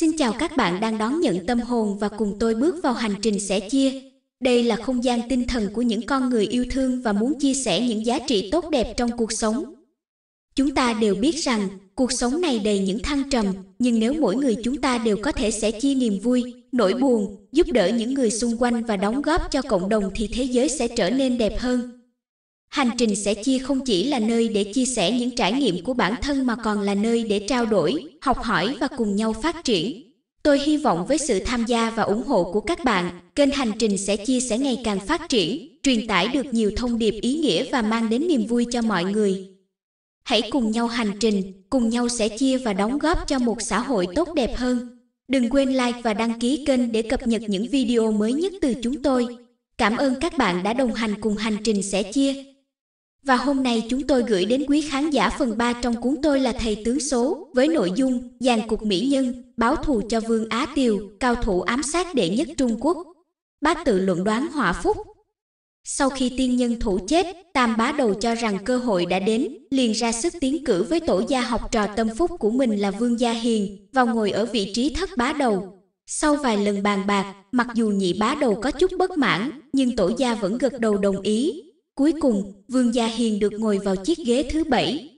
Xin chào các bạn đang đón nhận tâm hồn và cùng tôi bước vào hành trình sẻ chia. Đây là không gian tinh thần của những con người yêu thương và muốn chia sẻ những giá trị tốt đẹp trong cuộc sống. Chúng ta đều biết rằng cuộc sống này đầy những thăng trầm, nhưng nếu mỗi người chúng ta đều có thể sẻ chia niềm vui, nỗi buồn, giúp đỡ những người xung quanh và đóng góp cho cộng đồng thì thế giới sẽ trở nên đẹp hơn. Hành trình sẽ chia không chỉ là nơi để chia sẻ những trải nghiệm của bản thân mà còn là nơi để trao đổi, học hỏi và cùng nhau phát triển. Tôi hy vọng với sự tham gia và ủng hộ của các bạn, kênh Hành trình sẽ chia sẻ ngày càng phát triển, truyền tải được nhiều thông điệp ý nghĩa và mang đến niềm vui cho mọi người. Hãy cùng nhau hành trình, cùng nhau sẽ chia và đóng góp cho một xã hội tốt đẹp hơn. Đừng quên like và đăng ký kênh để cập nhật những video mới nhất từ chúng tôi. Cảm ơn các bạn đã đồng hành cùng hành trình sẽ chia. Và hôm nay chúng tôi gửi đến quý khán giả phần 3 trong cuốn tôi là thầy tướng số với nội dung Giàn cục mỹ nhân, báo thù cho Vương Á Tiều, cao thủ ám sát đệ nhất Trung Quốc. Bác tự luận đoán họa phúc. Sau khi tiên nhân thủ chết, Tam Bá Đầu cho rằng cơ hội đã đến, liền ra sức tiến cử với tổ gia học trò tâm phúc của mình là Vương Gia Hiền, vào ngồi ở vị trí thất bá đầu, sau vài lần bàn bạc, mặc dù nhị bá đầu có chút bất mãn, nhưng tổ gia vẫn gật đầu đồng ý, Cuối cùng, Vương Gia Hiền được ngồi vào chiếc ghế thứ bảy.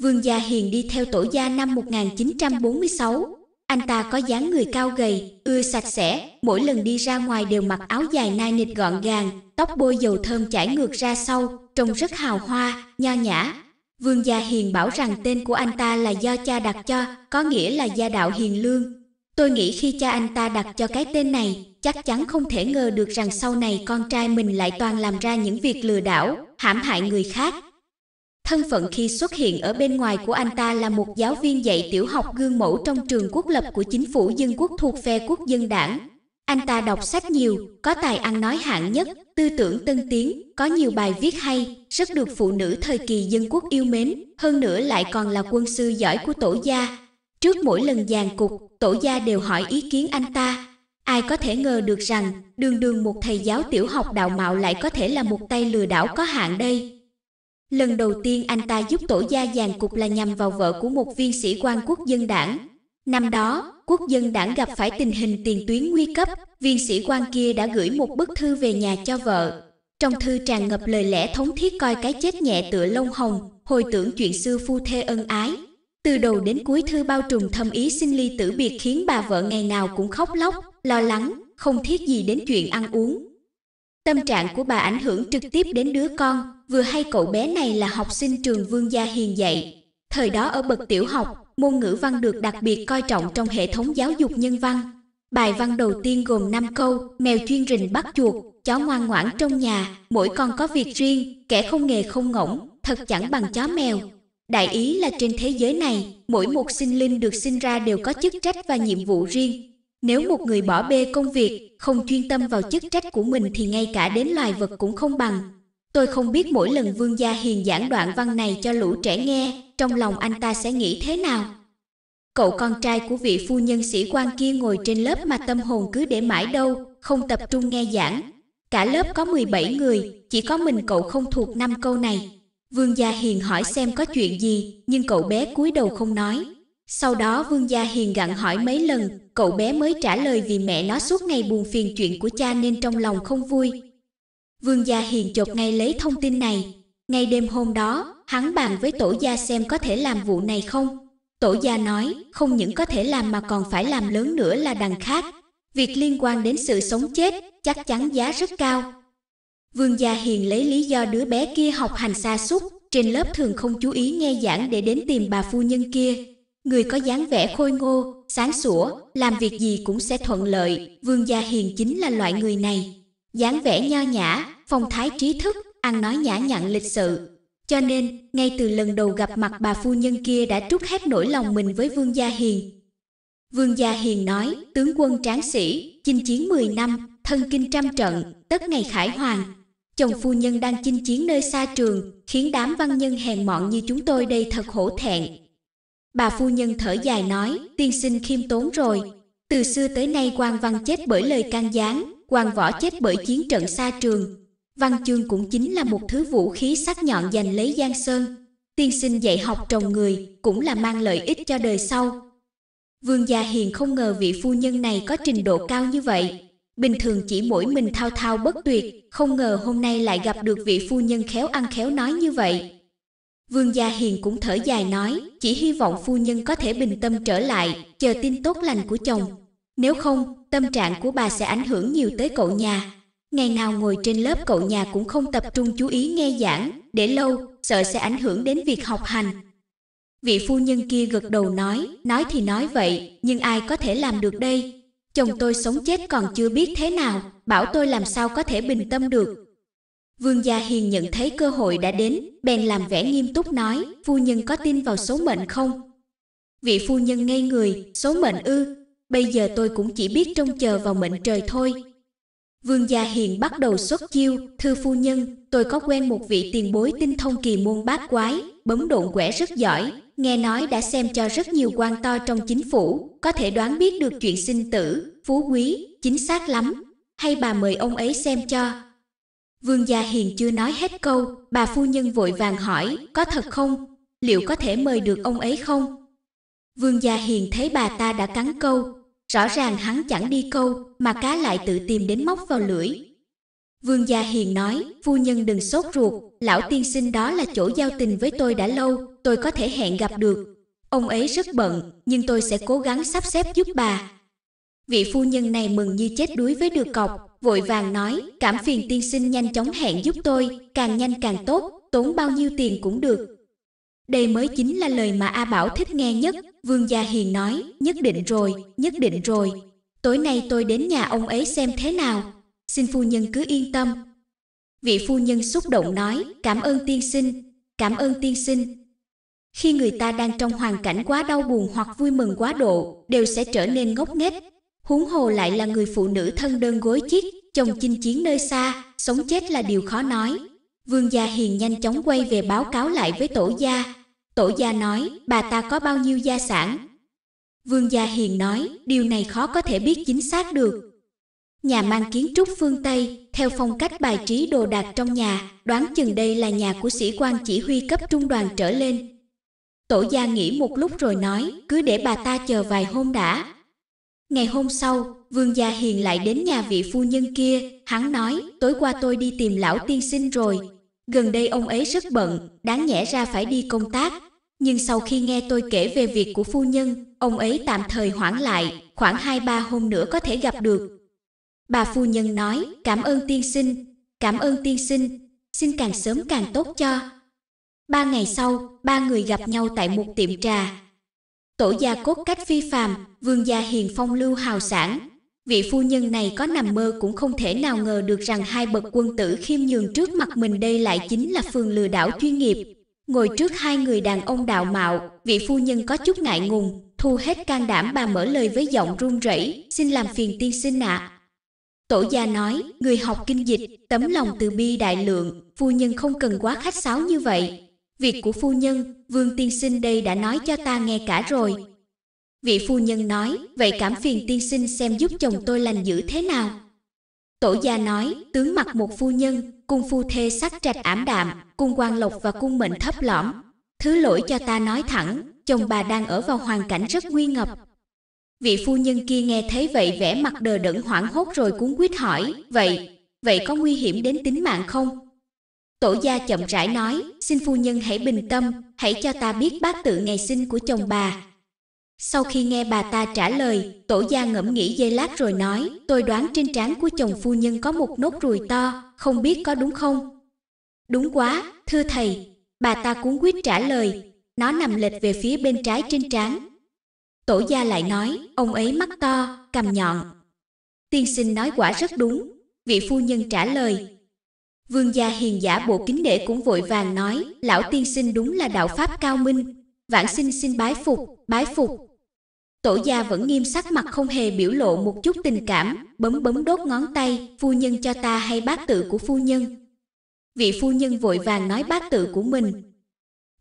Vương Gia Hiền đi theo tổ gia năm 1946. Anh ta có dáng người cao gầy, ưa sạch sẽ, mỗi lần đi ra ngoài đều mặc áo dài nai nịt gọn gàng, tóc bôi dầu thơm chảy ngược ra sau, trông rất hào hoa, nho nhã. Vương Gia Hiền bảo rằng tên của anh ta là do cha đặt cho, có nghĩa là gia đạo hiền lương. Tôi nghĩ khi cha anh ta đặt cho cái tên này, chắc chắn không thể ngờ được rằng sau này con trai mình lại toàn làm ra những việc lừa đảo, hãm hại người khác. Thân phận khi xuất hiện ở bên ngoài của anh ta là một giáo viên dạy tiểu học gương mẫu trong trường quốc lập của chính phủ dân quốc thuộc phe quốc dân đảng. Anh ta đọc sách nhiều, có tài ăn nói hạng nhất, tư tưởng tân tiến, có nhiều bài viết hay, rất được phụ nữ thời kỳ dân quốc yêu mến, hơn nữa lại còn là quân sư giỏi của tổ gia. Trước mỗi lần giàn cục, tổ gia đều hỏi ý kiến anh ta, Ai có thể ngờ được rằng, đường đường một thầy giáo tiểu học đạo mạo lại có thể là một tay lừa đảo có hạn đây. Lần đầu tiên anh ta giúp tổ gia giàn cục là nhằm vào vợ của một viên sĩ quan quốc dân đảng. Năm đó, quốc dân đảng gặp phải tình hình tiền tuyến nguy cấp, viên sĩ quan kia đã gửi một bức thư về nhà cho vợ. Trong thư tràn ngập lời lẽ thống thiết coi cái chết nhẹ tựa lông hồng, hồi tưởng chuyện xưa phu thê ân ái. Từ đầu đến cuối thư bao trùm thâm ý sinh ly tử biệt khiến bà vợ ngày nào cũng khóc lóc, lo lắng, không thiết gì đến chuyện ăn uống. Tâm trạng của bà ảnh hưởng trực tiếp đến đứa con, vừa hay cậu bé này là học sinh trường Vương Gia Hiền dạy. Thời đó ở bậc tiểu học, môn ngữ văn được đặc biệt coi trọng trong hệ thống giáo dục nhân văn. Bài văn đầu tiên gồm 5 câu, mèo chuyên rình bắt chuột, chó ngoan ngoãn trong nhà, mỗi con có việc riêng, kẻ không nghề không ngỗng, thật chẳng bằng chó mèo. Đại ý là trên thế giới này, mỗi một sinh linh được sinh ra đều có chức trách và nhiệm vụ riêng, nếu một người bỏ bê công việc, không chuyên tâm vào chức trách của mình thì ngay cả đến loài vật cũng không bằng. Tôi không biết mỗi lần Vương Gia Hiền giảng đoạn văn này cho lũ trẻ nghe, trong lòng anh ta sẽ nghĩ thế nào. Cậu con trai của vị phu nhân sĩ quan kia ngồi trên lớp mà tâm hồn cứ để mãi đâu, không tập trung nghe giảng. Cả lớp có 17 người, chỉ có mình cậu không thuộc năm câu này. Vương Gia Hiền hỏi xem có chuyện gì, nhưng cậu bé cúi đầu không nói. Sau đó Vương Gia Hiền gặn hỏi mấy lần, cậu bé mới trả lời vì mẹ nó suốt ngày buồn phiền chuyện của cha nên trong lòng không vui. Vương Gia Hiền chột ngay lấy thông tin này. Ngay đêm hôm đó, hắn bàn với tổ gia xem có thể làm vụ này không. Tổ gia nói, không những có thể làm mà còn phải làm lớn nữa là đằng khác. Việc liên quan đến sự sống chết, chắc chắn giá rất cao. Vương Gia Hiền lấy lý do đứa bé kia học hành xa xúc, trên lớp thường không chú ý nghe giảng để đến tìm bà phu nhân kia, Người có dáng vẻ khôi ngô, sáng sủa, làm việc gì cũng sẽ thuận lợi, Vương Gia Hiền chính là loại người này. dáng vẻ nho nhã, phong thái trí thức, ăn nói nhã nhặn lịch sự. Cho nên, ngay từ lần đầu gặp mặt bà phu nhân kia đã trút hết nỗi lòng mình với Vương Gia Hiền. Vương Gia Hiền nói, tướng quân tráng sĩ, chinh chiến 10 năm, thân kinh trăm trận, tất ngày khải hoàng. Chồng phu nhân đang chinh chiến nơi xa trường, khiến đám văn nhân hèn mọn như chúng tôi đây thật hổ thẹn, Bà phu nhân thở dài nói, tiên sinh khiêm tốn rồi. Từ xưa tới nay quan văn chết bởi lời can gián, quan võ chết bởi chiến trận xa trường. Văn chương cũng chính là một thứ vũ khí sắc nhọn giành lấy Giang Sơn. Tiên sinh dạy học trồng người, cũng là mang lợi ích cho đời sau. Vương Gia Hiền không ngờ vị phu nhân này có trình độ cao như vậy. Bình thường chỉ mỗi mình thao thao bất tuyệt, không ngờ hôm nay lại gặp được vị phu nhân khéo ăn khéo nói như vậy. Vương Gia Hiền cũng thở dài nói, chỉ hy vọng phu nhân có thể bình tâm trở lại, chờ tin tốt lành của chồng. Nếu không, tâm trạng của bà sẽ ảnh hưởng nhiều tới cậu nhà. Ngày nào ngồi trên lớp cậu nhà cũng không tập trung chú ý nghe giảng, để lâu, sợ sẽ ảnh hưởng đến việc học hành. Vị phu nhân kia gật đầu nói, nói thì nói vậy, nhưng ai có thể làm được đây? Chồng tôi sống chết còn chưa biết thế nào, bảo tôi làm sao có thể bình tâm được, Vương Gia Hiền nhận thấy cơ hội đã đến, bèn làm vẻ nghiêm túc nói, phu nhân có tin vào số mệnh không? Vị phu nhân ngây người, số mệnh ư, bây giờ tôi cũng chỉ biết trông chờ vào mệnh trời thôi. Vương Gia Hiền bắt đầu xuất chiêu, thưa phu nhân, tôi có quen một vị tiền bối tinh thông kỳ môn bát quái, bấm độn quẻ rất giỏi, nghe nói đã xem cho rất nhiều quan to trong chính phủ, có thể đoán biết được chuyện sinh tử, phú quý, chính xác lắm. Hay bà mời ông ấy xem cho, Vương Gia Hiền chưa nói hết câu, bà phu nhân vội vàng hỏi, có thật không? Liệu có thể mời được ông ấy không? Vương Gia Hiền thấy bà ta đã cắn câu, rõ ràng hắn chẳng đi câu, mà cá lại tự tìm đến móc vào lưỡi. Vương Gia Hiền nói, phu nhân đừng sốt ruột, lão tiên sinh đó là chỗ giao tình với tôi đã lâu, tôi có thể hẹn gặp được. Ông ấy rất bận, nhưng tôi sẽ cố gắng sắp xếp giúp bà. Vị phu nhân này mừng như chết đuối với được cọc, vội vàng nói, cảm phiền tiên sinh nhanh chóng hẹn giúp tôi, càng nhanh càng tốt, tốn bao nhiêu tiền cũng được. Đây mới chính là lời mà A Bảo thích nghe nhất, Vương Gia Hiền nói, nhất định rồi, nhất định rồi. Tối nay tôi đến nhà ông ấy xem thế nào, xin phu nhân cứ yên tâm. Vị phu nhân xúc động nói, cảm ơn tiên sinh, cảm ơn tiên sinh, khi người ta đang trong hoàn cảnh quá đau buồn hoặc vui mừng quá độ đều sẽ trở nên ngốc nghếch huống hồ lại là người phụ nữ thân đơn gối chiếc, chồng chinh chiến nơi xa, sống chết là điều khó nói. Vương gia hiền nhanh chóng quay về báo cáo lại với tổ gia. Tổ gia nói, bà ta có bao nhiêu gia sản? Vương gia hiền nói, điều này khó có thể biết chính xác được. Nhà mang kiến trúc phương Tây, theo phong cách bài trí đồ đạc trong nhà, đoán chừng đây là nhà của sĩ quan chỉ huy cấp trung đoàn trở lên. Tổ gia nghĩ một lúc rồi nói, cứ để bà ta chờ vài hôm đã, Ngày hôm sau, Vương Gia Hiền lại đến nhà vị phu nhân kia, hắn nói, tối qua tôi đi tìm lão tiên sinh rồi. Gần đây ông ấy rất bận, đáng nhẽ ra phải đi công tác. Nhưng sau khi nghe tôi kể về việc của phu nhân, ông ấy tạm thời hoãn lại, khoảng 2-3 hôm nữa có thể gặp được. Bà phu nhân nói, cảm ơn tiên sinh, cảm ơn tiên sinh, xin càng sớm càng tốt cho. Ba ngày sau, ba người gặp nhau tại một tiệm trà, tổ gia cốt cách phi phàm, vương gia hiền phong lưu hào sản. Vị phu nhân này có nằm mơ cũng không thể nào ngờ được rằng hai bậc quân tử khiêm nhường trước mặt mình đây lại chính là phường lừa đảo chuyên nghiệp. Ngồi trước hai người đàn ông đạo mạo, vị phu nhân có chút ngại ngùng, thu hết can đảm bà mở lời với giọng run rẩy, xin làm phiền tiên sinh ạ. Tổ gia nói, người học kinh dịch, tấm lòng từ bi đại lượng, phu nhân không cần quá khách sáo như vậy, Việc của phu nhân, Vương tiên sinh đây đã nói cho ta nghe cả rồi. Vị phu nhân nói, vậy cảm phiền tiên sinh xem giúp chồng tôi lành dữ thế nào. Tổ gia nói, tướng mặt một phu nhân, cung phu thê sắc trạch ảm đạm, cung quan lộc và cung mệnh thấp lõm. Thứ lỗi cho ta nói thẳng, chồng bà đang ở vào hoàn cảnh rất nguy ngập. Vị phu nhân kia nghe thấy vậy vẻ mặt đờ đẫn hoảng hốt rồi cuốn quýt hỏi, vậy, vậy có nguy hiểm đến tính mạng không? Tổ gia chậm rãi nói, xin phu nhân hãy bình tâm, hãy cho ta biết bát tự ngày sinh của chồng bà. Sau khi nghe bà ta trả lời, tổ gia ngẫm nghĩ giây lát rồi nói, tôi đoán trên trán của chồng phu nhân có một nốt ruồi to, không biết có đúng không? Đúng quá, thưa thầy, bà ta cuốn quýt trả lời, nó nằm lệch về phía bên trái trên trán. Tổ gia lại nói, ông ấy mắt to, cầm nhọn. Tiên sinh nói quả rất đúng, vị phu nhân trả lời, Vương gia hiền giả bộ kính đệ cũng vội vàng nói, lão tiên sinh đúng là đạo pháp cao minh, vãn sinh xin bái phục, bái phục. Tổ gia vẫn nghiêm sắc mặt không hề biểu lộ một chút tình cảm, bấm bấm đốt ngón tay, phu nhân cho ta hay bác tự của phu nhân. Vị phu nhân vội vàng nói bác tự của mình.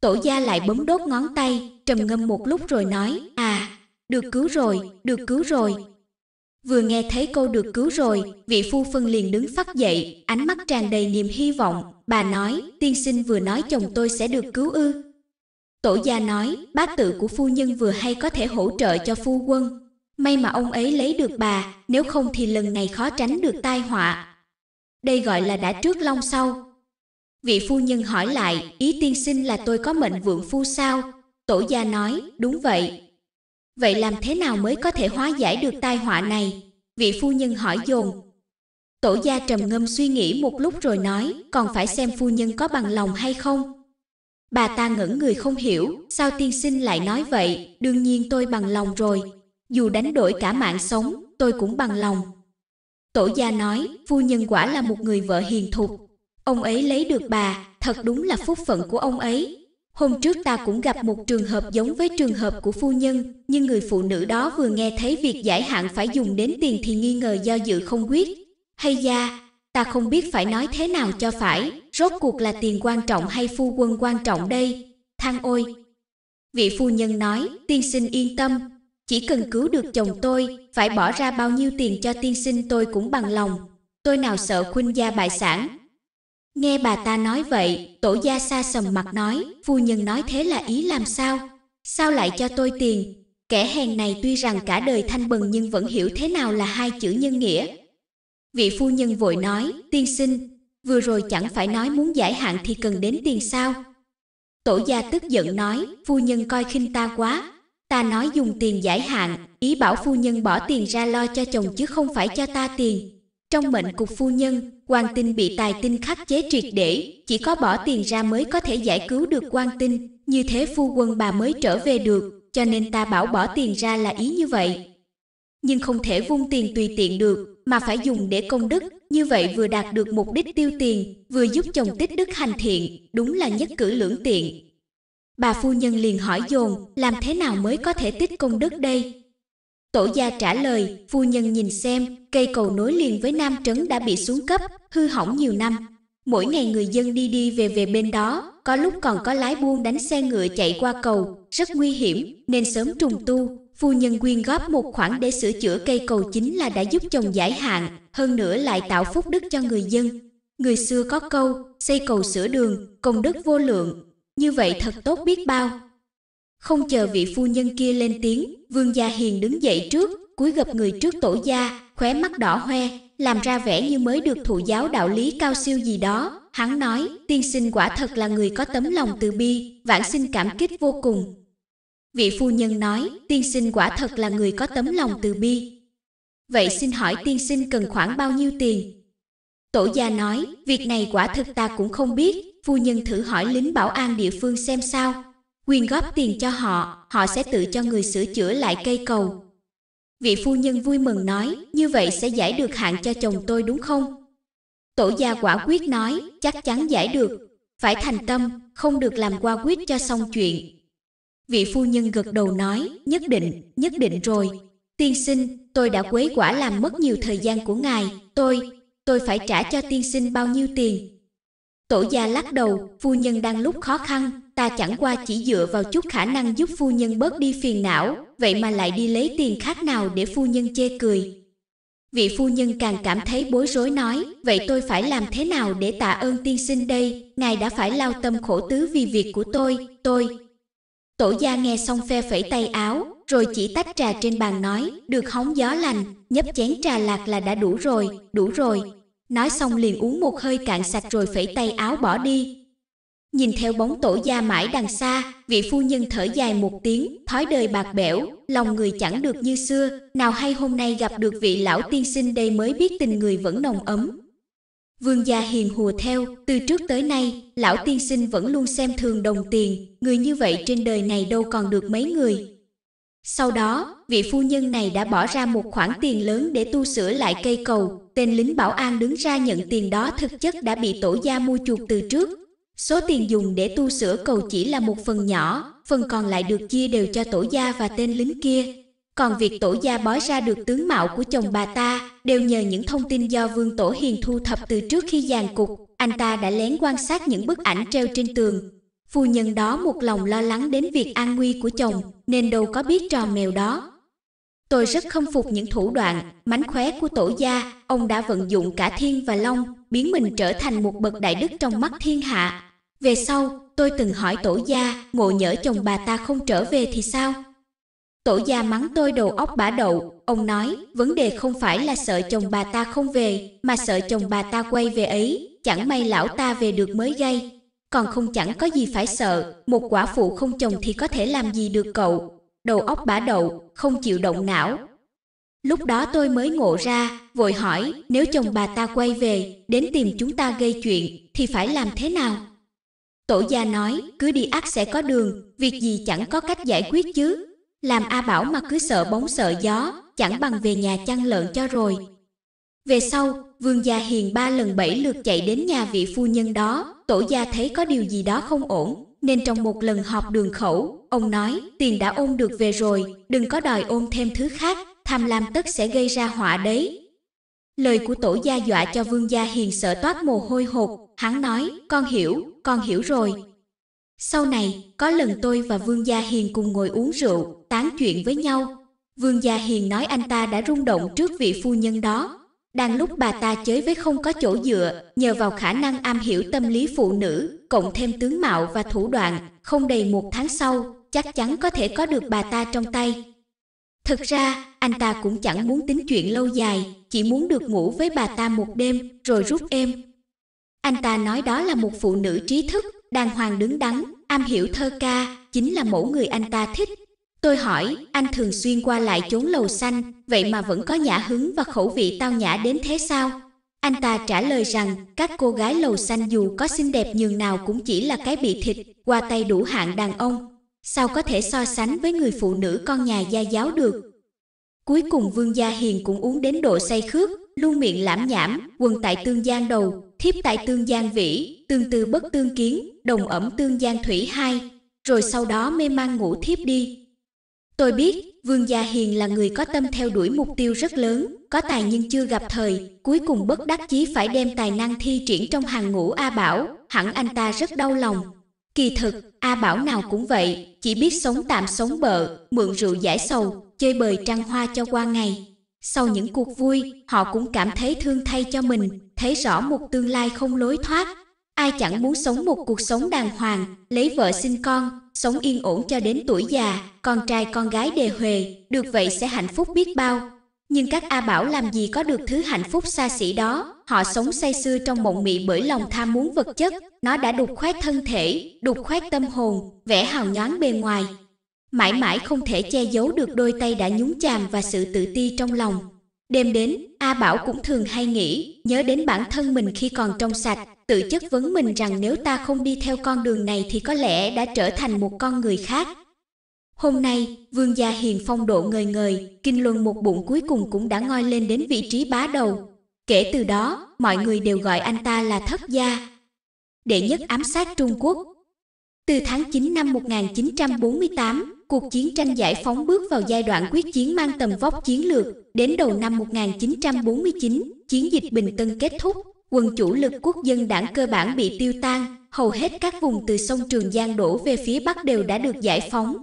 Tổ gia lại bấm đốt ngón tay, trầm ngâm một lúc rồi nói, à, được cứu rồi, được cứu rồi, Vừa nghe thấy cô được cứu rồi, vị phu phân liền đứng phát dậy, ánh mắt tràn đầy niềm hy vọng. Bà nói, tiên sinh vừa nói chồng tôi sẽ được cứu ư. Tổ gia nói, bác tự của phu nhân vừa hay có thể hỗ trợ cho phu quân. May mà ông ấy lấy được bà, nếu không thì lần này khó tránh được tai họa. Đây gọi là đã trước long sau. Vị phu nhân hỏi lại, ý tiên sinh là tôi có mệnh vượng phu sao? Tổ gia nói, đúng vậy, Vậy làm thế nào mới có thể hóa giải được tai họa này? Vị phu nhân hỏi dồn. Tổ gia trầm ngâm suy nghĩ một lúc rồi nói, còn phải xem phu nhân có bằng lòng hay không. Bà ta ngẩn người không hiểu, sao tiên sinh lại nói vậy, đương nhiên tôi bằng lòng rồi. Dù đánh đổi cả mạng sống, tôi cũng bằng lòng. Tổ gia nói, phu nhân quả là một người vợ hiền thục. Ông ấy lấy được bà, thật đúng là phúc phận của ông ấy, Hôm trước ta cũng gặp một trường hợp giống với trường hợp của phu nhân, nhưng người phụ nữ đó vừa nghe thấy việc giải hạn phải dùng đến tiền thì nghi ngờ do dự không quyết. Hay da, ta không biết phải nói thế nào cho phải, rốt cuộc là tiền quan trọng hay phu quân quan trọng đây? Thang ôi! Vị phu nhân nói, tiên sinh yên tâm, chỉ cần cứu được chồng tôi, phải bỏ ra bao nhiêu tiền cho tiên sinh tôi cũng bằng lòng. Tôi nào sợ khuynh gia bại sản, Nghe bà ta nói vậy, tổ gia sa sầm mặt nói, phu nhân nói thế là ý làm sao? Sao lại cho tôi tiền? Kẻ hèn này tuy rằng cả đời thanh bần nhưng vẫn hiểu thế nào là hai chữ nhân nghĩa. Vị phu nhân vội nói, tiên sinh, vừa rồi chẳng phải nói muốn giải hạn thì cần đến tiền sao? Tổ gia tức giận nói, phu nhân coi khinh ta quá, ta nói dùng tiền giải hạn, ý bảo phu nhân bỏ tiền ra lo cho chồng chứ không phải cho ta tiền. Trong mệnh cục phu nhân, quan tinh bị tài tinh khắc chế triệt để, chỉ có bỏ tiền ra mới có thể giải cứu được quan tinh, như thế phu quân bà mới trở về được, cho nên ta bảo bỏ tiền ra là ý như vậy. Nhưng không thể vung tiền tùy tiện được, mà phải dùng để công đức, như vậy vừa đạt được mục đích tiêu tiền, vừa giúp chồng tích đức hành thiện, đúng là nhất cử lưỡng tiện. Bà phu nhân liền hỏi dồn, làm thế nào mới có thể tích công đức đây? Tổ gia trả lời, phu nhân nhìn xem, cây cầu nối liền với Nam Trấn đã bị xuống cấp, hư hỏng nhiều năm. Mỗi ngày người dân đi đi về về bên đó, có lúc còn có lái buôn đánh xe ngựa chạy qua cầu, rất nguy hiểm, nên sớm trùng tu. Phu nhân quyên góp một khoản để sửa chữa cây cầu chính là đã giúp chồng giải hạn, hơn nữa lại tạo phúc đức cho người dân. Người xưa có câu, xây cầu sửa đường, công đức vô lượng. Như vậy thật tốt biết bao. Không chờ vị phu nhân kia lên tiếng, Vương Gia Hiền đứng dậy trước, cúi gập người trước tổ gia, khóe mắt đỏ hoe, làm ra vẻ như mới được thụ giáo đạo lý cao siêu gì đó. Hắn nói, tiên sinh quả thật là người có tấm lòng từ bi, vãn sinh cảm kích vô cùng. Vị phu nhân nói, tiên sinh quả thật là người có tấm lòng từ bi. Vậy xin hỏi tiên sinh cần khoảng bao nhiêu tiền? Tổ gia nói, việc này quả thực ta cũng không biết, phu nhân thử hỏi lính bảo an địa phương xem sao quyên góp tiền cho họ, họ sẽ tự cho người sửa chữa lại cây cầu. Vị phu nhân vui mừng nói, như vậy sẽ giải được hạn cho chồng tôi đúng không? Tổ gia quả quyết nói, chắc chắn giải được, phải thành tâm, không được làm qua quyết cho xong chuyện. Vị phu nhân gật đầu nói, nhất định, nhất định rồi. Tiên sinh, tôi đã quấy quả làm mất nhiều thời gian của ngài, tôi, tôi phải trả cho tiên sinh bao nhiêu tiền. Tổ gia lắc đầu, phu nhân đang lúc khó khăn, ta chẳng qua chỉ dựa vào chút khả năng giúp phu nhân bớt đi phiền não, vậy mà lại đi lấy tiền khác nào để phu nhân chê cười. Vị phu nhân càng cảm thấy bối rối nói, vậy tôi phải làm thế nào để tạ ơn tiên sinh đây, ngài đã phải lao tâm khổ tứ vì việc của tôi, tôi. Tổ gia nghe xong phe phẩy tay áo, rồi chỉ tách trà trên bàn nói, được hóng gió lành, nhấp chén trà lạc là đã đủ rồi, đủ rồi. Nói xong liền uống một hơi cạn sạch rồi phẩy tay áo bỏ đi, Nhìn theo bóng tổ gia mãi đằng xa, vị phu nhân thở dài một tiếng, thói đời bạc bẽo, lòng người chẳng được như xưa, nào hay hôm nay gặp được vị lão tiên sinh đây mới biết tình người vẫn nồng ấm. Vương gia hiền hùa theo, từ trước tới nay, lão tiên sinh vẫn luôn xem thường đồng tiền, người như vậy trên đời này đâu còn được mấy người. Sau đó, vị phu nhân này đã bỏ ra một khoản tiền lớn để tu sửa lại cây cầu, tên lính bảo an đứng ra nhận tiền đó thực chất đã bị tổ gia mua chuộc từ trước, Số tiền dùng để tu sửa cầu chỉ là một phần nhỏ, phần còn lại được chia đều cho tổ gia và tên lính kia. Còn việc tổ gia bói ra được tướng mạo của chồng bà ta đều nhờ những thông tin do Vương Tổ Hiền thu thập từ trước khi giàn cục. Anh ta đã lén quan sát những bức ảnh treo trên tường. Phu nhân đó một lòng lo lắng đến việc an nguy của chồng, nên đâu có biết trò mèo đó. Tôi rất không phục những thủ đoạn, mánh khóe của tổ gia, ông đã vận dụng cả thiên và long, biến mình trở thành một bậc đại đức trong mắt thiên hạ, về sau, tôi từng hỏi tổ gia, ngộ nhỡ chồng bà ta không trở về thì sao? Tổ gia mắng tôi đầu óc bả đậu, ông nói, vấn đề không phải là sợ chồng bà ta không về, mà sợ chồng bà ta quay về ấy, chẳng may lão ta về được mới gây. Còn không chẳng có gì phải sợ, một quả phụ không chồng thì có thể làm gì được cậu. Đầu óc bả đậu, không chịu động não. Lúc đó tôi mới ngộ ra, vội hỏi, nếu chồng bà ta quay về, đến tìm chúng ta gây chuyện, thì phải làm thế nào? Tổ gia nói, cứ đi ắt sẽ có đường, việc gì chẳng có cách giải quyết chứ. Làm A Bảo mà cứ sợ bóng sợ gió, chẳng bằng về nhà chăn lợn cho rồi. Về sau, vương gia hiền ba lần bảy lượt chạy đến nhà vị phu nhân đó, tổ gia thấy có điều gì đó không ổn, nên trong một lần họp đường khẩu, ông nói, tiền đã ôm được về rồi, đừng có đòi ôm thêm thứ khác, tham lam tất sẽ gây ra họa đấy, Lời của tổ gia dọa cho vương gia hiền sợ toát mồ hôi hột, hắn nói, con hiểu, con hiểu rồi. Sau này, có lần tôi và vương gia hiền cùng ngồi uống rượu, tán chuyện với nhau. Vương gia hiền nói anh ta đã rung động trước vị phu nhân đó. Đang lúc bà ta chới với không có chỗ dựa, nhờ vào khả năng am hiểu tâm lý phụ nữ, cộng thêm tướng mạo và thủ đoạn, không đầy một tháng sau, chắc chắn có thể có được bà ta trong tay. Thực ra, anh ta cũng chẳng muốn tính chuyện lâu dài, chỉ muốn được ngủ với bà ta một đêm rồi rút em. Anh ta nói đó là một phụ nữ trí thức, đàng hoàng đứng đắn, am hiểu thơ ca, chính là mẫu người anh ta thích. Tôi hỏi, anh thường xuyên qua lại chốn lầu xanh, vậy mà vẫn có nhã hứng và khẩu vị tao nhã đến thế sao? Anh ta trả lời rằng, các cô gái lầu xanh dù có xinh đẹp nhường nào cũng chỉ là cái bị thịt, qua tay đủ hạng đàn ông. Sao có thể so sánh với người phụ nữ con nhà gia giáo được? Cuối cùng Vương Gia Hiền cũng uống đến độ say khướt, luôn miệng lãm nhảm, quần tại tương gian đầu, thiếp tại tương gian vĩ, tương tư bất tương kiến, đồng ẩm tương gian thủy hai, rồi sau đó mê mang ngủ thiếp đi. Tôi biết, Vương Gia Hiền là người có tâm theo đuổi mục tiêu rất lớn, có tài nhưng chưa gặp thời, cuối cùng bất đắc chí phải đem tài năng thi triển trong hàng ngũ A Bảo, hẳn anh ta rất đau lòng. Kỳ thực, A Bảo nào cũng vậy, chỉ biết sống tạm sống bợ, mượn rượu giải sầu, chơi bời trăng hoa cho qua ngày. Sau những cuộc vui, họ cũng cảm thấy thương thay cho mình, thấy rõ một tương lai không lối thoát. Ai chẳng muốn sống một cuộc sống đàng hoàng, lấy vợ sinh con, sống yên ổn cho đến tuổi già, con trai con gái đề huề, được vậy sẽ hạnh phúc biết bao. Nhưng các A Bảo làm gì có được thứ hạnh phúc xa xỉ đó, họ sống say sưa trong mộng mị bởi lòng tham muốn vật chất, nó đã đục khoét thân thể, đục khoét tâm hồn, vẻ hào nhoáng bề ngoài, mãi mãi không thể che giấu được đôi tay đã nhúng chàm và sự tự ti trong lòng. Đêm đến, A Bảo cũng thường hay nghĩ, nhớ đến bản thân mình khi còn trong sạch, tự chất vấn mình rằng nếu ta không đi theo con đường này thì có lẽ đã trở thành một con người khác. Hôm nay, vương gia hiền phong độ ngời ngời, kinh luân một bụng cuối cùng cũng đã ngoi lên đến vị trí bá đầu. Kể từ đó, mọi người đều gọi anh ta là thất gia. Đệ nhất ám sát Trung Quốc Từ tháng 9 năm 1948, cuộc chiến tranh giải phóng bước vào giai đoạn quyết chiến mang tầm vóc chiến lược. Đến đầu năm 1949, chiến dịch Bình Tân kết thúc, quân chủ lực quốc dân đảng cơ bản bị tiêu tan, hầu hết các vùng từ sông Trường Giang đổ về phía Bắc đều đã được giải phóng.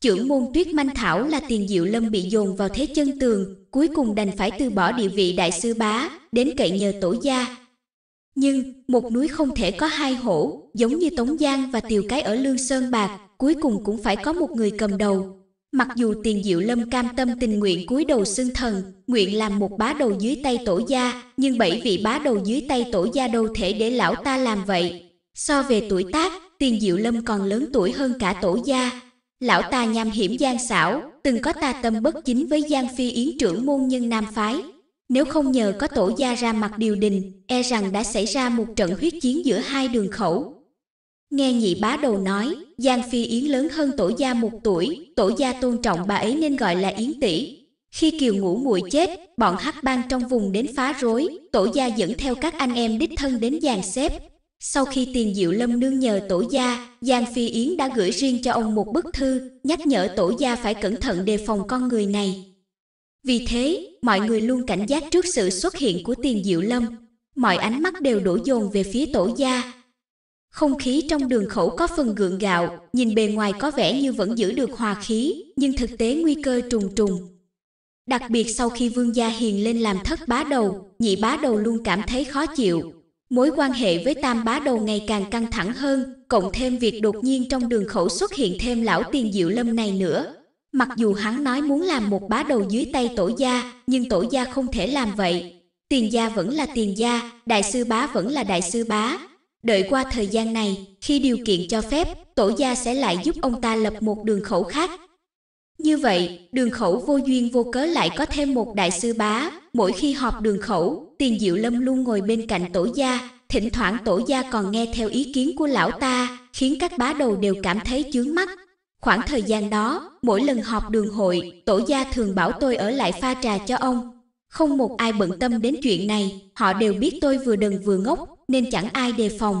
Trưởng môn Tuyết Manh Thảo là tiền diệu lâm bị dồn vào thế chân tường, cuối cùng đành phải từ bỏ địa vị đại sư bá, đến cậy nhờ tổ gia. Nhưng, một núi không thể có hai hổ, giống như Tống Giang và Tiều Cái ở Lương Sơn Bạc, cuối cùng cũng phải có một người cầm đầu. Mặc dù tiền diệu lâm cam tâm tình nguyện cúi đầu xưng thần, nguyện làm một bá đầu dưới tay tổ gia, nhưng bảy vị bá đầu dưới tay tổ gia đâu thể để lão ta làm vậy. So về tuổi tác, tiền diệu lâm còn lớn tuổi hơn cả tổ gia. Lão ta nham hiểm gian xảo, từng có ta tâm bất chính với Giang Phi Yến trưởng môn nhân Nam Phái. Nếu không nhờ có tổ gia ra mặt điều đình, e rằng đã xảy ra một trận huyết chiến giữa hai đường khẩu, Nghe nhị bá đầu nói, Giang Phi Yến lớn hơn tổ gia một tuổi, tổ gia tôn trọng bà ấy nên gọi là Yến tỷ. Khi Kiều Ngũ Muội chết, bọn hắc bang trong vùng đến phá rối, tổ gia dẫn theo các anh em đích thân đến dàn xếp. Sau khi tiền diệu lâm nương nhờ tổ gia, Giang Phi Yến đã gửi riêng cho ông một bức thư, nhắc nhở tổ gia phải cẩn thận đề phòng con người này. Vì thế, mọi người luôn cảnh giác trước sự xuất hiện của tiền diệu lâm. Mọi ánh mắt đều đổ dồn về phía tổ gia, không khí trong đường khẩu có phần gượng gạo, nhìn bề ngoài có vẻ như vẫn giữ được hòa khí, nhưng thực tế nguy cơ trùng trùng. Đặc biệt sau khi vương gia hiền lên làm thất bá đầu, nhị bá đầu luôn cảm thấy khó chịu. Mối quan hệ với tam bá đầu ngày càng căng thẳng hơn, cộng thêm việc đột nhiên trong đường khẩu xuất hiện thêm lão tiền diệu lâm này nữa. Mặc dù hắn nói muốn làm một bá đầu dưới tay tổ gia, nhưng tổ gia không thể làm vậy. Tiền gia vẫn là tiền gia, đại sư bá vẫn là đại sư bá, Đợi qua thời gian này, khi điều kiện cho phép, tổ gia sẽ lại giúp ông ta lập một đường khẩu khác. Như vậy, đường khẩu vô duyên vô cớ lại có thêm một đại sư bá, mỗi khi họp đường khẩu, tiền diệu lâm luôn ngồi bên cạnh tổ gia, thỉnh thoảng tổ gia còn nghe theo ý kiến của lão ta, khiến các bá đầu đều cảm thấy chướng mắt. Khoảng thời gian đó, mỗi lần họp đường hội, tổ gia thường bảo tôi ở lại pha trà cho ông. Không một ai bận tâm đến chuyện này, họ đều biết tôi vừa đần vừa ngốc, nên chẳng ai đề phòng.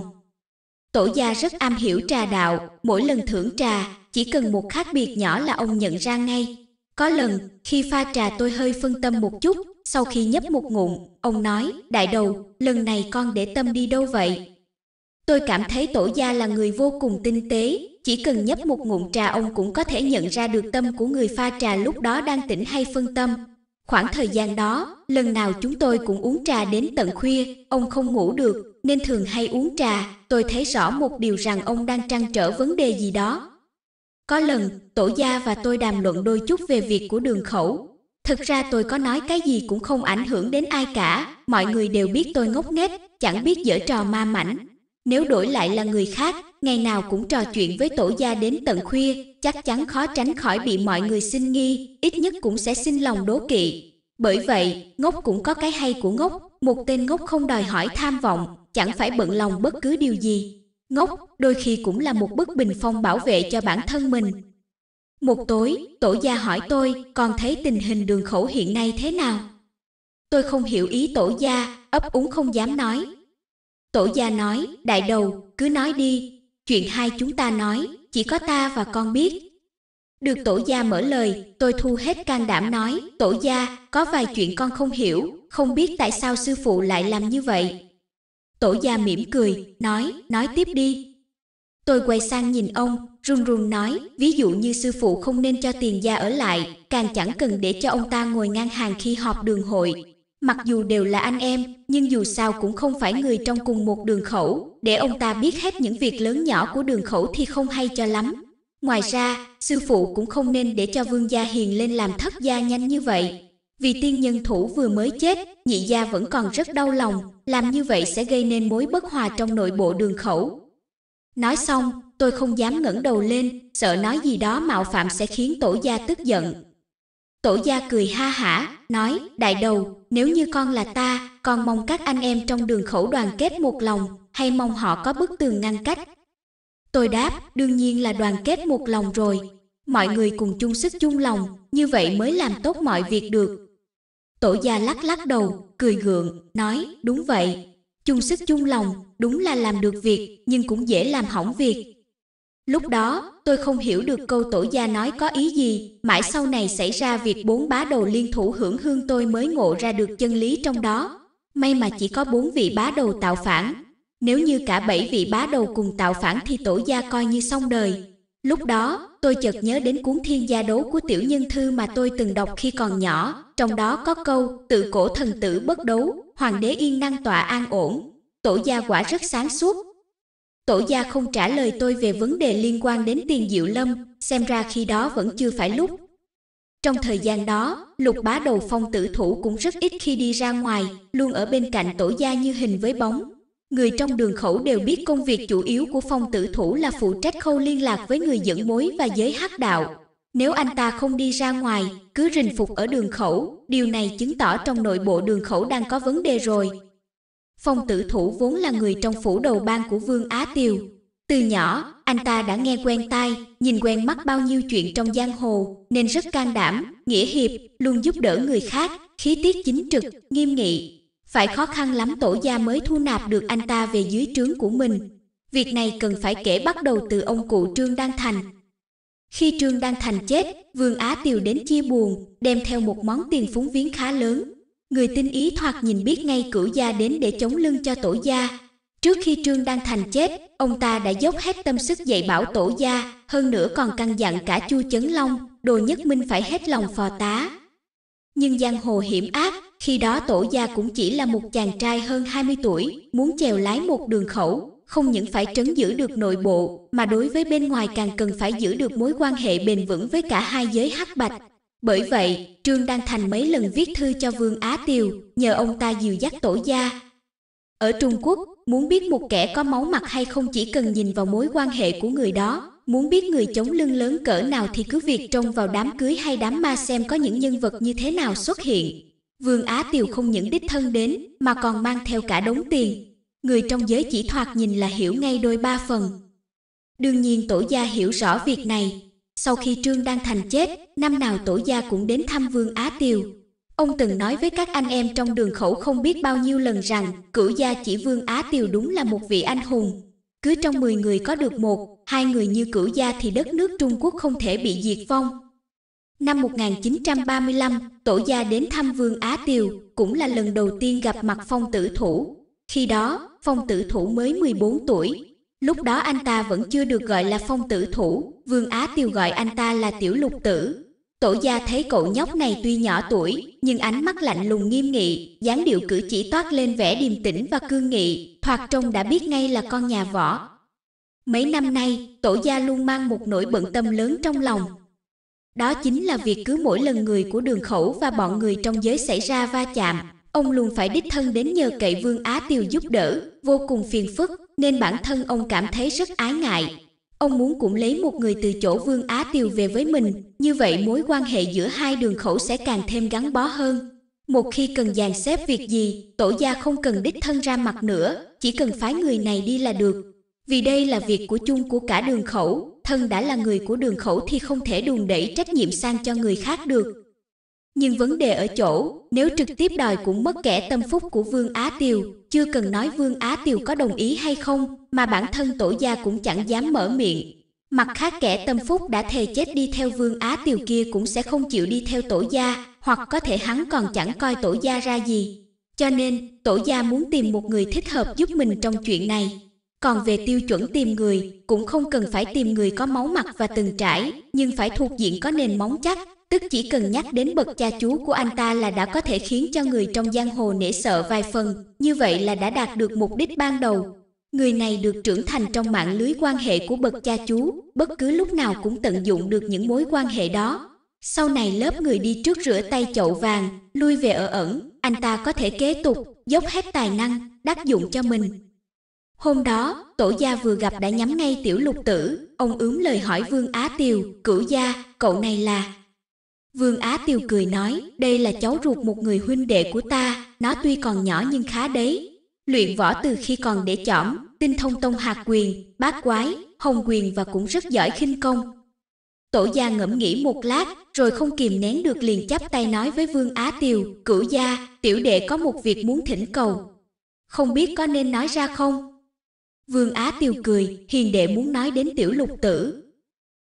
Tổ gia rất am hiểu trà đạo, mỗi lần thưởng trà, chỉ cần một khác biệt nhỏ là ông nhận ra ngay. Có lần, khi pha trà tôi hơi phân tâm một chút, sau khi nhấp một ngụm, ông nói, đại đầu, lần này con để tâm đi đâu vậy? Tôi cảm thấy tổ gia là người vô cùng tinh tế, chỉ cần nhấp một ngụm trà ông cũng có thể nhận ra được tâm của người pha trà lúc đó đang tỉnh hay phân tâm. Khoảng thời gian đó, lần nào chúng tôi cũng uống trà đến tận khuya, ông không ngủ được, nên thường hay uống trà, tôi thấy rõ một điều rằng ông đang trăn trở vấn đề gì đó. Có lần, tổ gia và tôi đàm luận đôi chút về việc của đường khẩu. Thực ra tôi có nói cái gì cũng không ảnh hưởng đến ai cả, mọi người đều biết tôi ngốc nghếch, chẳng biết dở trò ma mảnh. Nếu đổi lại là người khác, ngày nào cũng trò chuyện với tổ gia đến tận khuya, chắc chắn khó tránh khỏi bị mọi người xin nghi, ít nhất cũng sẽ xin lòng đố kỵ. Bởi vậy, ngốc cũng có cái hay của ngốc, một tên ngốc không đòi hỏi tham vọng, chẳng phải bận lòng bất cứ điều gì. Ngốc, đôi khi cũng là một bức bình phong bảo vệ cho bản thân mình. Một tối, tổ gia hỏi tôi, còn thấy tình hình đường khẩu hiện nay thế nào? Tôi không hiểu ý tổ gia, ấp úng không dám nói. Tổ gia nói, đại đầu, cứ nói đi, chuyện hai chúng ta nói, chỉ có ta và con biết. Được tổ gia mở lời, tôi thu hết can đảm nói, tổ gia, có vài chuyện con không hiểu, không biết tại sao sư phụ lại làm như vậy. Tổ gia mỉm cười, nói, nói tiếp đi. Tôi quay sang nhìn ông, run run nói, ví dụ như sư phụ không nên cho tiền gia ở lại, càng chẳng cần để cho ông ta ngồi ngang hàng khi họp đường hội, Mặc dù đều là anh em, nhưng dù sao cũng không phải người trong cùng một đường khẩu, để ông ta biết hết những việc lớn nhỏ của đường khẩu thì không hay cho lắm. Ngoài ra, sư phụ cũng không nên để cho Vương Gia Hiền lên làm thất gia nhanh như vậy. Vì tiên nhân thủ vừa mới chết, nhị gia vẫn còn rất đau lòng, làm như vậy sẽ gây nên mối bất hòa trong nội bộ đường khẩu. Nói xong, tôi không dám ngẩng đầu lên, sợ nói gì đó mạo phạm sẽ khiến tổ gia tức giận, Tổ gia cười ha hả, nói, đại đầu, nếu như con là ta, con mong các anh em trong đường khẩu đoàn kết một lòng, hay mong họ có bức tường ngăn cách. Tôi đáp, đương nhiên là đoàn kết một lòng rồi, mọi người cùng chung sức chung lòng, như vậy mới làm tốt mọi việc được. Tổ gia lắc lắc đầu, cười gượng, nói, đúng vậy, chung sức chung lòng, đúng là làm được việc, nhưng cũng dễ làm hỏng việc, Lúc đó, tôi không hiểu được câu tổ gia nói có ý gì, mãi sau này xảy ra việc bốn bá đầu liên thủ hưởng hương tôi mới ngộ ra được chân lý trong đó. May mà chỉ có bốn vị bá đầu tạo phản. Nếu như cả bảy vị bá đầu cùng tạo phản thì tổ gia coi như xong đời. Lúc đó, tôi chợt nhớ đến cuốn thiên gia đố của tiểu nhân thư mà tôi từng đọc khi còn nhỏ, trong đó có câu tự cổ thần tử bất đấu, hoàng đế yên năng tọa an ổn. Tổ gia quả rất sáng suốt, tổ gia không trả lời tôi về vấn đề liên quan đến tiền diệu lâm, xem ra khi đó vẫn chưa phải lúc. Trong thời gian đó, lục bá đầu phong tử thủ cũng rất ít khi đi ra ngoài, luôn ở bên cạnh tổ gia như hình với bóng. Người trong đường khẩu đều biết công việc chủ yếu của phong tử thủ là phụ trách khâu liên lạc với người dẫn mối và giới hắc đạo. Nếu anh ta không đi ra ngoài, cứ rình phục ở đường khẩu, điều này chứng tỏ trong nội bộ đường khẩu đang có vấn đề rồi, Phong tử thủ vốn là người trong phủ đầu bang của Vương Á Tiều. Từ nhỏ, anh ta đã nghe quen tai, nhìn quen mắt bao nhiêu chuyện trong giang hồ, nên rất can đảm, nghĩa hiệp, luôn giúp đỡ người khác, khí tiết chính trực, nghiêm nghị. Phải khó khăn lắm tổ gia mới thu nạp được anh ta về dưới trướng của mình. Việc này cần phải kể bắt đầu từ ông cụ Trương Đăng Thành. Khi Trương Đăng Thành chết, Vương Á Tiều đến chia buồn, đem theo một món tiền phúng viếng khá lớn, Người tinh ý thoạt nhìn biết ngay cửu gia đến để chống lưng cho tổ gia. Trước khi Trương Đăng Thành chết, ông ta đã dốc hết tâm sức dạy bảo tổ gia, hơn nữa còn căn dặn cả Chu Chấn Long, Đồ Nhất Minh phải hết lòng phò tá. Nhưng giang hồ hiểm ác, khi đó tổ gia cũng chỉ là một chàng trai hơn 20 tuổi, muốn chèo lái một đường khẩu, không những phải trấn giữ được nội bộ, mà đối với bên ngoài càng cần phải giữ được mối quan hệ bền vững với cả hai giới hắc bạch, bởi vậy, Trương Đăng Thành mấy lần viết thư cho Vương Á Tiều, nhờ ông ta dìu dắt tổ gia. Ở Trung Quốc, muốn biết một kẻ có máu mặt hay không chỉ cần nhìn vào mối quan hệ của người đó, muốn biết người chống lưng lớn cỡ nào thì cứ việc trông vào đám cưới hay đám ma xem có những nhân vật như thế nào xuất hiện. Vương Á Tiều không những đích thân đến, mà còn mang theo cả đống tiền. Người trong giới chỉ thoạt nhìn là hiểu ngay đôi ba phần. Đương nhiên tổ gia hiểu rõ việc này, sau khi Trương Đan Thành chết, năm nào tổ gia cũng đến thăm Vương Á Tiều. Ông từng nói với các anh em trong đường khẩu không biết bao nhiêu lần rằng cử gia chỉ Vương Á Tiều đúng là một vị anh hùng. Cứ trong 10 người có được một, hai người như cử gia thì đất nước Trung Quốc không thể bị diệt vong. Năm 1935, tổ gia đến thăm Vương Á Tiều, cũng là lần đầu tiên gặp mặt phong tử thủ. Khi đó, phong tử thủ mới 14 tuổi, Lúc đó anh ta vẫn chưa được gọi là phong tử thủ, Vương Á Tiêu gọi anh ta là tiểu lục tử. Tổ gia thấy cậu nhóc này tuy nhỏ tuổi, nhưng ánh mắt lạnh lùng nghiêm nghị, dáng điệu cử chỉ toát lên vẻ điềm tĩnh và cương nghị, thoạt trông đã biết ngay là con nhà võ. Mấy năm nay, tổ gia luôn mang một nỗi bận tâm lớn trong lòng. Đó chính là việc cứ mỗi lần người của đường khẩu và bọn người trong giới xảy ra va chạm, ông luôn phải đích thân đến nhờ cậy Vương Á Tiêu giúp đỡ, vô cùng phiền phức, nên bản thân ông cảm thấy rất ái ngại. Ông muốn cũng lấy một người từ chỗ Vương Á Tiều về với mình, như vậy mối quan hệ giữa hai đường khẩu sẽ càng thêm gắn bó hơn. Một khi cần dàn xếp việc gì, tổ gia không cần đích thân ra mặt nữa, chỉ cần phái người này đi là được. Vì đây là việc của chung của cả đường khẩu, thân đã là người của đường khẩu thì không thể đùn đẩy trách nhiệm sang cho người khác được. Nhưng vấn đề ở chỗ, nếu trực tiếp đòi cũng mất kẻ tâm phúc của Vương Á Tiều, chưa cần nói Vương Á Tiều có đồng ý hay không, mà bản thân tổ gia cũng chẳng dám mở miệng. Mặt khác kẻ tâm phúc đã thề chết đi theo Vương Á Tiều kia cũng sẽ không chịu đi theo tổ gia, hoặc có thể hắn còn chẳng coi tổ gia ra gì. Cho nên, tổ gia muốn tìm một người thích hợp giúp mình trong chuyện này. Còn về tiêu chuẩn tìm người, cũng không cần phải tìm người có máu mặt và từng trải, nhưng phải thuộc diện có nền móng chắc, tức chỉ cần nhắc đến bậc cha chú của anh ta là đã có thể khiến cho người trong giang hồ nể sợ vài phần, như vậy là đã đạt được mục đích ban đầu. Người này được trưởng thành trong mạng lưới quan hệ của bậc cha chú, bất cứ lúc nào cũng tận dụng được những mối quan hệ đó. Sau này lớp người đi trước rửa tay chậu vàng, lui về ở ẩn, anh ta có thể kế tục, dốc hết tài năng, đắc dụng cho mình. Hôm đó, tổ gia vừa gặp đã nhắm ngay tiểu lục tử, ông ướm lời hỏi vương Á Tiều, cửu gia, cậu này là Vương Á Tiêu cười nói, đây là cháu ruột một người huynh đệ của ta, nó tuy còn nhỏ nhưng khá đấy. Luyện võ từ khi còn để chỏm, tinh thông tông hạt quyền, bát quái, hồng quyền và cũng rất giỏi khinh công. Tổ gia ngẫm nghĩ một lát, rồi không kìm nén được liền chắp tay nói với Vương Á Tiêu, cửu gia, tiểu đệ có một việc muốn thỉnh cầu. Không biết có nên nói ra không? Vương Á Tiêu cười, hiền đệ muốn nói đến tiểu lục tử,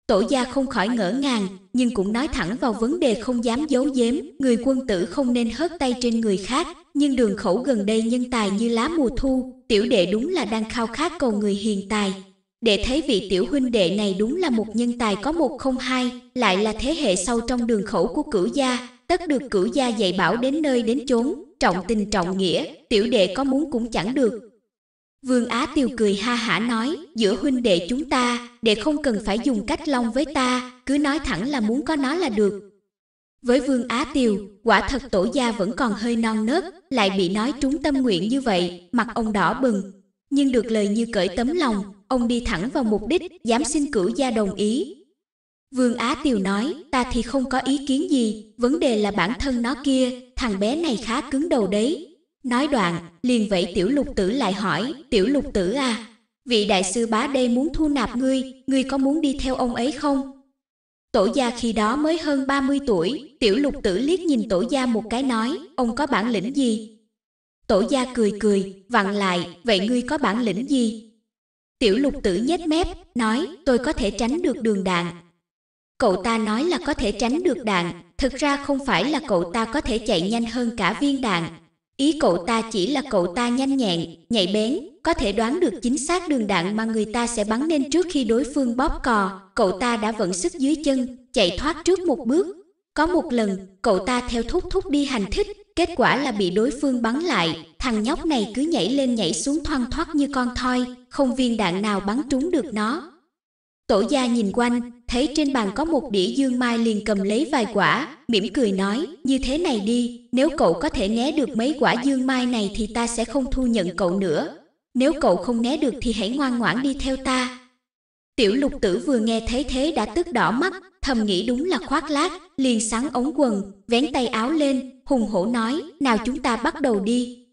Tổ gia không khỏi ngỡ ngàng, nhưng cũng nói thẳng vào vấn đề không dám giấu giếm, người quân tử không nên hớt tay trên người khác, nhưng đường khẩu gần đây nhân tài như lá mùa thu, tiểu đệ đúng là đang khao khát cầu người hiền tài. Để thấy vị tiểu huynh đệ này đúng là một nhân tài có một không hai, lại là thế hệ sau trong đường khẩu của cửu gia, tất được cửu gia dạy bảo đến nơi đến chốn, trọng tình trọng nghĩa, tiểu đệ có muốn cũng chẳng được, Vương Á Tiêu cười ha hả nói, giữa huynh đệ chúng ta, đệ không cần phải dùng cách long với ta, cứ nói thẳng là muốn có nó là được. Với Vương Á Tiêu, quả thật tổ gia vẫn còn hơi non nớt, lại bị nói trúng tâm nguyện như vậy, mặt ông đỏ bừng. Nhưng được lời như cởi tấm lòng, ông đi thẳng vào mục đích, dám xin cửu gia đồng ý. Vương Á Tiêu nói, ta thì không có ý kiến gì, vấn đề là bản thân nó kia, thằng bé này khá cứng đầu đấy, Nói đoạn, liền vẫy tiểu lục tử lại hỏi, tiểu lục tử à, vị đại sư bá đây muốn thu nạp ngươi, ngươi có muốn đi theo ông ấy không? Tổ gia khi đó mới hơn 30 tuổi, tiểu lục tử liếc nhìn tổ gia một cái nói, ông có bản lĩnh gì? Tổ gia cười cười, vặn lại, vậy ngươi có bản lĩnh gì? Tiểu lục tử nhếch mép, nói, tôi có thể tránh được đường đạn. Cậu ta nói là có thể tránh được đạn, thực ra không phải là cậu ta có thể chạy nhanh hơn cả viên đạn, Ý cậu ta chỉ là cậu ta nhanh nhẹn, nhạy bén, có thể đoán được chính xác đường đạn mà người ta sẽ bắn nên trước khi đối phương bóp cò. Cậu ta đã vận sức dưới chân, chạy thoát trước một bước. Có một lần, cậu ta theo thúc thúc đi hành thích, kết quả là bị đối phương bắn lại. Thằng nhóc này cứ nhảy lên nhảy xuống thoăn thoát như con thoi, không viên đạn nào bắn trúng được nó. Tổ gia nhìn quanh, thấy trên bàn có một đĩa dương mai liền cầm lấy vài quả, mỉm cười nói, như thế này đi, nếu cậu có thể né được mấy quả dương mai này thì ta sẽ không thu nhận cậu nữa. Nếu cậu không né được thì hãy ngoan ngoãn đi theo ta. Tiểu lục tử vừa nghe thấy thế đã tức đỏ mắt, thầm nghĩ đúng là khoác lác, liền sáng ống quần, vén tay áo lên, hùng hổ nói, nào chúng ta bắt đầu đi.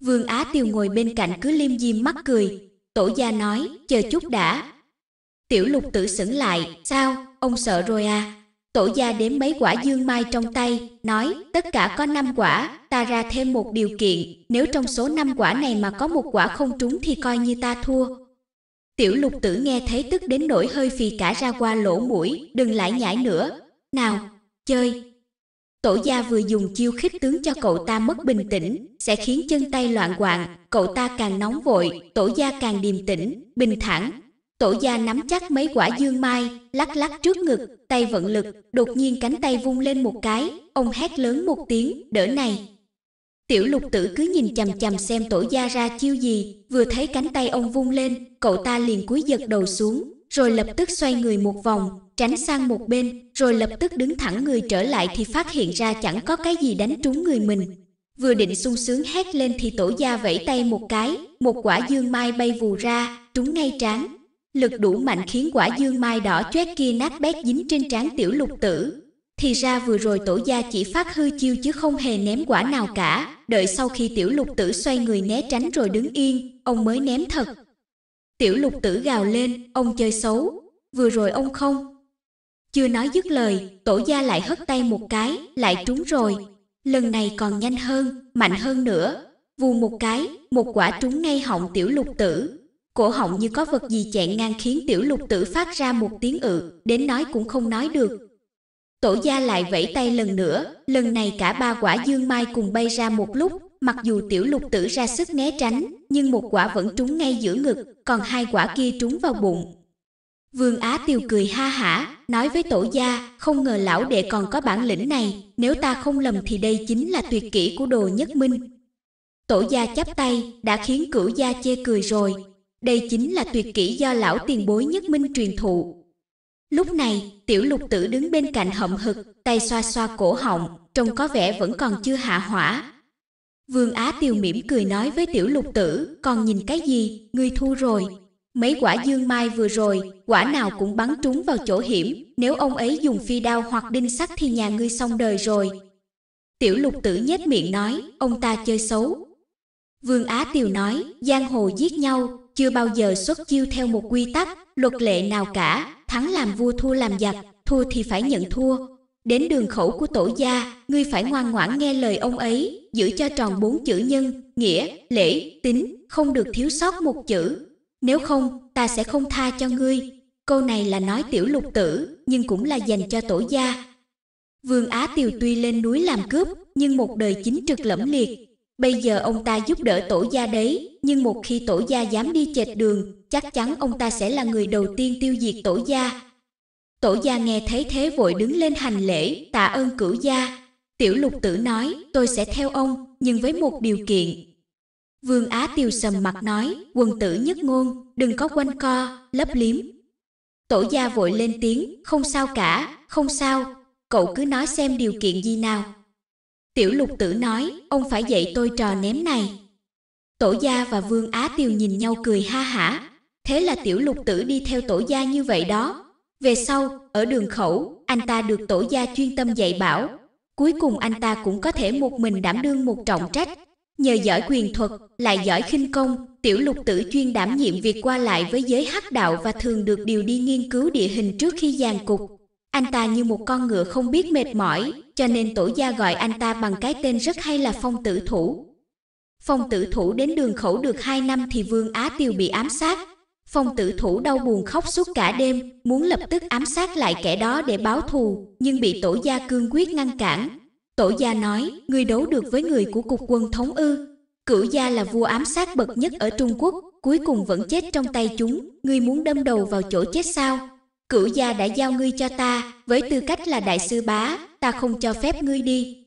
Vương Á Tiêu ngồi bên cạnh cứ liêm diêm mắt cười, tổ gia nói, chờ chút đã, Tiểu lục tử sững lại, sao, ông sợ rồi à? Tổ gia đếm mấy quả dương mai trong tay, nói, tất cả có 5 quả, ta ra thêm một điều kiện, nếu trong số 5 quả này mà có một quả không trúng thì coi như ta thua. Tiểu lục tử nghe thấy tức đến nỗi hơi phì cả ra qua lỗ mũi, đừng lại nhảy nữa. Nào, chơi. Tổ gia vừa dùng chiêu khích tướng cho cậu ta mất bình tĩnh, sẽ khiến chân tay loạn quạng, cậu ta càng nóng vội, tổ gia càng điềm tĩnh, bình thản, Tổ gia nắm chắc mấy quả dương mai, lắc lắc trước ngực, tay vận lực, đột nhiên cánh tay vung lên một cái, ông hét lớn một tiếng, đỡ này. Tiểu lục tử cứ nhìn chằm chằm xem tổ gia ra chiêu gì, vừa thấy cánh tay ông vung lên, cậu ta liền cúi giật đầu xuống, rồi lập tức xoay người một vòng, tránh sang một bên, rồi lập tức đứng thẳng người trở lại thì phát hiện ra chẳng có cái gì đánh trúng người mình. Vừa định sung sướng hét lên thì tổ gia vẫy tay một cái, một quả dương mai bay vù ra, trúng ngay trán, Lực đủ mạnh khiến quả dương mai đỏ chét kia nát bét dính trên trán tiểu lục tử. Thì ra vừa rồi tổ gia chỉ phát hư chiêu chứ không hề ném quả nào cả, đợi sau khi tiểu lục tử xoay người né tránh rồi đứng yên, ông mới ném thật. Tiểu lục tử gào lên, ông chơi xấu, vừa rồi ông không. Chưa nói dứt lời, tổ gia lại hất tay một cái, lại trúng rồi. Lần này còn nhanh hơn, mạnh hơn nữa. Vù một cái, một quả trúng ngay họng tiểu lục tử, cổ họng như có vật gì chẹn ngang khiến tiểu lục tử phát ra một tiếng ự, ừ, đến nói cũng không nói được. Tổ gia lại vẫy tay lần nữa, lần này cả ba quả dương mai cùng bay ra một lúc, mặc dù tiểu lục tử ra sức né tránh, nhưng một quả vẫn trúng ngay giữa ngực, còn hai quả kia trúng vào bụng. Vương Á Tiêu cười ha hả, nói với tổ gia, không ngờ lão đệ còn có bản lĩnh này, nếu ta không lầm thì đây chính là tuyệt kỹ của đồ nhất minh. Tổ gia chắp tay, đã khiến cửu gia chê cười rồi, đây chính là tuyệt kỹ do lão tiền bối nhất minh truyền thụ. Lúc này, tiểu lục tử đứng bên cạnh hậm hực, tay xoa xoa cổ họng, trông có vẻ vẫn còn chưa hạ hỏa. Vương Á tiêu mỉm cười nói với tiểu lục tử, còn nhìn cái gì, ngươi thu rồi. Mấy quả dương mai vừa rồi, quả nào cũng bắn trúng vào chỗ hiểm, nếu ông ấy dùng phi đao hoặc đinh sắt thì nhà ngươi xong đời rồi. Tiểu lục tử nhếch miệng nói, ông ta chơi xấu. Vương Á Tiều nói, giang hồ giết nhau, chưa bao giờ xuất chiêu theo một quy tắc, luật lệ nào cả, thắng làm vua thua làm giặc, thua thì phải nhận thua. Đến đường khẩu của tổ gia, ngươi phải ngoan ngoãn nghe lời ông ấy, giữ cho tròn bốn chữ nhân, nghĩa, lễ, tín, không được thiếu sót một chữ. Nếu không, ta sẽ không tha cho ngươi. Câu này là nói tiểu lục tử, nhưng cũng là dành cho tổ gia. Vương Á Tiều tuy lên núi làm cướp, nhưng một đời chính trực lẫm liệt, Bây giờ ông ta giúp đỡ tổ gia đấy, nhưng một khi tổ gia dám đi chệch đường, chắc chắn ông ta sẽ là người đầu tiên tiêu diệt tổ gia. Tổ gia nghe thấy thế vội đứng lên hành lễ, tạ ơn cửu gia. Tiểu lục tử nói, tôi sẽ theo ông, nhưng với một điều kiện. Vương Á Tiêu sầm mặt nói, quần tử nhất ngôn, đừng có quanh co, lấp liếm. Tổ gia vội lên tiếng, không sao cả, không sao, cậu cứ nói xem điều kiện gì nào. Tiểu lục tử nói, ông phải dạy tôi trò ném này. Tổ gia và Vương Á Tiêu nhìn nhau cười ha hả. Thế là tiểu lục tử đi theo tổ gia như vậy đó. Về sau, ở đường khẩu, anh ta được tổ gia chuyên tâm dạy bảo. Cuối cùng anh ta cũng có thể một mình đảm đương một trọng trách. Nhờ giỏi quyền thuật, lại giỏi khinh công, tiểu lục tử chuyên đảm nhiệm việc qua lại với giới hắc đạo và thường được điều đi nghiên cứu địa hình trước khi giàn cục. Anh ta như một con ngựa không biết mệt mỏi, cho nên tổ gia gọi anh ta bằng cái tên rất hay là Phong Tử Thủ. Phong Tử Thủ đến đường khẩu được 2 năm thì Vương Á Tiêu bị ám sát. Phong Tử Thủ đau buồn khóc suốt cả đêm, muốn lập tức ám sát lại kẻ đó để báo thù, nhưng bị tổ gia cương quyết ngăn cản. Tổ gia nói, ngươi đấu được với người của cục quân thống ư? Cửu gia là vua ám sát bậc nhất ở Trung Quốc, cuối cùng vẫn chết trong tay chúng, ngươi muốn đâm đầu vào chỗ chết sao? cửu gia đã giao ngươi cho ta, với tư cách là đại sư bá, ta không cho phép ngươi đi.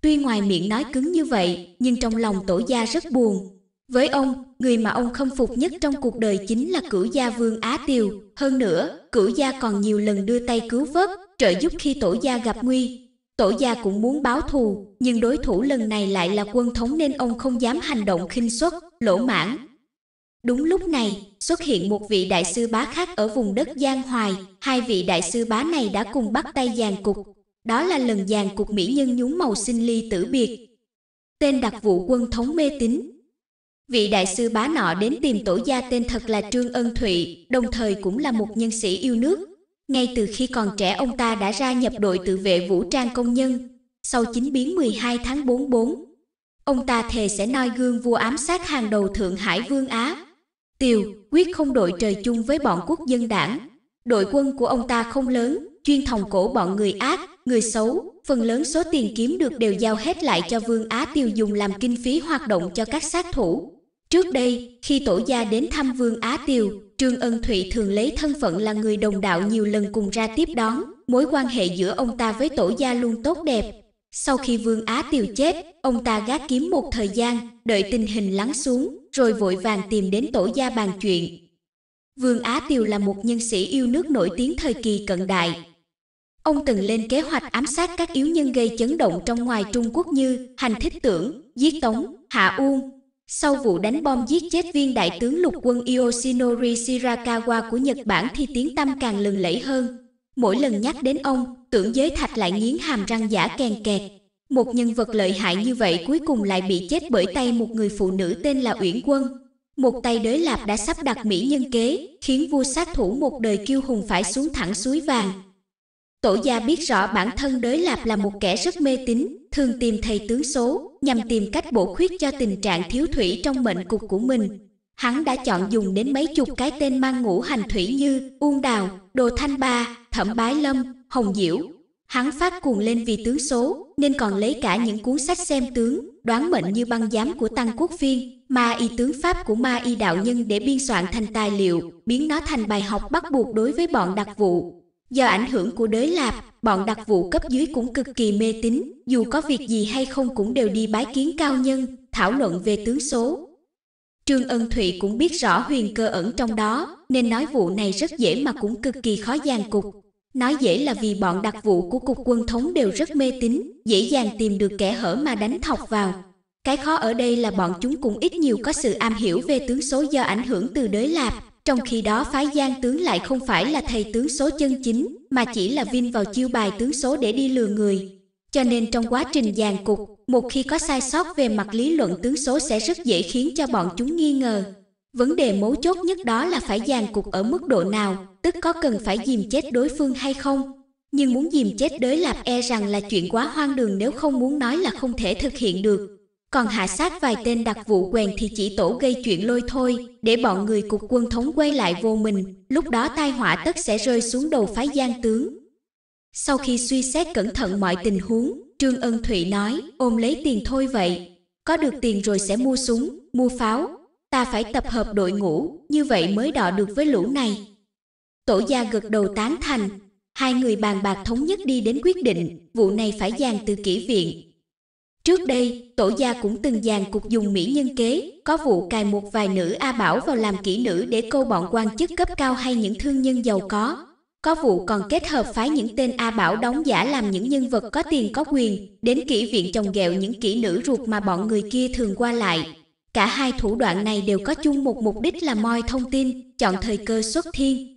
Tuy ngoài miệng nói cứng như vậy, nhưng trong lòng tổ gia rất buồn. Với ông, người mà ông không phục nhất trong cuộc đời chính là cửu gia vương Á Tiều. Hơn nữa, cửu gia còn nhiều lần đưa tay cứu vớt, trợ giúp khi tổ gia gặp nguy. Tổ gia cũng muốn báo thù, nhưng đối thủ lần này lại là quân thống nên ông không dám hành động khinh suất, lỗ mãn, Đúng lúc này, xuất hiện một vị đại sư bá khác ở vùng đất Giang Hoài, hai vị đại sư bá này đã cùng bắt tay giàn cục. Đó là lần giàn cục mỹ nhân nhúng màu sinh ly tử biệt. Tên đặc vụ quân thống mê tín. Vị đại sư bá nọ đến tìm tổ gia tên thật là Trương Ân Thụy, đồng thời cũng là một nhân sĩ yêu nước. Ngay từ khi còn trẻ ông ta đã ra nhập đội tự vệ vũ trang công nhân. Sau chính biến 12 tháng 44, ông ta thề sẽ noi gương vua ám sát hàng đầu Thượng Hải Vương Á, Tiều quyết không đội trời chung với bọn quốc dân đảng. Đội quân của ông ta không lớn, chuyên thòng cổ bọn người ác, người xấu, phần lớn số tiền kiếm được đều giao hết lại cho Vương Á Tiêu dùng làm kinh phí hoạt động cho các sát thủ. Trước đây, khi tổ gia đến thăm Vương Á Tiêu, Trương Ân Thụy thường lấy thân phận là người đồng đạo nhiều lần cùng ra tiếp đón, mối quan hệ giữa ông ta với tổ gia luôn tốt đẹp. Sau khi Vương Á Tiêu chết, ông ta gác kiếm một thời gian, đợi tình hình lắng xuống, rồi vội vàng tìm đến tổ gia bàn chuyện. Vương Á Tiều là một nhân sĩ yêu nước nổi tiếng thời kỳ cận đại. Ông từng lên kế hoạch ám sát các yếu nhân gây chấn động trong ngoài Trung Quốc như hành thích tưởng, giết tống, hạ uông. Sau vụ đánh bom giết chết viên đại tướng lục quân Yoshinori Shirakawa của Nhật Bản thì tiếng tâm càng lừng lẫy hơn. Mỗi lần nhắc đến ông, tưởng giới thạch lại nghiến hàm răng giả kèn kẹt. Một nhân vật lợi hại như vậy cuối cùng lại bị chết bởi tay một người phụ nữ tên là Uyển Quân. Một tay đới lạp đã sắp đặt mỹ nhân kế, khiến vua sát thủ một đời kiêu hùng phải xuống thẳng suối vàng. Tổ gia biết rõ bản thân đới lạp là một kẻ rất mê tín, thường tìm thầy tướng số, nhằm tìm cách bổ khuyết cho tình trạng thiếu thủy trong mệnh cục của mình. Hắn đã chọn dùng đến mấy chục cái tên mang ngũ hành thủy như Uông Đào, Đồ Thanh Ba, Thẩm Bái Lâm, Hồng Diễu, Hắn phát cuồng lên vì tướng số, nên còn lấy cả những cuốn sách xem tướng, đoán mệnh như băng giám của Tăng Quốc Phiên, ma y tướng pháp của ma y đạo nhân để biên soạn thành tài liệu, biến nó thành bài học bắt buộc đối với bọn đặc vụ. Do ảnh hưởng của đới lạp, bọn đặc vụ cấp dưới cũng cực kỳ mê tín, dù có việc gì hay không cũng đều đi bái kiến cao nhân, thảo luận về tướng số. Trương Ân Thụy cũng biết rõ huyền cơ ẩn trong đó, nên nói vụ này rất dễ mà cũng cực kỳ khó giàn cục, Nói dễ là vì bọn đặc vụ của cục quân thống đều rất mê tín, dễ dàng tìm được kẻ hở mà đánh thọc vào. Cái khó ở đây là bọn chúng cũng ít nhiều có sự am hiểu về tướng số do ảnh hưởng từ đới lạp, trong khi đó phái giang tướng lại không phải là thầy tướng số chân chính, mà chỉ là vin vào chiêu bài tướng số để đi lừa người. Cho nên trong quá trình dàn cục, một khi có sai sót về mặt lý luận tướng số sẽ rất dễ khiến cho bọn chúng nghi ngờ, Vấn đề mấu chốt nhất đó là phải dàn cục ở mức độ nào, tức có cần phải dìm chết đối phương hay không. Nhưng muốn dìm chết đới lạp e rằng là chuyện quá hoang đường nếu không muốn nói là không thể thực hiện được. Còn hạ sát vài tên đặc vụ quèn thì chỉ tổ gây chuyện lôi thôi, để bọn người cục quân thống quay lại vô mình, lúc đó tai họa tất sẽ rơi xuống đầu phái giang tướng. Sau khi suy xét cẩn thận mọi tình huống, Trương Ân Thụy nói, ôm lấy tiền thôi vậy, có được tiền rồi sẽ mua súng, mua pháo, ta phải tập hợp đội ngũ, như vậy mới đọ được với lũ này. Tổ gia gật đầu tán thành, hai người bàn bạc thống nhất đi đến quyết định, vụ này phải dàn từ kỹ viện. Trước đây, tổ gia cũng từng dàn cục dùng mỹ nhân kế, có vụ cài một vài nữ A Bảo vào làm kỹ nữ để câu bọn quan chức cấp cao hay những thương nhân giàu có. Có vụ còn kết hợp phái những tên A Bảo đóng giả làm những nhân vật có tiền có quyền, đến kỹ viện chồng ghẹo những kỹ nữ ruột mà bọn người kia thường qua lại, Cả hai thủ đoạn này đều có chung một mục đích là moi thông tin, chọn thời cơ xuất thiên.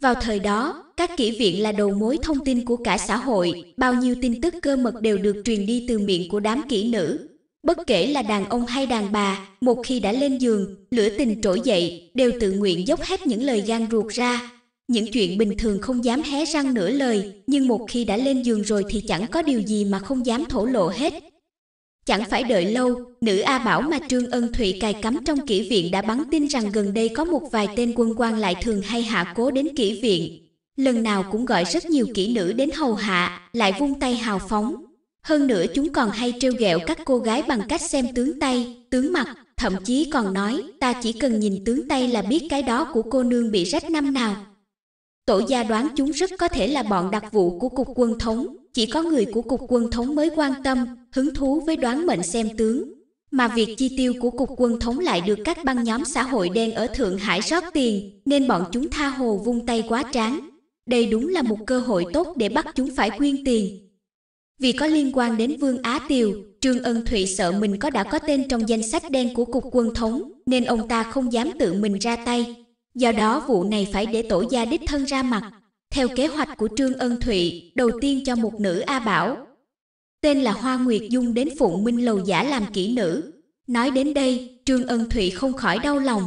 Vào thời đó, các kỹ viện là đầu mối thông tin của cả xã hội, bao nhiêu tin tức cơ mật đều được truyền đi từ miệng của đám kỹ nữ. Bất kể là đàn ông hay đàn bà, một khi đã lên giường, lửa tình trỗi dậy, đều tự nguyện dốc hết những lời gan ruột ra. Những chuyện bình thường không dám hé răng nửa lời, nhưng một khi đã lên giường rồi thì chẳng có điều gì mà không dám thổ lộ hết, Chẳng phải đợi lâu, nữ A Bảo mà Trương Ân Thụy cài cắm trong kỹ viện đã bắn tin rằng gần đây có một vài tên quân quan lại thường hay hạ cố đến kỹ viện. Lần nào cũng gọi rất nhiều kỹ nữ đến hầu hạ, lại vung tay hào phóng. Hơn nữa chúng còn hay trêu ghẹo các cô gái bằng cách xem tướng tay, tướng mặt, thậm chí còn nói ta chỉ cần nhìn tướng tay là biết cái đó của cô nương bị rách năm nào. Tổ gia đoán chúng rất có thể là bọn đặc vụ của cục quân thống, chỉ có người của cục quân thống mới quan tâm, hứng thú với đoán mệnh xem tướng. Mà việc chi tiêu của cục quân thống lại được các băng nhóm xã hội đen ở Thượng Hải rót tiền, nên bọn chúng tha hồ vung tay quá tráng. Đây đúng là một cơ hội tốt để bắt chúng phải quyên tiền. Vì có liên quan đến Vương Á Tiều, Trương Ân Thụy sợ mình có đã có tên trong danh sách đen của cục quân thống, nên ông ta không dám tự mình ra tay. Do đó vụ này phải để tổ gia đích thân ra mặt. Theo kế hoạch của Trương Ân Thụy, đầu tiên cho một nữ A Bảo, tên là Hoa Nguyệt Dung đến Phụng Minh Lầu giả làm kỹ nữ. Nói đến đây, Trương Ân Thụy không khỏi đau lòng.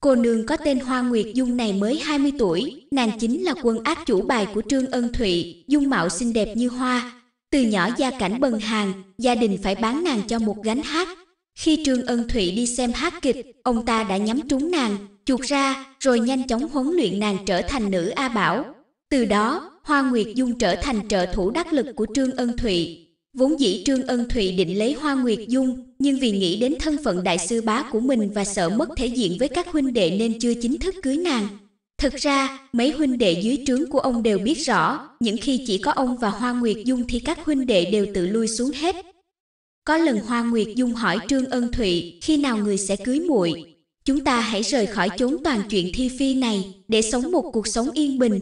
Cô nương có tên Hoa Nguyệt Dung này mới 20 tuổi, nàng chính là quân ác chủ bài của Trương Ân Thụy, dung mạo xinh đẹp như hoa. Từ nhỏ gia cảnh bần hàng, gia đình phải bán nàng cho một gánh hát. Khi Trương Ân Thụy đi xem hát kịch, ông ta đã nhắm trúng nàng, chuột ra, rồi nhanh chóng huấn luyện nàng trở thành nữ A Bảo. Từ đó, Hoa Nguyệt Dung trở thành trợ thủ đắc lực của Trương Ân Thụy. Vốn dĩ Trương Ân Thụy định lấy Hoa Nguyệt Dung, nhưng vì nghĩ đến thân phận đại sư bá của mình và sợ mất thể diện với các huynh đệ nên chưa chính thức cưới nàng. Thực ra, mấy huynh đệ dưới trướng của ông đều biết rõ, những khi chỉ có ông và Hoa Nguyệt Dung thì các huynh đệ đều tự lui xuống hết. Có lần Hoa Nguyệt Dung hỏi Trương Ân Thụy, khi nào người sẽ cưới muội? Chúng ta hãy rời khỏi chốn toàn chuyện thi phi này, để sống một cuộc sống yên bình,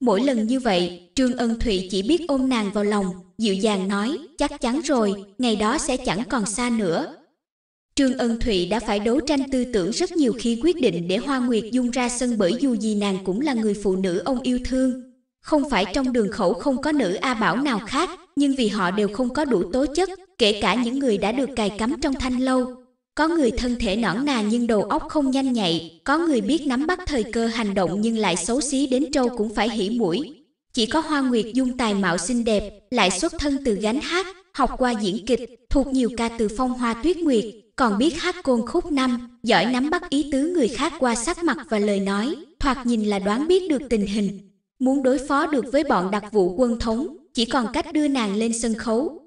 Mỗi lần như vậy, Trương Ân Thụy chỉ biết ôm nàng vào lòng, dịu dàng nói, chắc chắn rồi, ngày đó sẽ chẳng còn xa nữa. Trương Ân Thụy đã phải đấu tranh tư tưởng rất nhiều khi quyết định để Hoa Nguyệt Dung ra sân bởi dù gì nàng cũng là người phụ nữ ông yêu thương. Không phải trong đường khẩu không có nữ A Bảo nào khác, nhưng vì họ đều không có đủ tố chất, kể cả những người đã được cài cắm trong thanh lâu, có người thân thể nõn nà nhưng đầu óc không nhanh nhạy, có người biết nắm bắt thời cơ hành động nhưng lại xấu xí đến trâu cũng phải hỉ mũi. Chỉ có Hoa Nguyệt Dung tài mạo xinh đẹp, lại xuất thân từ gánh hát, học qua diễn kịch, thuộc nhiều ca từ phong hoa tuyết nguyệt, còn biết hát côn khúc năm, giỏi nắm bắt ý tứ người khác qua sắc mặt và lời nói, thoạt nhìn là đoán biết được tình hình. Muốn đối phó được với bọn đặc vụ quân thống, chỉ còn cách đưa nàng lên sân khấu,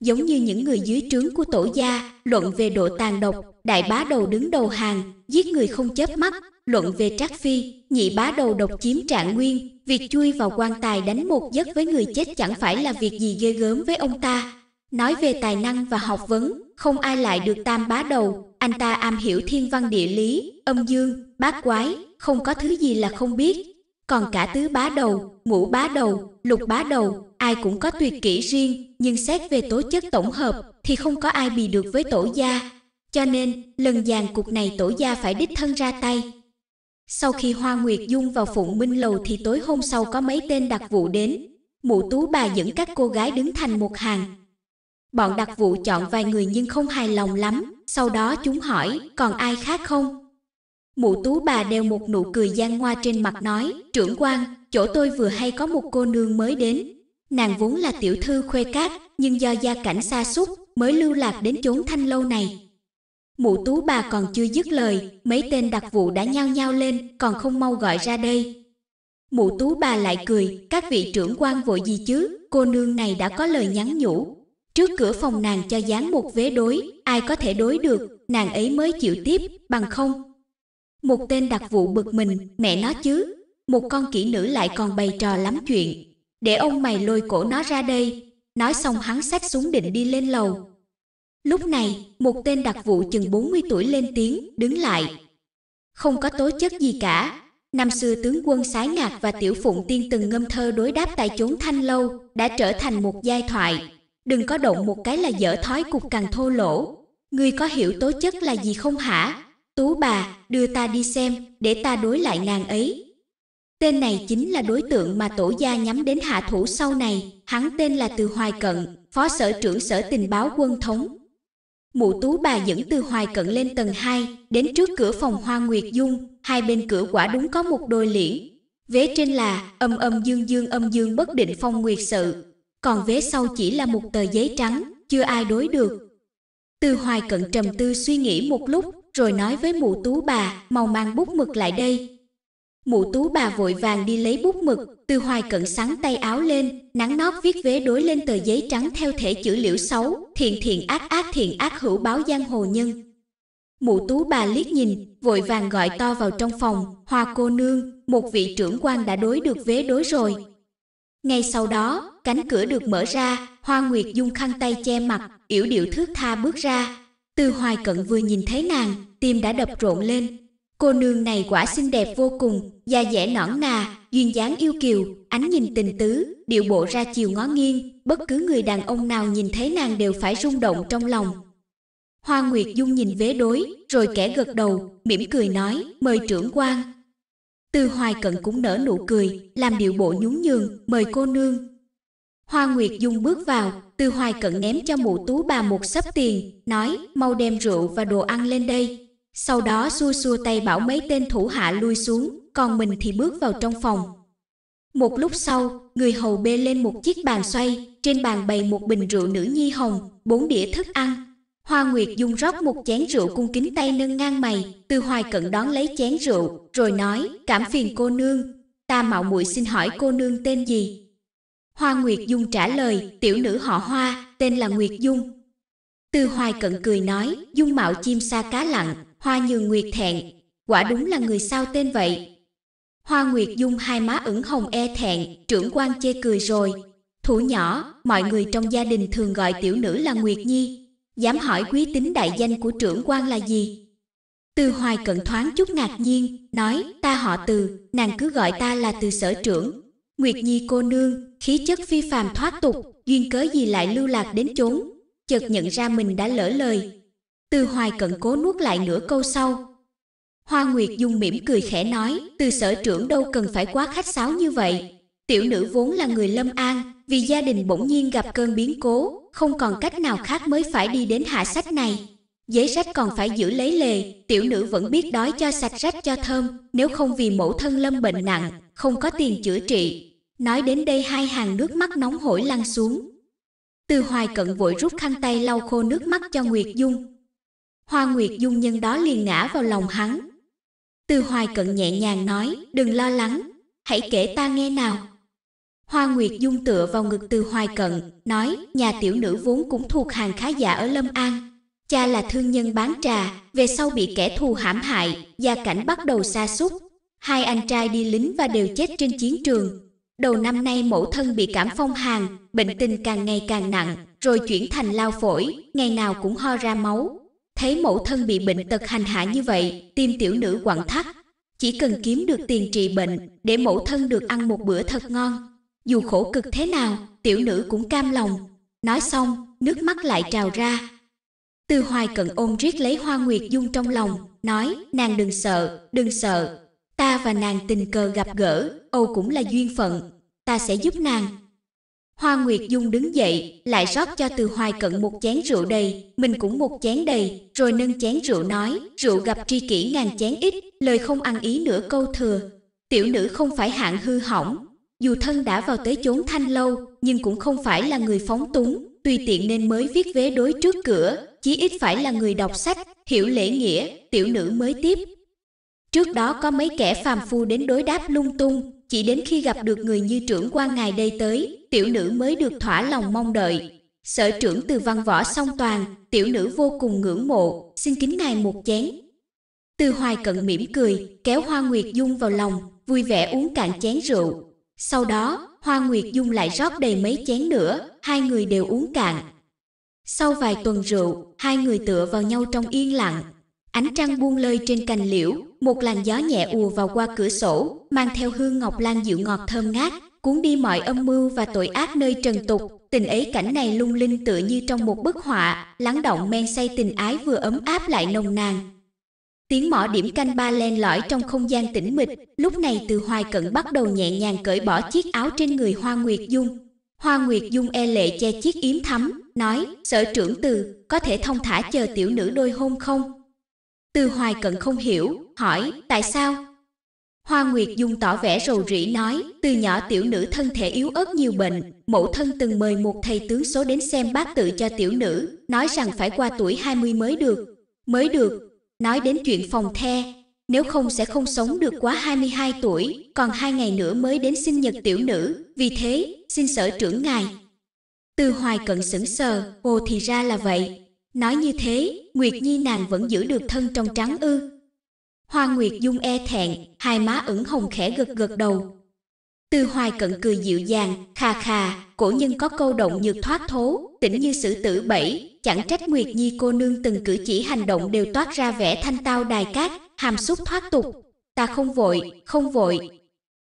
giống như những người dưới trướng của tổ gia, luận về độ tàn độc, đại bá đầu đứng đầu hàng, giết người không chớp mắt, luận về trác phi, nhị bá đầu độc chiếm trạng nguyên, việc chui vào quan tài đánh một giấc với người chết chẳng phải là việc gì ghê gớm với ông ta. Nói về tài năng và học vấn, không ai lại được tam bá đầu, anh ta am hiểu thiên văn địa lý, âm dương, bát quái, không có thứ gì là không biết, còn cả tứ bá đầu, ngũ bá đầu, lục bá đầu, ai cũng có tuyệt kỹ riêng, nhưng xét về tố chất tổng hợp thì không có ai bị được với tổ gia. Cho nên, lần dàn cuộc này tổ gia phải đích thân ra tay. Sau khi Hoa Nguyệt Dung vào Phụng Minh Lầu thì tối hôm sau có mấy tên đặc vụ đến. Mụ tú bà dẫn các cô gái đứng thành một hàng. Bọn đặc vụ chọn vài người nhưng không hài lòng lắm, sau đó chúng hỏi còn ai khác không? Mụ tú bà đeo một nụ cười gian ngoa trên mặt nói, trưởng quan, chỗ tôi vừa hay có một cô nương mới đến. Nàng vốn là tiểu thư khuê cát, nhưng do gia cảnh xa xúc mới lưu lạc đến chốn thanh lâu này. Mụ tú bà còn chưa dứt lời, mấy tên đặc vụ đã nhao nhao lên, còn không mau gọi ra đây. Mụ tú bà lại cười, các vị trưởng quan vội gì chứ, cô nương này đã có lời nhắn nhủ. Trước cửa phòng nàng cho dán một vế đối, ai có thể đối được, nàng ấy mới chịu tiếp, bằng không, một tên đặc vụ bực mình, mẹ nó chứ, một con kỹ nữ lại còn bày trò lắm chuyện. Để ông mày lôi cổ nó ra đây, nói xong hắn xách xuống định đi lên lầu. Lúc này, một tên đặc vụ chừng 40 tuổi lên tiếng, đứng lại. Không có tố chất gì cả, Năm xưa tướng quân Sái Ngạc và Tiểu Phụng Tiên từng ngâm thơ đối đáp tại chốn Thanh Lâu, đã trở thành một giai thoại. Đừng có động một cái là dở thói cục càng thô lỗ. Ngươi có hiểu tố chất là gì không hả? Tú bà, đưa ta đi xem, để ta đối lại nàng ấy. Tên này chính là đối tượng mà tổ gia nhắm đến hạ thủ sau này, hắn tên là Từ Hoài Cận, phó sở trưởng sở tình báo quân thống. Mụ tú bà dẫn Từ Hoài Cận lên tầng 2, đến trước cửa phòng Hoa Nguyệt Dung, hai bên cửa quả đúng có một đôi liễn. Vế trên là âm âm dương dương âm dương bất định phong nguyệt sự, còn vế sau chỉ là một tờ giấy trắng, chưa ai đối được. Từ Hoài Cận trầm tư suy nghĩ một lúc, rồi nói với mụ tú bà, mau mang bút mực lại đây. Mụ tú bà vội vàng đi lấy bút mực, từ hoài cận sáng tay áo lên, nắng nót viết vế đối lên tờ giấy trắng theo thể chữ liễu xấu, thiện thiện ác ác thiện ác hữu báo giang hồ nhân. Mụ tú bà liếc nhìn, vội vàng gọi to vào trong phòng, hoa cô nương, một vị trưởng quan đã đối được vế đối rồi. Ngay sau đó, cánh cửa được mở ra, hoa nguyệt dung khăn tay che mặt, yểu điệu thước tha bước ra, từ hoài cận vừa nhìn thấy nàng, tim đã đập rộn lên. Cô nương này quả xinh đẹp vô cùng, da dẻ nõn nà, duyên dáng yêu kiều, ánh nhìn tình tứ, điệu bộ ra chiều ngó nghiêng, bất cứ người đàn ông nào nhìn thấy nàng đều phải rung động trong lòng. Hoa Nguyệt Dung nhìn vế đối, rồi kẻ gật đầu, mỉm cười nói, mời trưởng quan. Từ hoài cận cũng nở nụ cười, làm điệu bộ nhún nhường, mời cô nương, Hoa Nguyệt Dung bước vào, Tư Hoài Cận ném cho mụ tú bà một sấp tiền, nói, mau đem rượu và đồ ăn lên đây. Sau đó xua xua tay bảo mấy tên thủ hạ lui xuống, còn mình thì bước vào trong phòng. Một lúc sau, người hầu bê lên một chiếc bàn xoay, trên bàn bày một bình rượu nữ nhi hồng, bốn đĩa thức ăn. Hoa Nguyệt Dung rót một chén rượu cung kính tay nâng ngang mày, Tư Hoài Cận đón lấy chén rượu, rồi nói, cảm phiền cô nương, ta mạo muội xin hỏi cô nương tên gì, Hoa Nguyệt Dung trả lời, tiểu nữ họ Hoa, tên là Nguyệt Dung. Tư Hoài cận cười nói, dung mạo chim sa cá lặng, Hoa nhường Nguyệt thẹn, quả đúng là người sao tên vậy. Hoa Nguyệt Dung hai má ửng hồng e thẹn, trưởng quan chê cười rồi. Thủ nhỏ, mọi người trong gia đình thường gọi tiểu nữ là Nguyệt Nhi. Dám hỏi quý tính đại danh của trưởng quan là gì? Từ hoài cận thoáng chút ngạc nhiên, nói ta họ từ, nàng cứ gọi ta là từ sở trưởng, Nguyệt Nhi cô nương, khí chất phi phàm thoát tục, duyên cớ gì lại lưu lạc đến chốn, chợt nhận ra mình đã lỡ lời. Từ hoài cận cố nuốt lại nửa câu sau. Hoa Nguyệt dung mỉm cười khẽ nói, từ sở trưởng đâu cần phải quá khách sáo như vậy. Tiểu nữ vốn là người lâm an, vì gia đình bỗng nhiên gặp cơn biến cố, không còn cách nào khác mới phải đi đến hạ sách này. Giấy sách còn phải giữ lấy lề, tiểu nữ vẫn biết đói cho sạch rách cho thơm, nếu không vì mẫu thân lâm bệnh nặng, không có tiền chữa trị, Nói đến đây hai hàng nước mắt nóng hổi lăn xuống. Từ hoài cận vội rút khăn tay lau khô nước mắt cho Nguyệt Dung. Hoa Nguyệt Dung nhân đó liền ngã vào lòng hắn. Từ hoài cận nhẹ nhàng nói, đừng lo lắng, hãy kể ta nghe nào. Hoa Nguyệt Dung tựa vào ngực từ hoài cận, nói, nhà tiểu nữ vốn cũng thuộc hàng khá giả ở Lâm An. Cha là thương nhân bán trà, về sau bị kẻ thù hãm hại, gia cảnh bắt đầu xa xúc. Hai anh trai đi lính và đều chết trên chiến trường, Đầu năm nay mẫu thân bị cảm phong hàn, bệnh tình càng ngày càng nặng, rồi chuyển thành lao phổi, ngày nào cũng ho ra máu. Thấy mẫu thân bị bệnh tật hành hạ như vậy, tim tiểu nữ quặn thắt. Chỉ cần kiếm được tiền trị bệnh, để mẫu thân được ăn một bữa thật ngon. Dù khổ cực thế nào, tiểu nữ cũng cam lòng. Nói xong, nước mắt lại trào ra. Từ hoài cận ôm riết lấy hoa nguyệt dung trong lòng, nói, nàng đừng sợ, đừng sợ, Ta và nàng tình cờ gặp gỡ, Âu cũng là duyên phận, ta sẽ giúp nàng. Hoa Nguyệt Dung đứng dậy, lại rót cho Từ Hoài Cận một chén rượu đầy, mình cũng một chén đầy, rồi nâng chén rượu nói, rượu gặp tri kỷ ngàn chén ít, lời không ăn ý nửa câu thừa. Tiểu nữ không phải hạng hư hỏng, dù thân đã vào tới chốn thanh lâu, nhưng cũng không phải là người phóng túng, tùy tiện nên mới viết vế đối trước cửa, chí ít phải là người đọc sách, hiểu lễ nghĩa, tiểu nữ mới tiếp. Trước đó có mấy kẻ phàm phu đến đối đáp lung tung, chỉ đến khi gặp được người như trưởng quan ngài đây tới, tiểu nữ mới được thỏa lòng mong đợi. Sở trưởng từ văn võ song toàn, tiểu nữ vô cùng ngưỡng mộ, xin kính ngài một chén. Từ hoài cận mỉm cười, kéo Hoa Nguyệt Dung vào lòng, vui vẻ uống cạn chén rượu. Sau đó, Hoa Nguyệt Dung lại rót đầy mấy chén nữa, hai người đều uống cạn. Sau vài tuần rượu, hai người tựa vào nhau trong yên lặng. Ánh trăng buông lơi trên cành liễu, một làn gió nhẹ ùa vào qua cửa sổ, mang theo hương ngọc lan dịu ngọt thơm ngát, cuốn đi mọi âm mưu và tội ác nơi trần tục. Tình ấy cảnh này lung linh tựa như trong một bức họa, lắng động men say tình ái vừa ấm áp lại nồng nàn. Tiếng mỏ điểm canh ba len lỏi trong không gian tĩnh mịch, lúc này từ hoài cận bắt đầu nhẹ nhàng cởi bỏ chiếc áo trên người Hoa Nguyệt Dung. Hoa Nguyệt Dung e lệ che chiếc yếm thắm, nói, sở trưởng từ, có thể thông thả chờ tiểu nữ đôi hôn không? Từ Hoài Cận không hiểu, hỏi, tại sao? Hoa Nguyệt Dung tỏ vẻ rầu rĩ nói, từ nhỏ tiểu nữ thân thể yếu ớt nhiều bệnh, mẫu thân từng mời một thầy tướng số đến xem bác tự cho tiểu nữ, nói rằng phải qua tuổi 20 mới được. Mới được, nói đến chuyện phòng the, nếu không sẽ không sống được quá 22 tuổi, còn hai ngày nữa mới đến sinh nhật tiểu nữ, vì thế, xin sở trưởng ngài. Từ hoài cận sững sờ, ồ thì ra là vậy, Nói như thế, Nguyệt Nhi nàng vẫn giữ được thân trong trắng ư. Hoa Nguyệt Dung e thẹn, hai má ửng hồng khẽ gật gật đầu. Tư Hoài cận cười dịu dàng, khà khà, cổ nhân có câu động nhược thoát thố, tỉnh như sử tử bảy, chẳng trách Nguyệt Nhi cô nương từng cử chỉ hành động đều toát ra vẻ thanh tao đài cát, hàm xúc thoát tục. Ta không vội, không vội.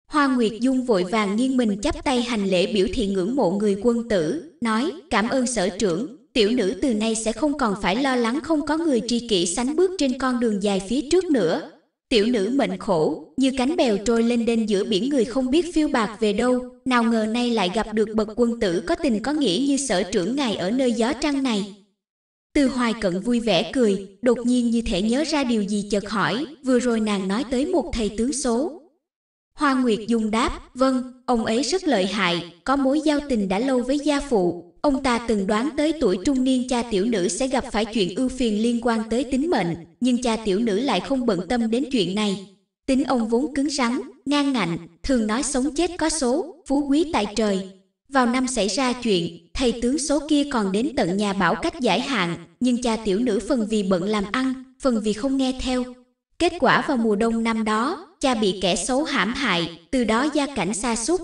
Hoa Nguyệt Dung vội vàng nghiêng mình chắp tay hành lễ biểu thị ngưỡng mộ người quân tử, nói cảm ơn sở trưởng, tiểu nữ từ nay sẽ không còn phải lo lắng không có người tri kỷ sánh bước trên con đường dài phía trước nữa. Tiểu nữ mệnh khổ, như cánh bèo trôi lên đên giữa biển người không biết phiêu bạc về đâu, nào ngờ nay lại gặp được bậc quân tử có tình có nghĩa như sở trưởng ngài ở nơi gió trăng này. Từ hoài cận vui vẻ cười, đột nhiên như thể nhớ ra điều gì chợt hỏi, vừa rồi nàng nói tới một thầy tướng số. Hoa Nguyệt Dung đáp, vâng, ông ấy rất lợi hại, có mối giao tình đã lâu với gia phụ, Ông ta từng đoán tới tuổi trung niên cha tiểu nữ sẽ gặp phải chuyện ưu phiền liên quan tới tính mệnh, nhưng cha tiểu nữ lại không bận tâm đến chuyện này. Tính ông vốn cứng rắn, ngang ngạnh, thường nói sống chết có số, phú quý tại trời. Vào năm xảy ra chuyện, thầy tướng số kia còn đến tận nhà bảo cách giải hạn, nhưng cha tiểu nữ phần vì bận làm ăn, phần vì không nghe theo. Kết quả vào mùa đông năm đó, cha bị kẻ xấu hãm hại, từ đó gia cảnh xa xúc,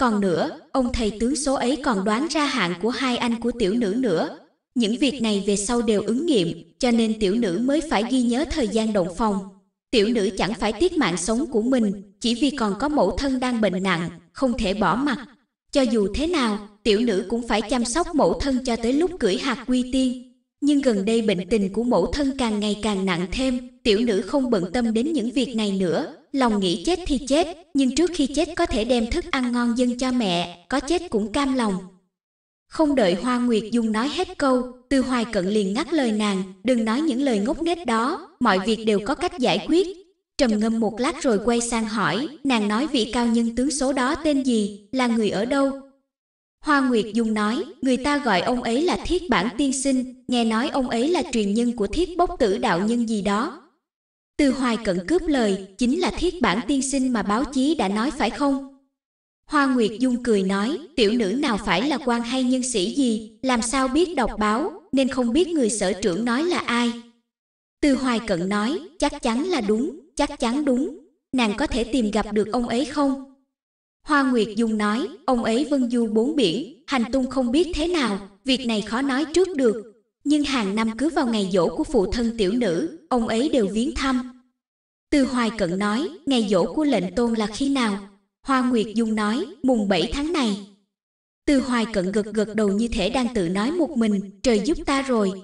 còn nữa, ông thầy tướng số ấy còn đoán ra hạn của hai anh của tiểu nữ nữa. Những việc này về sau đều ứng nghiệm, cho nên tiểu nữ mới phải ghi nhớ thời gian động phòng. Tiểu nữ chẳng phải tiếc mạng sống của mình, chỉ vì còn có mẫu thân đang bệnh nặng, không thể bỏ mặt. Cho dù thế nào, tiểu nữ cũng phải chăm sóc mẫu thân cho tới lúc cưỡi hạt quy tiên. Nhưng gần đây bệnh tình của mẫu thân càng ngày càng nặng thêm, tiểu nữ không bận tâm đến những việc này nữa, lòng nghĩ chết thì chết, nhưng trước khi chết có thể đem thức ăn ngon dâng cho mẹ, có chết cũng cam lòng. Không đợi Hoa Nguyệt Dung nói hết câu, Tư Hoài Cận liền ngắt lời nàng, đừng nói những lời ngốc nghếch đó, mọi việc đều có cách giải quyết. Trầm ngâm một lát rồi quay sang hỏi, nàng nói vị cao nhân tướng số đó tên gì, là người ở đâu, Hoa Nguyệt Dung nói, người ta gọi ông ấy là Thiết Bản Tiên Sinh, nghe nói ông ấy là truyền nhân của Thiết Bốc Tử Đạo Nhân gì đó, từ hoài cận cướp lời, chính là thiết bản tiên sinh mà báo chí đã nói phải không? Hoa Nguyệt Dung cười nói, tiểu nữ nào phải là quan hay nhân sĩ gì, làm sao biết đọc báo, nên không biết người sở trưởng nói là ai. Từ hoài cận nói, chắc chắn là đúng, chắc chắn đúng, nàng có thể tìm gặp được ông ấy không? Hoa Nguyệt Dung nói, ông ấy vân du bốn biển, hành tung không biết thế nào, việc này khó nói trước được, nhưng hàng năm cứ vào ngày dỗ của phụ thân tiểu nữ, ông ấy đều viếng thăm. Từ Hoài Cận nói, ngày dỗ của lệnh tôn là khi nào? Hoa Nguyệt Dung nói, mùng 7 tháng này. Từ Hoài Cận gật gật đầu như thể đang tự nói một mình, trời giúp ta rồi.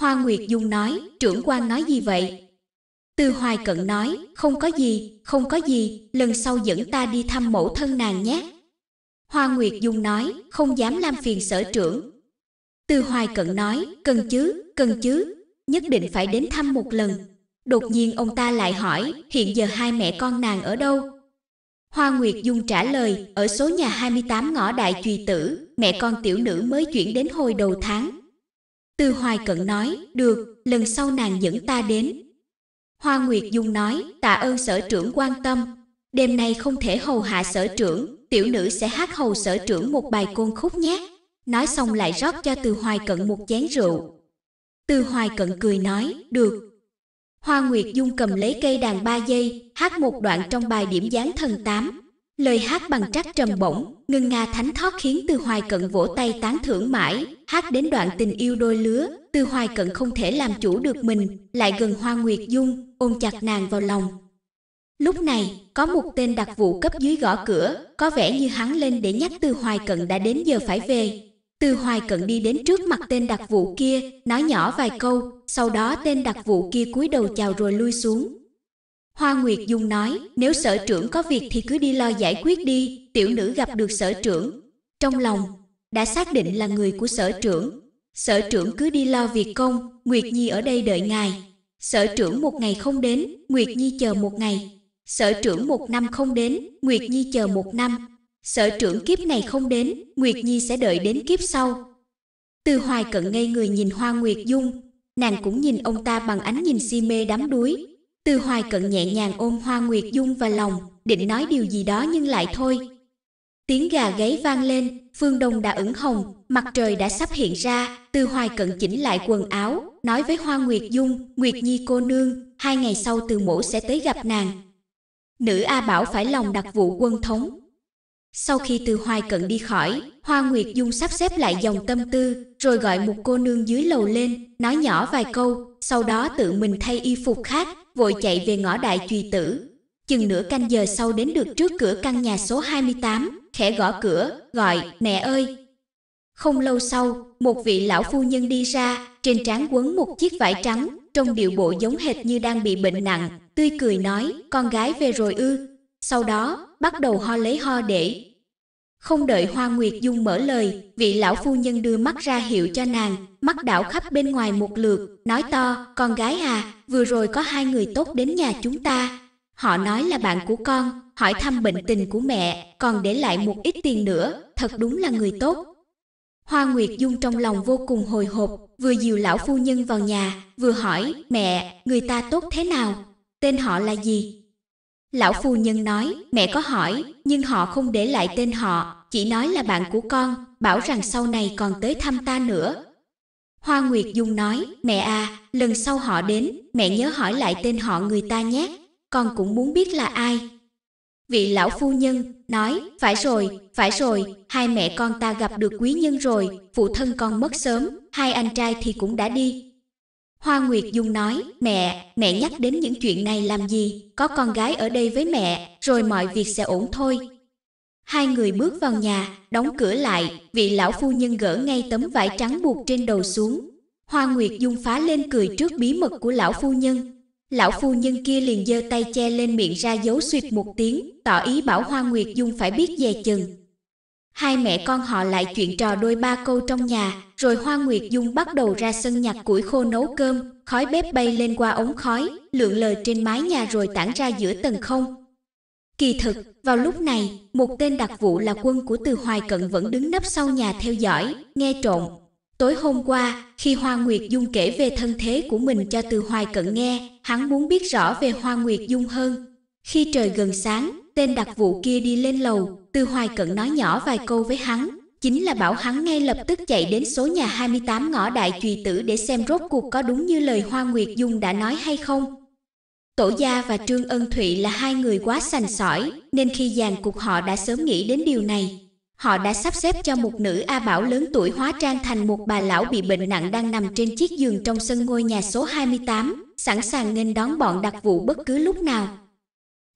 Hoa Nguyệt Dung nói, trưởng quan nói gì vậy? Từ Hoài Cận nói, không có gì, không có gì, lần sau dẫn ta đi thăm mẫu thân nàng nhé. Hoa Nguyệt Dung nói, không dám làm phiền sở trưởng, Tư Hoài Cận nói, cần chứ, cần chứ, nhất định phải đến thăm một lần. Đột nhiên ông ta lại hỏi, hiện giờ hai mẹ con nàng ở đâu? Hoa Nguyệt Dung trả lời, ở số nhà 28 ngõ Đại Trùy Tử, mẹ con tiểu nữ mới chuyển đến hồi đầu tháng. Tư Hoài Cận nói, được, lần sau nàng dẫn ta đến. Hoa Nguyệt Dung nói, tạ ơn sở trưởng quan tâm. Đêm nay không thể hầu hạ sở trưởng, tiểu nữ sẽ hát hầu sở trưởng một bài côn khúc nhé. Nói xong lại rót cho Từ Hoài Cận một chén rượu. Từ Hoài Cận cười nói, được. Hoa Nguyệt Dung cầm lấy cây đàn ba giây, hát một đoạn trong bài điểm dáng thần tám. Lời hát bằng trắc trầm bổng, ngân nga thánh thót khiến Từ Hoài Cận vỗ tay tán thưởng mãi, hát đến đoạn tình yêu đôi lứa, Từ Hoài Cận không thể làm chủ được mình, lại gần Hoa Nguyệt Dung, ôm chặt nàng vào lòng. Lúc này, có một tên đặc vụ cấp dưới gõ cửa, có vẻ như hắn lên để nhắc Từ Hoài Cận đã đến giờ phải về, Tư Hoài Cận đi đến trước mặt tên đặc vụ kia, nói nhỏ vài câu, sau đó tên đặc vụ kia cúi đầu chào rồi lui xuống. Hoa Nguyệt Dung nói, nếu sở trưởng có việc thì cứ đi lo giải quyết đi, tiểu nữ gặp được sở trưởng. Trong lòng, đã xác định là người của sở trưởng. Sở trưởng cứ đi lo việc công, Nguyệt Nhi ở đây đợi ngài. Sở trưởng một ngày không đến, Nguyệt Nhi chờ một ngày. Sở trưởng một năm không đến, Nguyệt Nhi chờ một năm. Sở trưởng kiếp này không đến, Nguyệt Nhi sẽ đợi đến kiếp sau. Từ hoài cận ngây người nhìn Hoa Nguyệt Dung, nàng cũng nhìn ông ta bằng ánh nhìn si mê đắm đuối. Từ hoài cận nhẹ nhàng ôm Hoa Nguyệt Dung vào lòng, định nói điều gì đó nhưng lại thôi. Tiếng gà gáy vang lên, phương đông đã ửng hồng, mặt trời đã sắp hiện ra, từ hoài cận chỉnh lại quần áo, nói với Hoa Nguyệt Dung, Nguyệt Nhi cô nương, hai ngày sau từ mổ sẽ tới gặp nàng. Nữ A Bảo phải lòng đặt vụ quân thống, sau khi từ hoài cận đi khỏi, Hoa Nguyệt Dung sắp xếp lại dòng tâm tư, rồi gọi một cô nương dưới lầu lên, nói nhỏ vài câu, sau đó tự mình thay y phục khác, vội chạy về ngõ đại trùy tử. Chừng nửa canh giờ sau đến được trước cửa căn nhà số 28, khẽ gõ cửa, gọi, nè ơi. Không lâu sau, một vị lão phu nhân đi ra, trên trán quấn một chiếc vải trắng, trong điệu bộ giống hệt như đang bị bệnh nặng, tươi cười nói, con gái về rồi ư, sau đó bắt đầu ho lấy ho để. Không đợi Hoa Nguyệt Dung mở lời, vị lão phu nhân đưa mắt ra hiệu cho nàng, mắt đảo khắp bên ngoài một lượt, nói to, con gái à, vừa rồi có hai người tốt đến nhà chúng ta. Họ nói là bạn của con, hỏi thăm bệnh tình của mẹ, còn để lại một ít tiền nữa, thật đúng là người tốt. Hoa Nguyệt Dung trong lòng vô cùng hồi hộp, vừa dìu lão phu nhân vào nhà, vừa hỏi, mẹ, người ta tốt thế nào? Tên họ là gì? Lão phu nhân nói, mẹ có hỏi, nhưng họ không để lại tên họ, chỉ nói là bạn của con, bảo rằng sau này còn tới thăm ta nữa. Hoa Nguyệt Dung nói, mẹ à, lần sau họ đến, mẹ nhớ hỏi lại tên họ người ta nhé, con cũng muốn biết là ai. Vị lão phu nhân nói, phải rồi, phải rồi, hai mẹ con ta gặp được quý nhân rồi, phụ thân con mất sớm, hai anh trai thì cũng đã đi, Hoa Nguyệt Dung nói, mẹ, mẹ nhắc đến những chuyện này làm gì, có con gái ở đây với mẹ, rồi mọi việc sẽ ổn thôi. Hai người bước vào nhà, đóng cửa lại, vị lão phu nhân gỡ ngay tấm vải trắng buộc trên đầu xuống. Hoa Nguyệt Dung phá lên cười trước bí mật của lão phu nhân. Lão phu nhân kia liền giơ tay che lên miệng ra dấu suyệt một tiếng, tỏ ý bảo Hoa Nguyệt Dung phải biết dè chừng. Hai mẹ con họ lại chuyện trò đôi ba câu trong nhà, rồi Hoa Nguyệt Dung bắt đầu ra sân nhặt củi khô nấu cơm, khói bếp bay lên qua ống khói, lượn lờ trên mái nhà rồi tản ra giữa tầng không. Kỳ thực, vào lúc này, một tên đặc vụ là quân của Từ Hoài Cận vẫn đứng nấp sau nhà theo dõi, nghe trộn. Tối hôm qua, khi Hoa Nguyệt Dung kể về thân thế của mình cho Từ Hoài Cận nghe, hắn muốn biết rõ về Hoa Nguyệt Dung hơn. Khi trời gần sáng, tên đặc vụ kia đi lên lầu, Từ Hoài Cận nói nhỏ vài câu với hắn, chính là bảo hắn ngay lập tức chạy đến số nhà 28 ngõ Đại Trùy Tử để xem rốt cuộc có đúng như lời Hoa Nguyệt Dung đã nói hay không. Tổ gia và Trương Ân Thụy là hai người quá sành sỏi, nên khi dàn cuộc họ đã sớm nghĩ đến điều này. Họ đã sắp xếp cho một nữ A Bảo lớn tuổi hóa trang thành một bà lão bị bệnh nặng đang nằm trên chiếc giường trong sân ngôi nhà số 28, sẵn sàng nên đón bọn đặc vụ bất cứ lúc nào.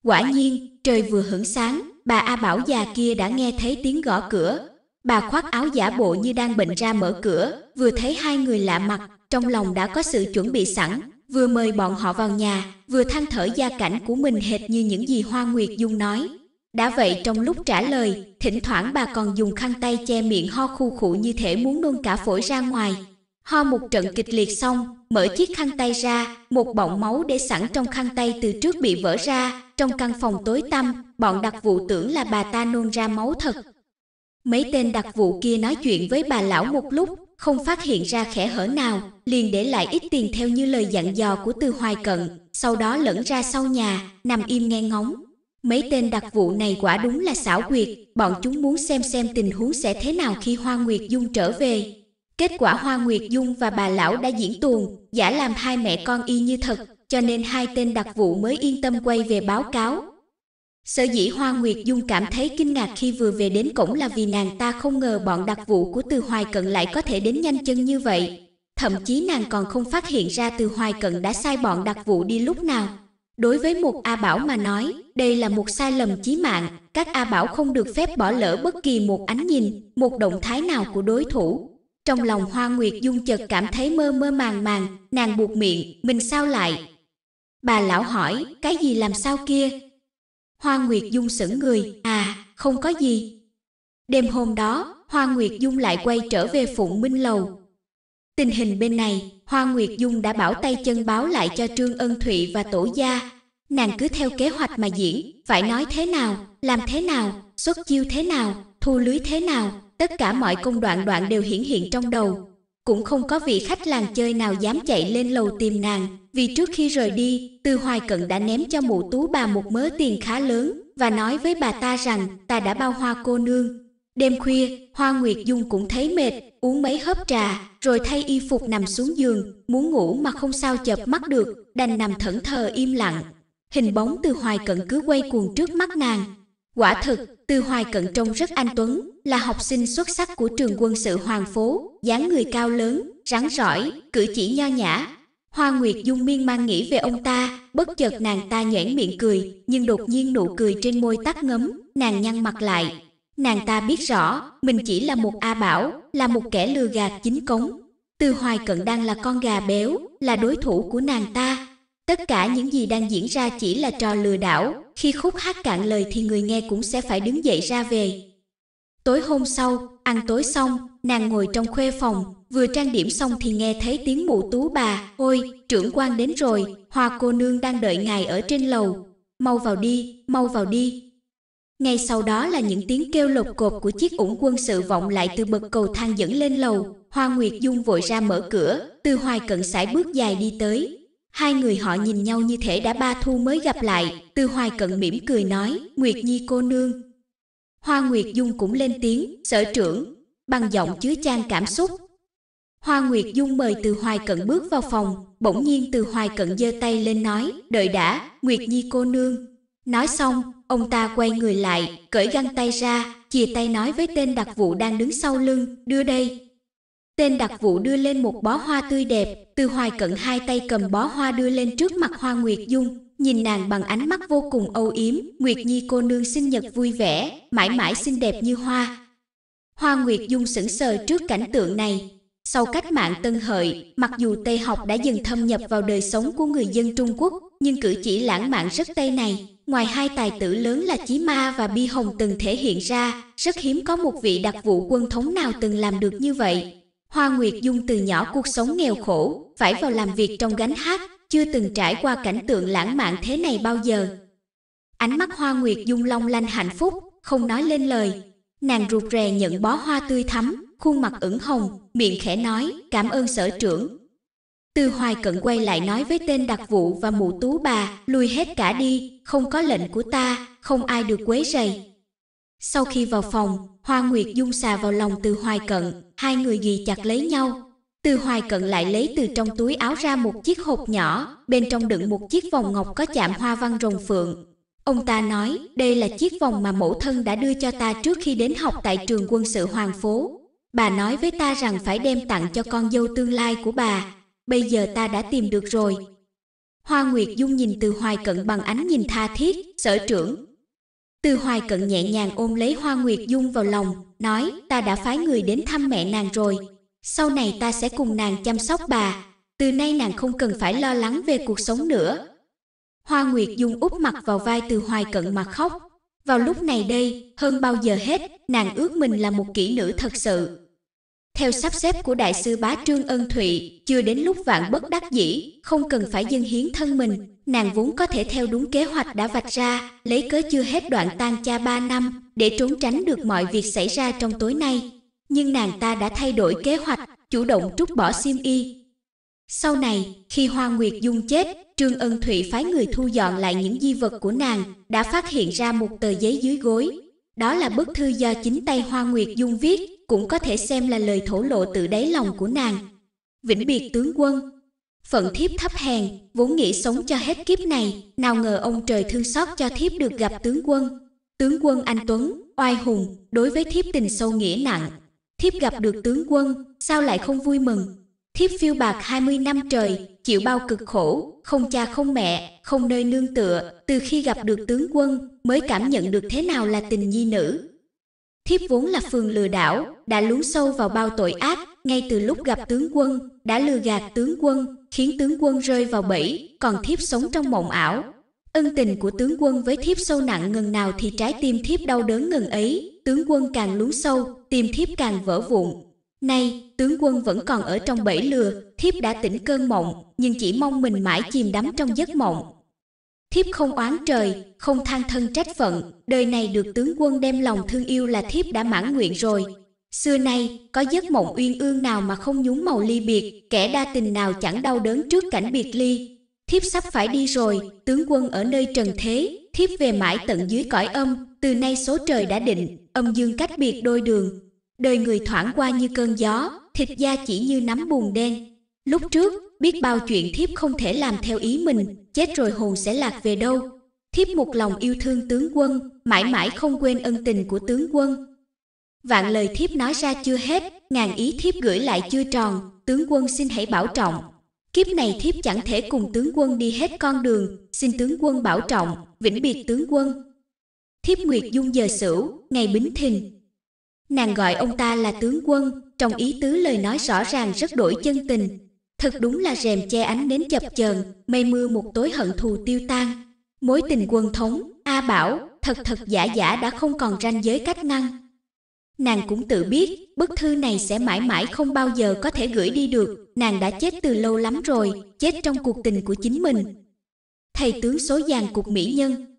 Quả nhiên, trời vừa hưởng sáng, bà A Bảo già kia đã nghe thấy tiếng gõ cửa, Bà khoác áo giả bộ như đang bệnh ra mở cửa, vừa thấy hai người lạ mặt, trong lòng đã có sự chuẩn bị sẵn, vừa mời bọn họ vào nhà, vừa than thở gia cảnh của mình hệt như những gì Hoa Nguyệt Dung nói. Đã vậy trong lúc trả lời, thỉnh thoảng bà còn dùng khăn tay che miệng ho khu khụ như thể muốn nôn cả phổi ra ngoài. Ho một trận kịch liệt xong, mở chiếc khăn tay ra, một bọng máu để sẵn trong khăn tay từ trước bị vỡ ra, trong căn phòng tối tăm, bọn đặc vụ tưởng là bà ta nôn ra máu thật, Mấy tên đặc vụ kia nói chuyện với bà lão một lúc, không phát hiện ra khẽ hở nào, liền để lại ít tiền theo như lời dặn dò của Tư Hoài Cận, sau đó lẫn ra sau nhà, nằm im nghe ngóng. Mấy tên đặc vụ này quả đúng là xảo quyệt, bọn chúng muốn xem xem tình huống sẽ thế nào khi Hoa Nguyệt Dung trở về. Kết quả Hoa Nguyệt Dung và bà lão đã diễn tuồng, giả làm hai mẹ con y như thật, cho nên hai tên đặc vụ mới yên tâm quay về báo cáo, Sở dĩ Hoa Nguyệt Dung cảm thấy kinh ngạc khi vừa về đến cổng là vì nàng ta không ngờ bọn đặc vụ của Từ Hoài Cận lại có thể đến nhanh chân như vậy. Thậm chí nàng còn không phát hiện ra Từ Hoài Cận đã sai bọn đặc vụ đi lúc nào. Đối với một A Bảo mà nói, đây là một sai lầm chí mạng, các A Bảo không được phép bỏ lỡ bất kỳ một ánh nhìn, một động thái nào của đối thủ. Trong lòng Hoa Nguyệt Dung chợt cảm thấy mơ mơ màng màng, nàng buộc miệng, mình sao lại? Bà lão hỏi, cái gì làm sao kia, Hoa Nguyệt Dung sững người, à, không có gì. Đêm hôm đó, Hoa Nguyệt Dung lại quay trở về Phụng Minh Lầu. Tình hình bên này, Hoa Nguyệt Dung đã bảo tay chân báo lại cho Trương Ân Thụy và Tổ Gia. Nàng cứ theo kế hoạch mà diễn, phải nói thế nào, làm thế nào, xuất chiêu thế nào, thu lưới thế nào, tất cả mọi công đoạn đoạn đều hiển hiện trong đầu, cũng không có vị khách làng chơi nào dám chạy lên lầu tìm nàng, vì trước khi rời đi, Tư Hoài Cận đã ném cho mụ tú bà một mớ tiền khá lớn, và nói với bà ta rằng ta đã bao hoa cô nương. Đêm khuya, Hoa Nguyệt Dung cũng thấy mệt, uống mấy hớp trà, rồi thay y phục nằm xuống giường, muốn ngủ mà không sao chợp mắt được, đành nằm thẫn thờ im lặng. Hình bóng từ hoài cận cứ quay cuồng trước mắt nàng, Quả thực, Tư Hoài Cận trông rất anh tuấn, là học sinh xuất sắc của trường quân sự Hoàng Phố, dáng người cao lớn, rắn rỏi, cử chỉ nho nhã. Hoa Nguyệt Dung miên mang nghĩ về ông ta, bất chợt nàng ta nhoẻn miệng cười, nhưng đột nhiên nụ cười trên môi tắt ngấm, nàng nhăn mặt lại. Nàng ta biết rõ, mình chỉ là một A Bảo, là một kẻ lừa gạt chính cống. Tư Hoài Cận đang là con gà béo, là đối thủ của nàng ta, Tất cả những gì đang diễn ra chỉ là trò lừa đảo, khi khúc hát cạn lời thì người nghe cũng sẽ phải đứng dậy ra về. Tối hôm sau, ăn tối xong, nàng ngồi trong khuê phòng, vừa trang điểm xong thì nghe thấy tiếng mụ tú bà, ôi, trưởng quan đến rồi, hoa cô nương đang đợi ngài ở trên lầu, mau vào đi, mau vào đi. Ngay sau đó là những tiếng kêu lột cột của chiếc ủng quân sự vọng lại từ bậc cầu thang dẫn lên lầu, Hoa Nguyệt Dung vội ra mở cửa, từ hoài cận sải bước dài đi tới, Hai người họ nhìn nhau như thể đã ba thu mới gặp lại, Từ Hoài Cận mỉm cười nói, Nguyệt Nhi cô nương. Hoa Nguyệt Dung cũng lên tiếng, sở trưởng, bằng giọng chứa chan cảm xúc. Hoa Nguyệt Dung mời Từ Hoài Cận bước vào phòng, bỗng nhiên Từ Hoài Cận giơ tay lên nói, đợi đã, Nguyệt Nhi cô nương. Nói xong, ông ta quay người lại, cởi găng tay ra, chia tay nói với tên đặc vụ đang đứng sau lưng, đưa đây, Tên đặc vụ đưa lên một bó hoa tươi đẹp, Từ Hoài Cận hai tay cầm bó hoa đưa lên trước mặt Hoa Nguyệt Dung, nhìn nàng bằng ánh mắt vô cùng âu yếm, Nguyệt Nhi cô nương sinh nhật vui vẻ, mãi mãi xinh đẹp như hoa. Hoa Nguyệt Dung sững sờ trước cảnh tượng này. Sau cách mạng Tân Hợi, mặc dù Tây học đã dần thâm nhập vào đời sống của người dân Trung Quốc, nhưng cử chỉ lãng mạn rất Tây này, ngoài hai tài tử lớn là Chí Ma và Bi Hồng từng thể hiện ra, rất hiếm có một vị đặc vụ quân thống nào từng làm được như vậy. Hoa Nguyệt Dung từ nhỏ cuộc sống nghèo khổ, phải vào làm việc trong gánh hát, chưa từng trải qua cảnh tượng lãng mạn thế này bao giờ. Ánh mắt Hoa Nguyệt Dung long lanh hạnh phúc, không nói lên lời. Nàng ruột rè nhận bó hoa tươi thắm, khuôn mặt ửng hồng, miệng khẽ nói, cảm ơn sở trưởng. Từ hoài cận quay lại nói với tên đặc vụ và mụ tú bà, lui hết cả đi, không có lệnh của ta, không ai được quấy rầy, sau khi vào phòng, Hoa Nguyệt dung xà vào lòng Từ Hoài Cận, hai người ghì chặt lấy nhau. Từ Hoài Cận lại lấy từ trong túi áo ra một chiếc hộp nhỏ, bên trong đựng một chiếc vòng ngọc có chạm hoa văn rồng phượng. Ông ta nói, đây là chiếc vòng mà mẫu thân đã đưa cho ta trước khi đến học tại trường quân sự Hoàng Phố. Bà nói với ta rằng phải đem tặng cho con dâu tương lai của bà. Bây giờ ta đã tìm được rồi. Hoa Nguyệt Dung nhìn từ Hoài Cận bằng ánh nhìn tha thiết, sở trưởng, từ Hoài Cận nhẹ nhàng ôm lấy Hoa Nguyệt Dung vào lòng, nói ta đã phái người đến thăm mẹ nàng rồi. Sau này ta sẽ cùng nàng chăm sóc bà, từ nay nàng không cần phải lo lắng về cuộc sống nữa. Hoa Nguyệt Dung úp mặt vào vai từ Hoài Cận mà khóc. Vào lúc này đây, hơn bao giờ hết, nàng ước mình là một kỹ nữ thật sự. Theo sắp xếp của Đại sư Bá Trương Ân Thụy, chưa đến lúc vạn bất đắc dĩ, không cần phải dâng hiến thân mình, Nàng vốn có thể theo đúng kế hoạch đã vạch ra, lấy cớ chưa hết đoạn tan cha ba năm để trốn tránh được mọi việc xảy ra trong tối nay. Nhưng nàng ta đã thay đổi kế hoạch, chủ động trút bỏ xiêm y. Sau này, khi Hoa Nguyệt Dung chết, Trương Ân Thụy phái người thu dọn lại những di vật của nàng, đã phát hiện ra một tờ giấy dưới gối. Đó là bức thư do chính tay Hoa Nguyệt Dung viết, cũng có thể xem là lời thổ lộ từ đáy lòng của nàng. Vĩnh biệt tướng quân, Phận thiếp thấp hèn, vốn nghĩ sống cho hết kiếp này, nào ngờ ông trời thương xót cho thiếp được gặp tướng quân. Tướng quân anh Tuấn, oai hùng, đối với thiếp tình sâu nghĩa nặng. Thiếp gặp được tướng quân, sao lại không vui mừng? Thiếp phiêu bạc 20 năm trời, chịu bao cực khổ, không cha không mẹ, không nơi nương tựa, từ khi gặp được tướng quân mới cảm nhận được thế nào là tình nhi nữ. Thiếp vốn là phường lừa đảo, đã lún sâu vào bao tội ác, ngay từ lúc gặp tướng quân, đã lừa gạt tướng quân, khiến tướng quân rơi vào bẫy, còn thiếp sống trong mộng ảo. Ân tình của tướng quân với thiếp sâu nặng ngừng nào thì trái tim thiếp đau đớn ngừng ấy, tướng quân càng lún sâu, tim thiếp càng vỡ vụn. Nay, tướng quân vẫn còn ở trong bẫy lừa, thiếp đã tỉnh cơn mộng, nhưng chỉ mong mình mãi chìm đắm trong giấc mộng. Thiếp không oán trời, không than thân trách phận, đời này được tướng quân đem lòng thương yêu là thiếp đã mãn nguyện rồi, Xưa nay, có giấc mộng uyên ương nào mà không nhúng màu ly biệt, kẻ đa tình nào chẳng đau đớn trước cảnh biệt ly. Thiếp sắp phải đi rồi, tướng quân ở nơi trần thế, thiếp về mãi tận dưới cõi âm, từ nay số trời đã định, âm dương cách biệt đôi đường. Đời người thoảng qua như cơn gió, thịt da chỉ như nắm bùn đen. Lúc trước, biết bao chuyện thiếp không thể làm theo ý mình, chết rồi hồn sẽ lạc về đâu. Thiếp một lòng yêu thương tướng quân, mãi mãi không quên ân tình của tướng quân, Vạn lời thiếp nói ra chưa hết, ngàn ý thiếp gửi lại chưa tròn, tướng quân xin hãy bảo trọng. Kiếp này thiếp chẳng thể cùng tướng quân đi hết con đường, xin tướng quân bảo trọng, vĩnh biệt tướng quân. Thiếp Nguyệt Dung giờ sửu, ngày bính thìn. Nàng gọi ông ta là tướng quân, trong ý tứ lời nói rõ ràng rất đổi chân tình. Thật đúng là rèm che ánh đến chập chờn, mây mưa một tối hận thù tiêu tan. Mối tình quân thống, A Bảo, thật thật giả giả đã không còn ranh giới cách ngăn. Nàng cũng tự biết, bức thư này sẽ mãi mãi không bao giờ có thể gửi đi được, nàng đã chết từ lâu lắm rồi, chết trong cuộc tình của chính mình. Thầy tướng số vàng cuộc mỹ nhân.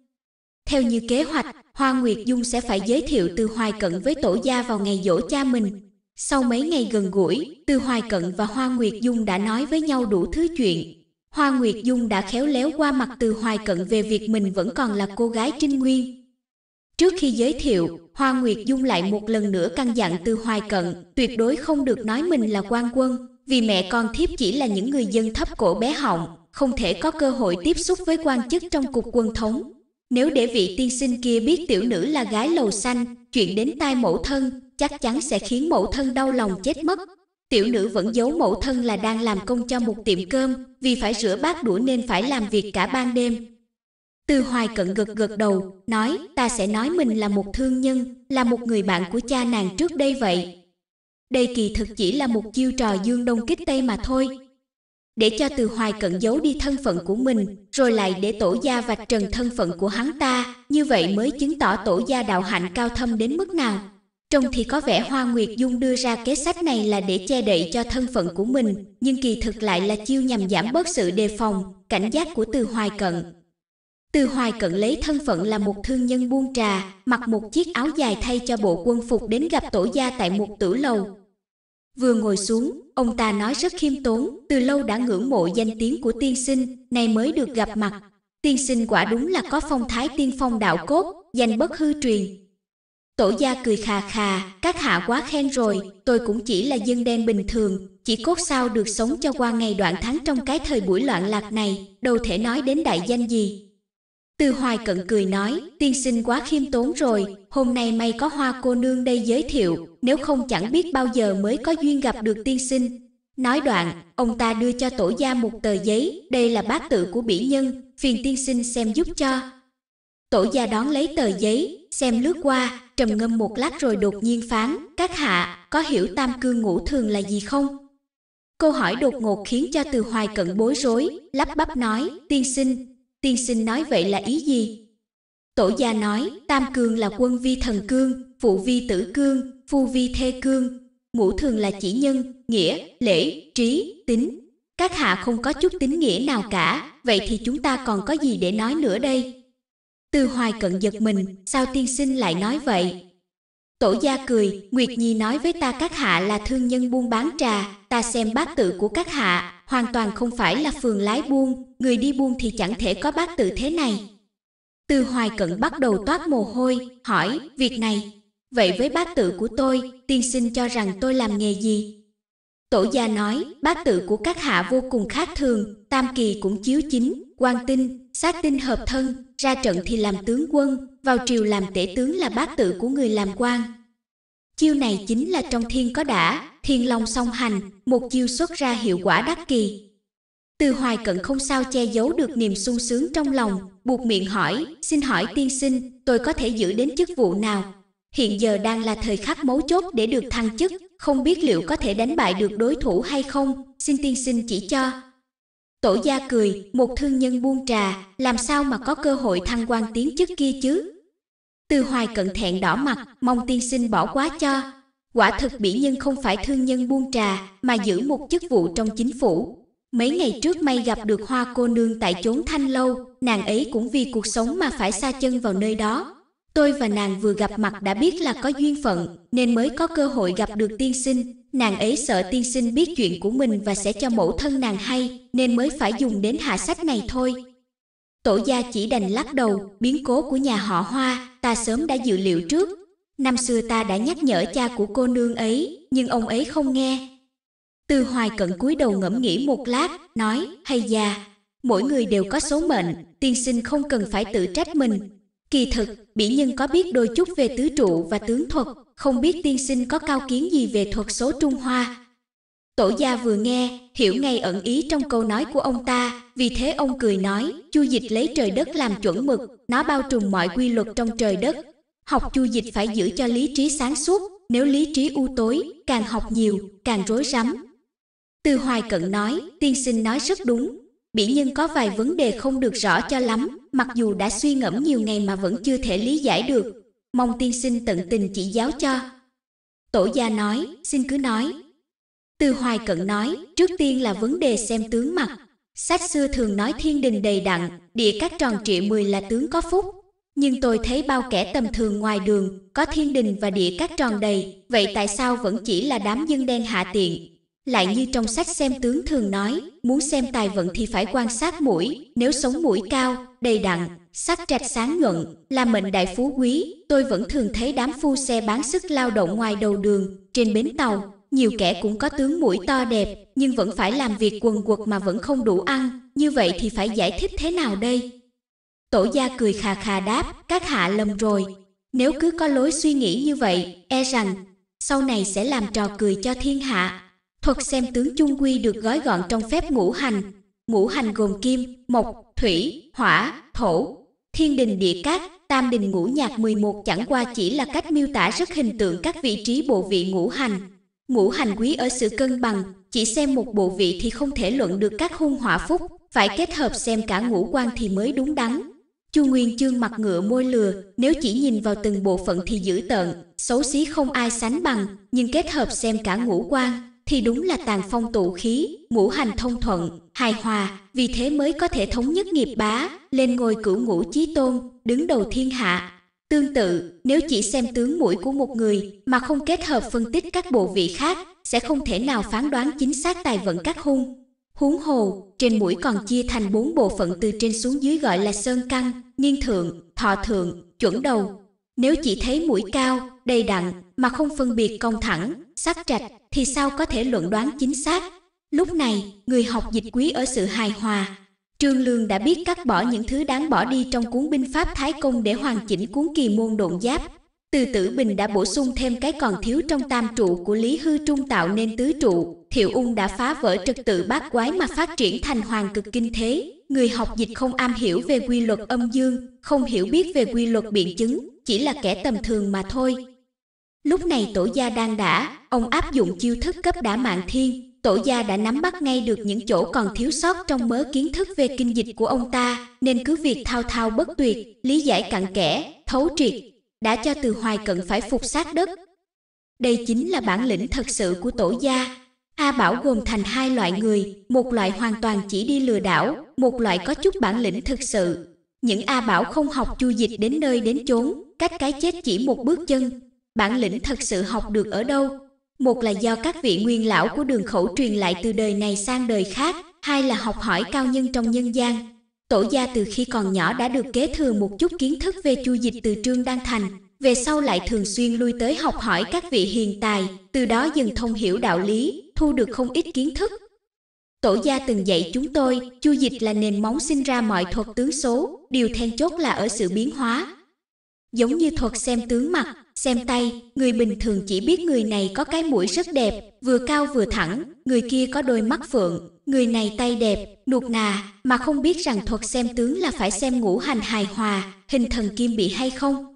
Theo như kế hoạch, Hoa Nguyệt Dung sẽ phải giới thiệu Từ Hoài Cận với tổ gia vào ngày dỗ cha mình. Sau mấy ngày gần gũi, Từ Hoài Cận và Hoa Nguyệt Dung đã nói với nhau đủ thứ chuyện. Hoa Nguyệt Dung đã khéo léo qua mặt Từ Hoài Cận về việc mình vẫn còn là cô gái Trinh Nguyên, Trước khi giới thiệu, Hoa Nguyệt Dung lại một lần nữa căn dặn Tư Hoài Cận, tuyệt đối không được nói mình là quan quân, vì mẹ con thiếp chỉ là những người dân thấp cổ bé họng, không thể có cơ hội tiếp xúc với quan chức trong cục quân thống. Nếu để vị tiên sinh kia biết tiểu nữ là gái lầu xanh, chuyện đến tai mẫu thân, chắc chắn sẽ khiến mẫu thân đau lòng chết mất. Tiểu nữ vẫn giấu mẫu thân là đang làm công cho một tiệm cơm, vì phải rửa bát đũa nên phải làm việc cả ban đêm, Tư Hoài cận gật gật đầu, nói ta sẽ nói mình là một thương nhân, là một người bạn của cha nàng trước đây vậy. Đây kỳ thực chỉ là một chiêu trò dương đông kích tây mà thôi. Để cho Từ Hoài cận giấu đi thân phận của mình, rồi lại để tổ gia vạch trần thân phận của hắn ta, như vậy mới chứng tỏ tổ gia đạo hạnh cao thâm đến mức nào. Trông thì có vẻ Hoa Nguyệt Dung đưa ra kế sách này là để che đậy cho thân phận của mình, nhưng kỳ thực lại là chiêu nhằm giảm bớt sự đề phòng, cảnh giác của Từ Hoài Cận. Từ Hoài Cận lấy thân phận là một thương nhân buôn trà, mặc một chiếc áo dài thay cho bộ quân phục đến gặp tổ gia tại một tử lầu. Vừa ngồi xuống, ông ta nói rất khiêm tốn, từ lâu đã ngưỡng mộ danh tiếng của tiên sinh, nay mới được gặp mặt. Tiên sinh quả đúng là có phong thái tiên phong đạo cốt, danh bất hư truyền. Tổ gia cười khà khà, các hạ quá khen rồi, tôi cũng chỉ là dân đen bình thường, chỉ cốt sao được sống cho qua ngày đoạn tháng trong cái thời buổi loạn lạc này, đâu thể nói đến đại danh gì, từ hoài cận cười nói, tiên sinh quá khiêm tốn rồi, hôm nay may có hoa cô nương đây giới thiệu, nếu không chẳng biết bao giờ mới có duyên gặp được tiên sinh. Nói đoạn, ông ta đưa cho tổ gia một tờ giấy, đây là bát tự của bỉ nhân, phiền tiên sinh xem giúp cho. Tổ gia đón lấy tờ giấy, xem lướt qua, trầm ngâm một lát rồi đột nhiên phán, các hạ, có hiểu tam cương ngũ thường là gì không? Câu hỏi đột ngột khiến cho từ hoài cận bối rối, lắp bắp nói, tiên sinh, tiên sinh nói vậy là ý gì? Tổ gia nói, tam cương là quân vi thần cương, phụ vi tử cương, phu vi thê cương, ngũ thường là chỉ nhân, nghĩa, lễ, trí, tính. Các hạ không có chút tính nghĩa nào cả, vậy thì chúng ta còn có gì để nói nữa đây? Từ hoài cận giật mình, sao tiên sinh lại nói vậy? Tổ gia cười, Nguyệt Nhi nói với ta các hạ là thương nhân buôn bán trà, ta xem bát tự của các hạ, hoàn toàn không phải là phường lái buôn, người đi buôn thì chẳng thể có bát tự thế này. Từ hoài cận bắt đầu toát mồ hôi, hỏi, việc này. Vậy với bát tự của tôi, tiên sinh cho rằng tôi làm nghề gì? Tổ gia nói, bát tự của các hạ vô cùng khác thường, tam kỳ cũng chiếu chính, quan tinh, sát tinh hợp thân, ra trận thì làm tướng quân, vào triều làm tể tướng là bát tự của người làm quan. Chiêu này chính là trong thiên có đã, Thiên Long song hành, một chiêu xuất ra hiệu quả đắc kỳ. Từ hoài cận không sao che giấu được niềm sung sướng trong lòng, buộc miệng hỏi, xin hỏi tiên sinh, tôi có thể giữ đến chức vụ nào? Hiện giờ đang là thời khắc mấu chốt để được thăng chức, không biết liệu có thể đánh bại được đối thủ hay không, xin tiên sinh chỉ cho. Tổ gia cười, một thương nhân buông trà, làm sao mà có cơ hội thăng quan tiến chức kia chứ? Từ hoài cận thẹn đỏ mặt, mong tiên sinh bỏ quá cho, Quả thực bỉ nhân không phải thương nhân buôn trà, mà giữ một chức vụ trong chính phủ. Mấy ngày trước may gặp được hoa cô nương tại chốn thanh lâu, nàng ấy cũng vì cuộc sống mà phải xa chân vào nơi đó. Tôi và nàng vừa gặp mặt đã biết là có duyên phận, nên mới có cơ hội gặp được tiên sinh. Nàng ấy sợ tiên sinh biết chuyện của mình và sẽ cho mẫu thân nàng hay, nên mới phải dùng đến hạ sách này thôi. Tổ gia chỉ đành lắc đầu, biến cố của nhà họ Hoa, ta sớm đã dự liệu trước, Năm xưa ta đã nhắc nhở cha của cô nương ấy, nhưng ông ấy không nghe. Tư Hoài cận cúi đầu ngẫm nghĩ một lát, nói, hay già, mỗi người đều có số mệnh, tiên sinh không cần phải tự trách mình. Kỳ thực, bỉ nhân có biết đôi chút về tứ trụ và tướng thuật, không biết tiên sinh có cao kiến gì về thuật số Trung Hoa. Tổ gia vừa nghe, hiểu ngay ẩn ý trong câu nói của ông ta, vì thế ông cười nói, chu dịch lấy trời đất làm chuẩn mực, nó bao trùm mọi quy luật trong trời đất, Học chu dịch phải giữ cho lý trí sáng suốt, nếu lý trí u tối, càng học nhiều, càng rối rắm. Từ Hoài Cận nói, tiên sinh nói rất đúng, bỉ nhân có vài vấn đề không được rõ cho lắm, mặc dù đã suy ngẫm nhiều ngày mà vẫn chưa thể lý giải được. Mong tiên sinh tận tình chỉ giáo cho. Tổ gia nói, xin cứ nói. Từ Hoài Cận nói, trước tiên là vấn đề xem tướng mặt. Sách xưa thường nói thiên đình đầy đặn, địa các tròn trịa mười là tướng có phúc, nhưng tôi thấy bao kẻ tầm thường ngoài đường, có thiên đình và địa các tròn đầy, vậy tại sao vẫn chỉ là đám dân đen hạ tiện? Lại như trong sách xem tướng thường nói, muốn xem tài vận thì phải quan sát mũi, nếu sống mũi cao, đầy đặn, sắc trạch sáng nhuận, là mệnh đại phú quý, tôi vẫn thường thấy đám phu xe bán sức lao động ngoài đầu đường, trên bến tàu, nhiều kẻ cũng có tướng mũi to đẹp, nhưng vẫn phải làm việc quần quật mà vẫn không đủ ăn, như vậy thì phải giải thích thế nào đây? Tổ gia cười khà khà đáp, các hạ lầm rồi. Nếu cứ có lối suy nghĩ như vậy, e rằng sau này sẽ làm trò cười cho thiên hạ. Thuật xem tướng chung quy được gói gọn trong phép ngũ hành. Ngũ hành gồm kim, mộc, thủy, hỏa, thổ, thiên đình địa cát, tam đình ngũ nhạc 11 chẳng qua chỉ là cách miêu tả rất hình tượng các vị trí bộ vị ngũ hành. Ngũ hành quý ở sự cân bằng, chỉ xem một bộ vị thì không thể luận được các hung hỏa phúc, phải kết hợp xem cả ngũ quan thì mới đúng đắn. Chu Nguyên Chương mặt ngựa môi lừa, nếu chỉ nhìn vào từng bộ phận thì dữ tợn, xấu xí không ai sánh bằng, nhưng kết hợp xem cả ngũ quan, thì đúng là tàn phong tụ khí, ngũ hành thông thuận, hài hòa, vì thế mới có thể thống nhất nghiệp bá, lên ngôi cửu ngũ chí tôn, đứng đầu thiên hạ. Tương tự, nếu chỉ xem tướng mũi của một người mà không kết hợp phân tích các bộ vị khác, sẽ không thể nào phán đoán chính xác tài vận các hung, Huống hồ, trên mũi còn chia thành bốn bộ phận từ trên xuống dưới gọi là sơn căn, niên thượng, thọ thượng, chuẩn đầu. Nếu chỉ thấy mũi cao, đầy đặn mà không phân biệt cong thẳng, sắc trạch thì sao có thể luận đoán chính xác? Lúc này, người học dịch quý ở sự hài hòa. Trương Lương đã biết cắt bỏ những thứ đáng bỏ đi trong cuốn binh pháp Thái Công để hoàn chỉnh cuốn kỳ môn độn giáp, từ Tử Bình đã bổ sung thêm cái còn thiếu trong tam trụ của Lý Hư Trung tạo nên tứ trụ, Thiệu Ung đã phá vỡ trật tự bát quái mà phát triển thành hoàng cực kinh thế. Người học dịch không am hiểu về quy luật âm dương, không hiểu biết về quy luật biện chứng, chỉ là kẻ tầm thường mà thôi. Lúc này tổ gia đang đã, ông áp dụng chiêu thức cấp đã mạng thiên, tổ gia đã nắm bắt ngay được những chỗ còn thiếu sót trong mớ kiến thức về kinh dịch của ông ta, nên cứ việc thao thao bất tuyệt, lý giải cặn kẽ, thấu triệt, đã cho từ hoài cận phải phục sát đất. Đây chính là bản lĩnh thật sự của tổ gia. A Bảo gồm thành hai loại người, một loại hoàn toàn chỉ đi lừa đảo, một loại có chút bản lĩnh thực sự. Những A Bảo không học chu dịch đến nơi đến chốn, cách cái chết chỉ một bước chân. Bản lĩnh thật sự học được ở đâu? Một là do các vị nguyên lão của đường khẩu truyền lại từ đời này sang đời khác, hai là học hỏi cao nhân trong nhân gian, Tổ gia từ khi còn nhỏ đã được kế thừa một chút kiến thức về chu dịch từ Trương Đăng Thành, về sau lại thường xuyên lui tới học hỏi các vị hiền tài, từ đó dần thông hiểu đạo lý, thu được không ít kiến thức. Tổ gia từng dạy chúng tôi, chu dịch là nền móng sinh ra mọi thuật tướng số, điều then chốt là ở sự biến hóa. Giống như thuật xem tướng mặt, xem tay, người bình thường chỉ biết người này có cái mũi rất đẹp, vừa cao vừa thẳng, người kia có đôi mắt phượng, Người này tay đẹp, nuột nà, mà không biết rằng thuật xem tướng là phải xem ngũ hành hài hòa, hình thần kim bị hay không.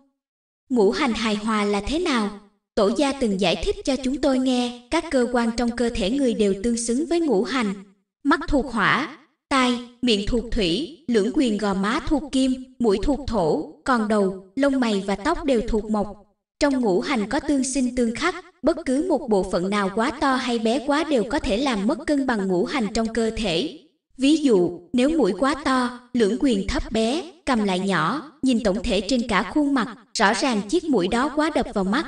Ngũ hành hài hòa là thế nào? Tổ gia từng giải thích cho chúng tôi nghe, các cơ quan trong cơ thể người đều tương xứng với ngũ hành. Mắt thuộc hỏa, tai, miệng thuộc thủy, lưỡng quyền gò má thuộc kim, mũi thuộc thổ, còn đầu, lông mày và tóc đều thuộc mộc, trong ngũ hành có tương sinh tương khắc, bất cứ một bộ phận nào quá to hay bé quá đều có thể làm mất cân bằng ngũ hành trong cơ thể. Ví dụ, nếu mũi quá to, lưỡng quyền thấp bé, cầm lại nhỏ, nhìn tổng thể trên cả khuôn mặt, rõ ràng chiếc mũi đó quá đập vào mắt.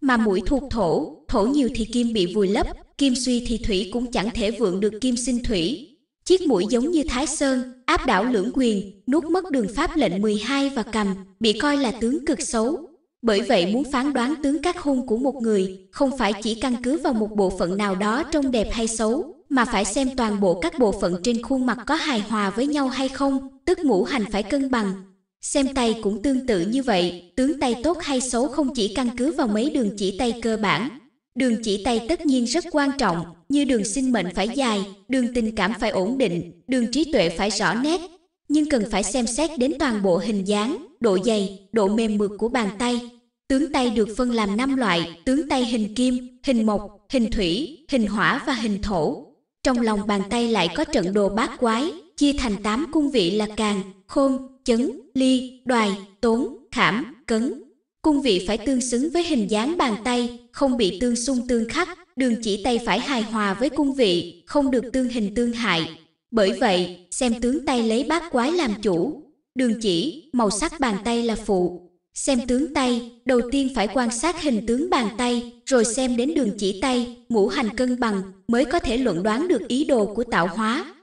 Mà mũi thuộc thổ, thổ nhiều thì kim bị vùi lấp, kim suy thì thủy cũng chẳng thể vượng được kim sinh thủy. Chiếc mũi giống như Thái Sơn, áp đảo lưỡng quyền, nuốt mất đường pháp lệnh 12 và cầm, bị coi là tướng cực xấu, bởi vậy muốn phán đoán tướng các hung của một người không phải chỉ căn cứ vào một bộ phận nào đó trông đẹp hay xấu, mà phải xem toàn bộ các bộ phận trên khuôn mặt có hài hòa với nhau hay không, tức ngũ hành phải cân bằng. Xem tay cũng tương tự như vậy, tướng tay tốt hay xấu không chỉ căn cứ vào mấy đường chỉ tay cơ bản. Đường chỉ tay tất nhiên rất quan trọng, như đường sinh mệnh phải dài, đường tình cảm phải ổn định, đường trí tuệ phải rõ nét, nhưng cần phải xem xét đến toàn bộ hình dáng, độ dày, độ mềm mượt của bàn tay. Tướng tay được phân làm 5 loại, tướng tay hình kim, hình mộc, hình thủy, hình hỏa và hình thổ. Trong lòng bàn tay lại có trận đồ bát quái, chia thành 8 cung vị là càng, khôn, chấn, ly, đoài, tốn, khảm, cấn. Cung vị phải tương xứng với hình dáng bàn tay, không bị tương xung tương khắc, đường chỉ tay phải hài hòa với cung vị, không được tương hình tương hại, bởi vậy, xem tướng tay lấy bát quái làm chủ, đường chỉ, màu sắc bàn tay là phụ. Xem tướng tay, đầu tiên phải quan sát hình tướng bàn tay, rồi xem đến đường chỉ tay, ngũ hành cân bằng, mới có thể luận đoán được ý đồ của tạo hóa.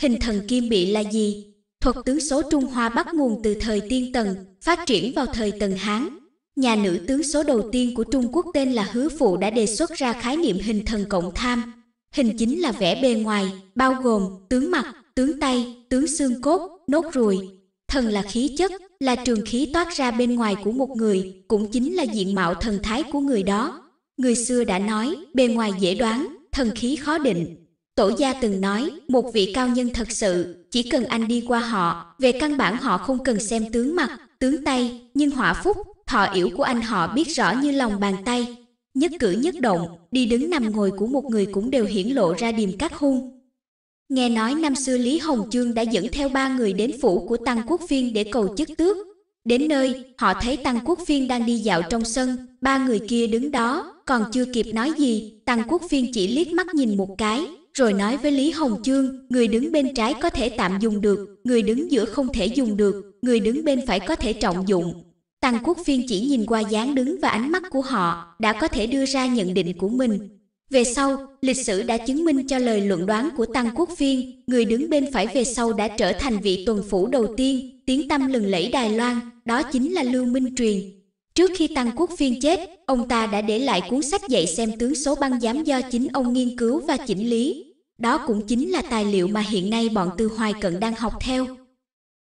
Hình thần kim bị là gì? Thuật tướng số Trung Hoa bắt nguồn từ thời tiên tần, phát triển vào thời tần Hán. Nhà nữ tướng số đầu tiên của Trung Quốc tên là Hứa Phụ đã đề xuất ra khái niệm hình thần cộng tham, Hình chính là vẻ bề ngoài, bao gồm tướng mặt, tướng tay, tướng xương cốt, nốt ruồi. Thần là khí chất, là trường khí toát ra bên ngoài của một người, cũng chính là diện mạo thần thái của người đó. Người xưa đã nói, bề ngoài dễ đoán, thần khí khó định. Tổ gia từng nói, một vị cao nhân thật sự, chỉ cần anh đi qua họ, về căn bản họ không cần xem tướng mặt, tướng tay, nhưng họa phúc, thọ yểu của anh họ biết rõ như lòng bàn tay, Nhất cử nhất động, đi đứng nằm ngồi của một người cũng đều hiển lộ ra điềm cắt hung. Nghe nói năm xưa Lý Hồng Chương đã dẫn theo ba người đến phủ của Tăng Quốc Phiên để cầu chức tước. Đến nơi, họ thấy Tăng Quốc Phiên đang đi dạo trong sân, ba người kia đứng đó, còn chưa kịp nói gì, Tăng Quốc Phiên chỉ liếc mắt nhìn một cái, rồi nói với Lý Hồng Chương, người đứng bên trái có thể tạm dùng được, người đứng giữa không thể dùng được, người đứng bên phải có thể trọng dụng, Tăng Quốc Phiên chỉ nhìn qua dáng đứng và ánh mắt của họ đã có thể đưa ra nhận định của mình. Về sau, lịch sử đã chứng minh cho lời luận đoán của Tăng Quốc Phiên, người đứng bên phải về sau đã trở thành vị tuần phủ đầu tiên, tiếng tâm lừng lẫy Đài Loan, đó chính là Lưu Minh Truyền. Trước khi Tăng Quốc Phiên chết, ông ta đã để lại cuốn sách dạy xem tướng số băng giám do chính ông nghiên cứu và chỉnh lý. Đó cũng chính là tài liệu mà hiện nay bọn Tư Hoài Cận đang học theo.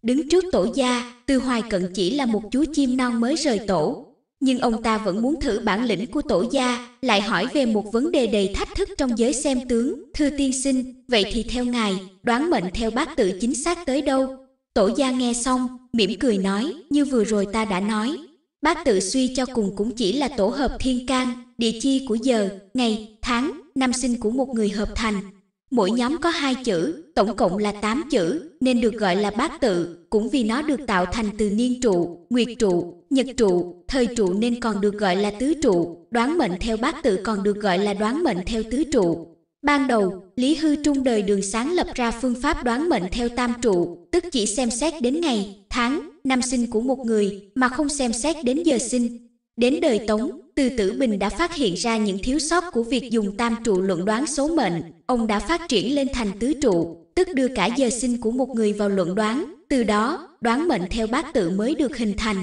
Đứng trước tổ gia, Tư Hoài Cận chỉ là một chú chim non mới rời tổ, nhưng ông ta vẫn muốn thử bản lĩnh của tổ gia, lại hỏi về một vấn đề đầy thách thức trong giới xem tướng, thư tiên sinh, vậy thì theo ngài, đoán mệnh theo bác tự chính xác tới đâu? Tổ gia nghe xong, mỉm cười nói, như vừa rồi ta đã nói, bác tự suy cho cùng cũng chỉ là tổ hợp thiên can, địa chi của giờ, ngày, tháng, năm sinh của một người hợp thành, Mỗi nhóm có hai chữ, tổng cộng là 8 chữ, nên được gọi là bát tự, cũng vì nó được tạo thành từ niên trụ, nguyệt trụ, nhật trụ, thời trụ nên còn được gọi là tứ trụ, đoán mệnh theo bát tự còn được gọi là đoán mệnh theo tứ trụ. Ban đầu, Lý Hư Trung đời đường sáng lập ra phương pháp đoán mệnh theo tam trụ, tức chỉ xem xét đến ngày, tháng, năm sinh của một người mà không xem xét đến giờ sinh. Đến đời Tống, từ Tử Bình đã phát hiện ra những thiếu sót của việc dùng tam trụ luận đoán số mệnh, ông đã phát triển lên thành tứ trụ, tức đưa cả giờ sinh của một người vào luận đoán, từ đó, đoán mệnh theo bát tự mới được hình thành.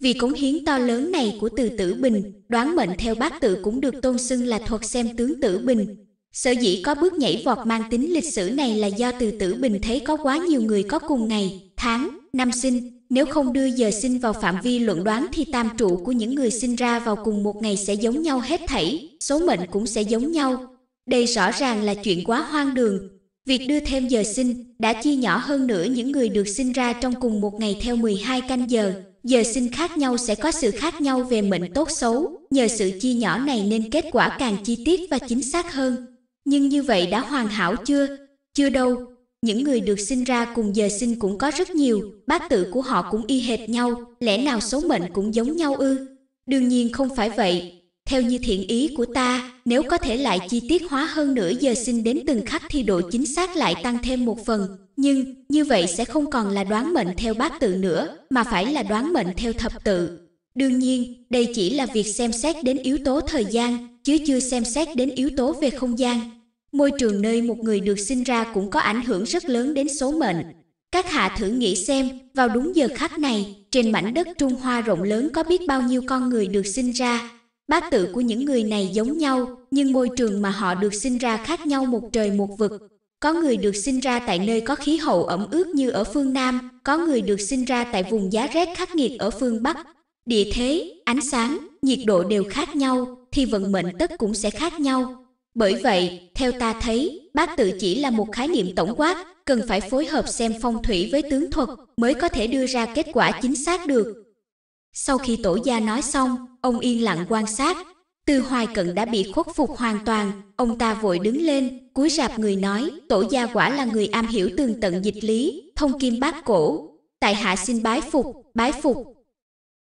Vì cống hiến to lớn này của Từ Tử Bình, đoán mệnh theo bát tự cũng được tôn xưng là thuật xem tướng Tử Bình. Sở dĩ có bước nhảy vọt mang tính lịch sử này là do Từ Tử Bình thấy có quá nhiều người có cùng ngày, tháng, năm sinh, nếu không đưa giờ sinh vào phạm vi luận đoán thì tam trụ của những người sinh ra vào cùng một ngày sẽ giống nhau hết thảy, số mệnh cũng sẽ giống nhau. Đây rõ ràng là chuyện quá hoang đường. Việc đưa thêm giờ sinh đã chia nhỏ hơn nữa những người được sinh ra trong cùng một ngày theo 12 canh giờ. Giờ sinh khác nhau sẽ có sự khác nhau về mệnh tốt xấu, nhờ sự chia nhỏ này nên kết quả càng chi tiết và chính xác hơn. Nhưng như vậy đã hoàn hảo chưa? Chưa đâu, những người được sinh ra cùng giờ sinh cũng có rất nhiều, bát tự của họ cũng y hệt nhau, lẽ nào số mệnh cũng giống nhau ư? Đương nhiên không phải vậy. Theo như thiện ý của ta, nếu có thể lại chi tiết hóa hơn nữa giờ sinh đến từng khắc thì độ chính xác lại tăng thêm một phần, nhưng như vậy sẽ không còn là đoán mệnh theo bát tự nữa, mà phải là đoán mệnh theo thập tự. Đương nhiên, đây chỉ là việc xem xét đến yếu tố thời gian, chứ chưa xem xét đến yếu tố về không gian, Môi trường nơi một người được sinh ra cũng có ảnh hưởng rất lớn đến số mệnh. Các hạ thử nghĩ xem, vào đúng giờ khắc này, trên mảnh đất Trung Hoa rộng lớn có biết bao nhiêu con người được sinh ra. Bát tự của những người này giống nhau, nhưng môi trường mà họ được sinh ra khác nhau một trời một vực. Có người được sinh ra tại nơi có khí hậu ẩm ướt như ở phương Nam, có người được sinh ra tại vùng giá rét khắc nghiệt ở phương Bắc. Địa thế, ánh sáng, nhiệt độ đều khác nhau, thì vận mệnh tất cũng sẽ khác nhau. Bởi vậy, theo ta thấy, bát tự chỉ là một khái niệm tổng quát, cần phải phối hợp xem phong thủy với tướng thuật mới có thể đưa ra kết quả chính xác được. Sau khi tổ gia nói xong, ông yên lặng quan sát. Từ hoài cận đã bị khuất phục hoàn toàn, ông ta vội đứng lên, cúi rạp người nói, tổ gia quả là người am hiểu tường tận dịch lý, thông kim bát cổ. Tại hạ xin bái phục, bái phục.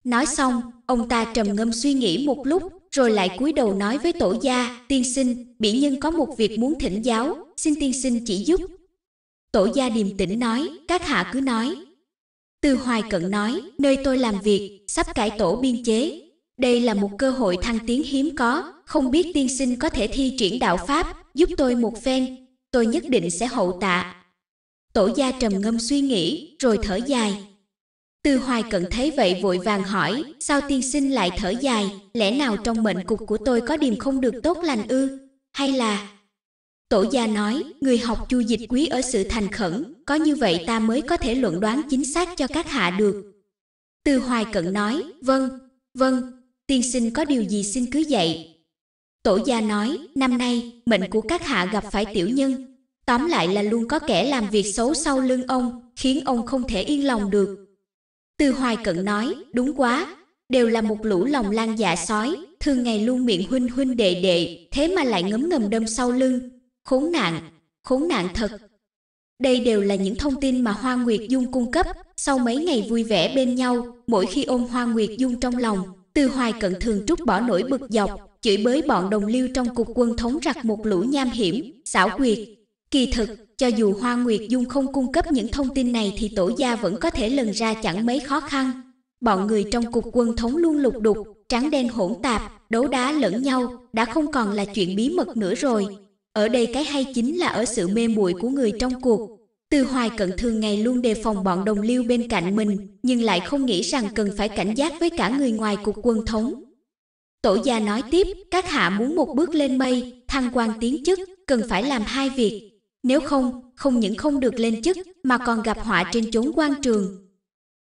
Nói xong, ông ta trầm ngâm suy nghĩ một lúc, rồi lại cúi đầu nói với tổ gia, tiên sinh, bỉ nhân có một việc muốn thỉnh giáo, xin tiên sinh chỉ giúp. Tổ gia điềm tĩnh nói, các hạ cứ nói. Từ hoài cận nói, nơi tôi làm việc, sắp cải tổ biên chế. Đây là một cơ hội thăng tiến hiếm có, không biết tiên sinh có thể thi triển đạo Pháp, giúp tôi một phen, tôi nhất định sẽ hậu tạ. Tổ gia trầm ngâm suy nghĩ, rồi thở dài, Tư Hoài Cận thấy vậy vội vàng hỏi, sao tiên sinh lại thở dài, lẽ nào trong mệnh cục của tôi có điểm không được tốt lành ư? Hay là... Tổ gia nói, người học chu dịch quý ở sự thành khẩn, có như vậy ta mới có thể luận đoán chính xác cho các hạ được. Tư Hoài Cận nói, vâng, vâng, tiên sinh có điều gì xin cứ dậy. Tổ gia nói, năm nay, mệnh của các hạ gặp phải tiểu nhân. Tóm lại là luôn có kẻ làm việc xấu sau lưng ông, khiến ông không thể yên lòng được. Tư Hoài Cận nói, đúng quá, đều là một lũ lòng lan dạ sói, thường ngày luôn miệng huynh huynh đệ đệ, thế mà lại ngấm ngầm đâm sau lưng. Khốn nạn, khốn nạn thật. Đây đều là những thông tin mà Hoa Nguyệt Dung cung cấp. Sau mấy ngày vui vẻ bên nhau, mỗi khi ôm Hoa Nguyệt Dung trong lòng, Từ Hoài Cận thường trút bỏ nỗi bực dọc, chửi bới bọn đồng liêu trong cục quân thống rặt một lũ nham hiểm, xảo quyệt. Kỳ thực, cho dù Hoa Nguyệt Dung không cung cấp những thông tin này thì tổ gia vẫn có thể lần ra chẳng mấy khó khăn. Bọn người trong cục quân thống luôn lục đục, trắng đen hỗn tạp, đấu đá lẫn nhau, đã không còn là chuyện bí mật nữa rồi. Ở đây cái hay chính là ở sự mê muội của người trong cuộc. Từ hoài cận thường ngày luôn đề phòng bọn đồng liêu bên cạnh mình, nhưng lại không nghĩ rằng cần phải cảnh giác với cả người ngoài cục quân thống. Tổ gia nói tiếp, các hạ muốn một bước lên mây, thăng quan tiến chức, cần phải làm hai việc, nếu không, không những không được lên chức mà còn gặp họa trên chốn quan trường.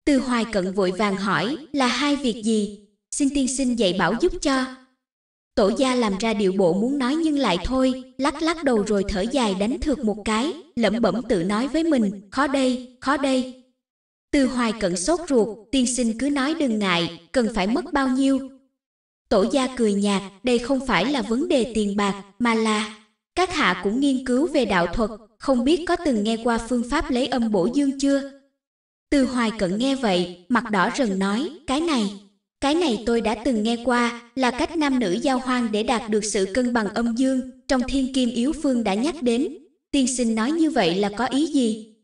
Từ hoài cận vội vàng hỏi là hai việc gì, xin tiên sinh dạy bảo giúp cho. Tổ gia làm ra điệu bộ muốn nói nhưng lại thôi, lắc lắc đầu rồi thở dài đánh thược một cái, lẩm bẩm tự nói với mình, khó đây, khó đây. Từ hoài cận sốt ruột, tiên sinh cứ nói đừng ngại, cần phải mất bao nhiêu. Tổ gia cười nhạt, đây không phải là vấn đề tiền bạc, mà là các hạ cũng nghiên cứu về đạo thuật, không biết có từng nghe qua phương pháp lấy âm bổ dương chưa? Từ hoài cận nghe vậy, mặt đỏ rần nói, cái này, cái này tôi đã từng nghe qua, là cách nam nữ giao hoang để đạt được sự cân bằng âm dương, trong thiên kim yếu phương đã nhắc đến. Tiên sinh nói như vậy là có ý gì?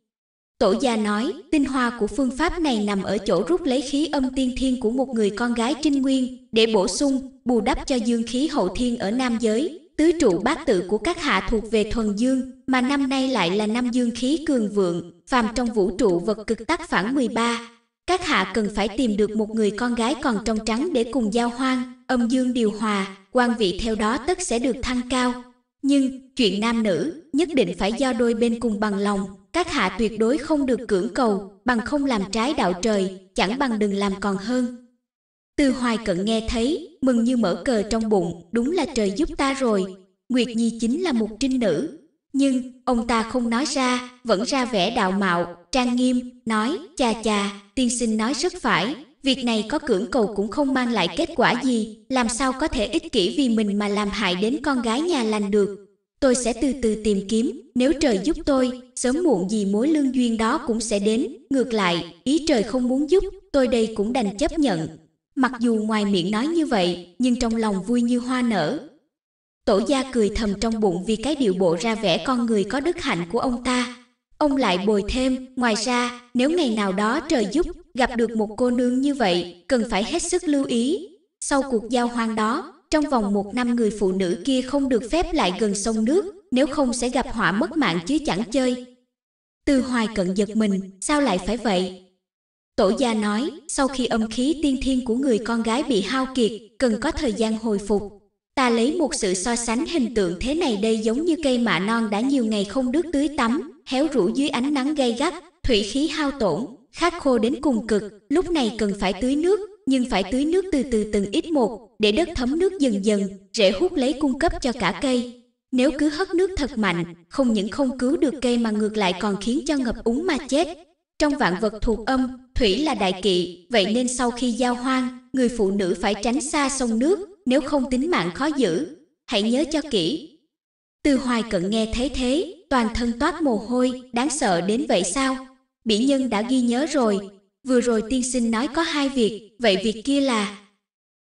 Tổ gia nói, tinh hoa của phương pháp này nằm ở chỗ rút lấy khí âm tiên thiên của một người con gái trinh nguyên để bổ sung, bù đắp cho dương khí hậu thiên ở nam giới, tứ trụ bát tự của các hạ thuộc về thuần dương, mà năm nay lại là năm dương khí cường vượng, phàm trong vũ trụ vật cực tác phản 13. Các hạ cần phải tìm được một người con gái còn trong trắng để cùng giao hoang, âm dương điều hòa, quan vị theo đó tất sẽ được thăng cao. Nhưng, chuyện nam nữ, nhất định phải do đôi bên cùng bằng lòng, các hạ tuyệt đối không được cưỡng cầu, bằng không làm trái đạo trời, chẳng bằng đừng làm còn hơn. Tư Hoài Cận nghe thấy, mừng như mở cờ trong bụng, đúng là trời giúp ta rồi. Nguyệt Nhi chính là một trinh nữ. Nhưng, ông ta không nói ra, vẫn ra vẻ đạo mạo, trang nghiêm, nói, cha cha, tiên sinh nói rất phải, việc này có cưỡng cầu cũng không mang lại kết quả gì, làm sao có thể ích kỷ vì mình mà làm hại đến con gái nhà lành được. Tôi sẽ từ từ tìm kiếm, nếu trời giúp tôi, sớm muộn gì mối lương duyên đó cũng sẽ đến, ngược lại, ý trời không muốn giúp, tôi đây cũng đành chấp nhận, Mặc dù ngoài miệng nói như vậy, nhưng trong lòng vui như hoa nở. Tổ gia cười thầm trong bụng vì cái điệu bộ ra vẻ con người có đức hạnh của ông ta. Ông lại bồi thêm, ngoài ra, nếu ngày nào đó trời giúp, gặp được một cô nương như vậy, cần phải hết sức lưu ý. Sau cuộc giao hoang đó, trong vòng một năm người phụ nữ kia không được phép lại gần sông nước, nếu không sẽ gặp họa mất mạng chứ chẳng chơi. Từ hoài cận giật mình, sao lại phải vậy? Tổ gia nói, sau khi âm khí tiên thiên của người con gái bị hao kiệt, cần có thời gian hồi phục. Ta lấy một sự so sánh hình tượng thế này đây giống như cây mạ non đã nhiều ngày không được tưới tắm, héo rũ dưới ánh nắng gay gắt, thủy khí hao tổn, khát khô đến cùng cực, lúc này cần phải tưới nước, nhưng phải tưới nước từ từ từng ít một, để đất thấm nước dần dần, rễ hút lấy cung cấp cho cả cây. Nếu cứ hất nước thật mạnh, không những không cứu được cây mà ngược lại còn khiến cho ngập úng mà chết, trong vạn vật thuộc âm, thủy là đại kỵ, vậy nên sau khi giao hoang, người phụ nữ phải tránh xa sông nước, nếu không tính mạng khó giữ. Hãy nhớ cho kỹ. Từ hoài cận nghe thấy thế, toàn thân toát mồ hôi, đáng sợ đến vậy sao? Bỉ nhân đã ghi nhớ rồi, vừa rồi tiên sinh nói có hai việc, vậy việc kia là...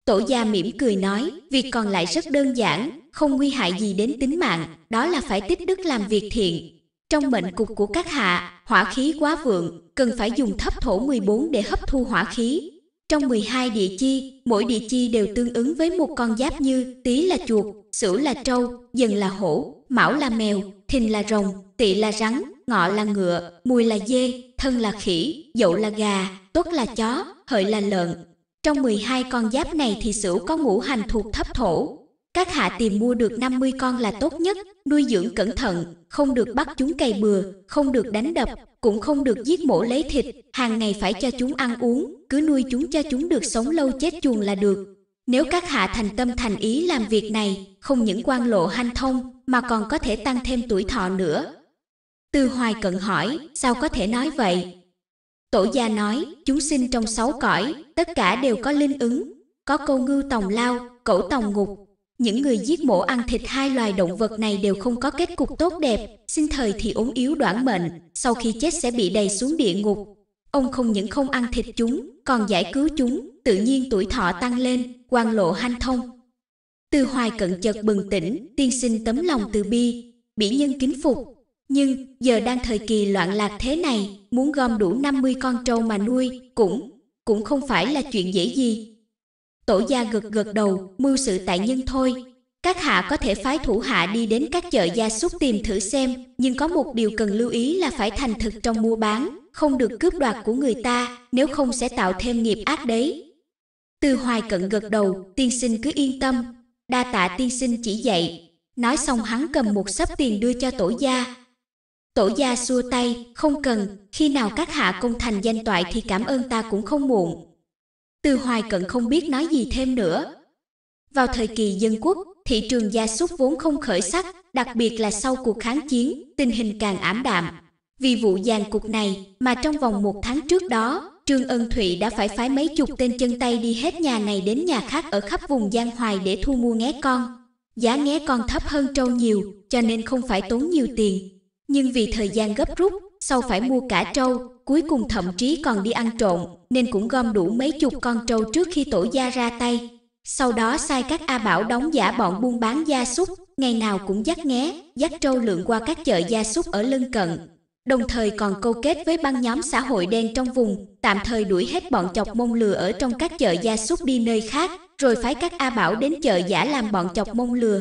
Tổ gia mỉm cười nói, việc còn lại rất đơn giản, không nguy hại gì đến tính mạng, đó là phải tích đức làm việc thiện, trong mệnh cục của các hạ, hỏa khí quá vượng, cần phải dùng thấp thổ 14 để hấp thu hỏa khí. Trong 12 địa chi, mỗi địa chi đều tương ứng với một con giáp như tí là chuột, sửu là trâu, dần là hổ, mão là mèo, thìn là rồng, tỵ là rắn, ngọ là ngựa, mùi là dê, thân là khỉ, dậu là gà, tuất là chó, hợi là lợn. Trong 12 con giáp này thì sửu có ngũ hành thuộc thấp thổ, các hạ tìm mua được 50 con là tốt nhất, nuôi dưỡng cẩn thận, không được bắt chúng cày bừa, không được đánh đập, cũng không được giết mổ lấy thịt, hàng ngày phải cho chúng ăn uống, cứ nuôi chúng cho chúng được sống lâu chết chuồng là được. Nếu các hạ thành tâm thành ý làm việc này, không những quan lộ hanh thông, mà còn có thể tăng thêm tuổi thọ nữa. Từ hoài cận hỏi, sao có thể nói vậy? Tổ gia nói, chúng sinh trong sáu cõi, tất cả đều có linh ứng, có câu ngư tòng lao, cẩu tòng ngục, những người giết mổ ăn thịt hai loài động vật này đều không có kết cục tốt đẹp, sinh thời thì ốm yếu đoản mệnh, sau khi chết sẽ bị đầy xuống địa ngục. Ông không những không ăn thịt chúng, còn giải cứu chúng, tự nhiên tuổi thọ tăng lên, quan lộ hanh thông. Từ hoài cận chợt bừng tỉnh, tiên sinh tấm lòng từ bi, bỉ nhân kính phục. Nhưng giờ đang thời kỳ loạn lạc thế này, muốn gom đủ 50 con trâu mà nuôi cũng cũng không phải là chuyện dễ gì, Tổ gia gật gật đầu, mưu sự tại nhân thôi. Các hạ có thể phái thủ hạ đi đến các chợ gia súc tìm thử xem, nhưng có một điều cần lưu ý là phải thành thực trong mua bán, không được cướp đoạt của người ta, nếu không sẽ tạo thêm nghiệp ác đấy. Từ hoài cận gật đầu, tiên sinh cứ yên tâm, đa tạ tiên sinh chỉ dạy. Nói xong hắn cầm một sấp tiền đưa cho tổ gia. Tổ gia xua tay, không cần, khi nào các hạ công thành danh toại thì cảm ơn ta cũng không muộn. Từ Hoài Cận không biết nói gì thêm nữa. Vào thời kỳ dân quốc, thị trường gia súc vốn không khởi sắc, đặc biệt là sau cuộc kháng chiến, tình hình càng ảm đạm. Vì vụ giàn cục này mà trong vòng một tháng trước đó, Trương Ân Thụy đã phải phái mấy chục tên chân tay đi hết nhà này đến nhà khác ở khắp vùng Giang Hoài để thu mua ngé con. Giá ngé con thấp hơn trâu nhiều, cho nên không phải tốn nhiều tiền. Nhưng vì thời gian gấp rút, sau phải mua cả trâu, cuối cùng thậm chí còn đi ăn trộn, nên cũng gom đủ mấy chục con trâu trước khi tổ gia ra tay. Sau đó sai các A Bảo đóng giả bọn buôn bán gia súc, ngày nào cũng dắt ngé dắt trâu lượn qua các chợ gia súc ở lân cận. Đồng thời còn câu kết với băng nhóm xã hội đen trong vùng, tạm thời đuổi hết bọn chọc mông lừa ở trong các chợ gia súc đi nơi khác, rồi phái các A Bảo đến chợ giả làm bọn chọc mông lừa.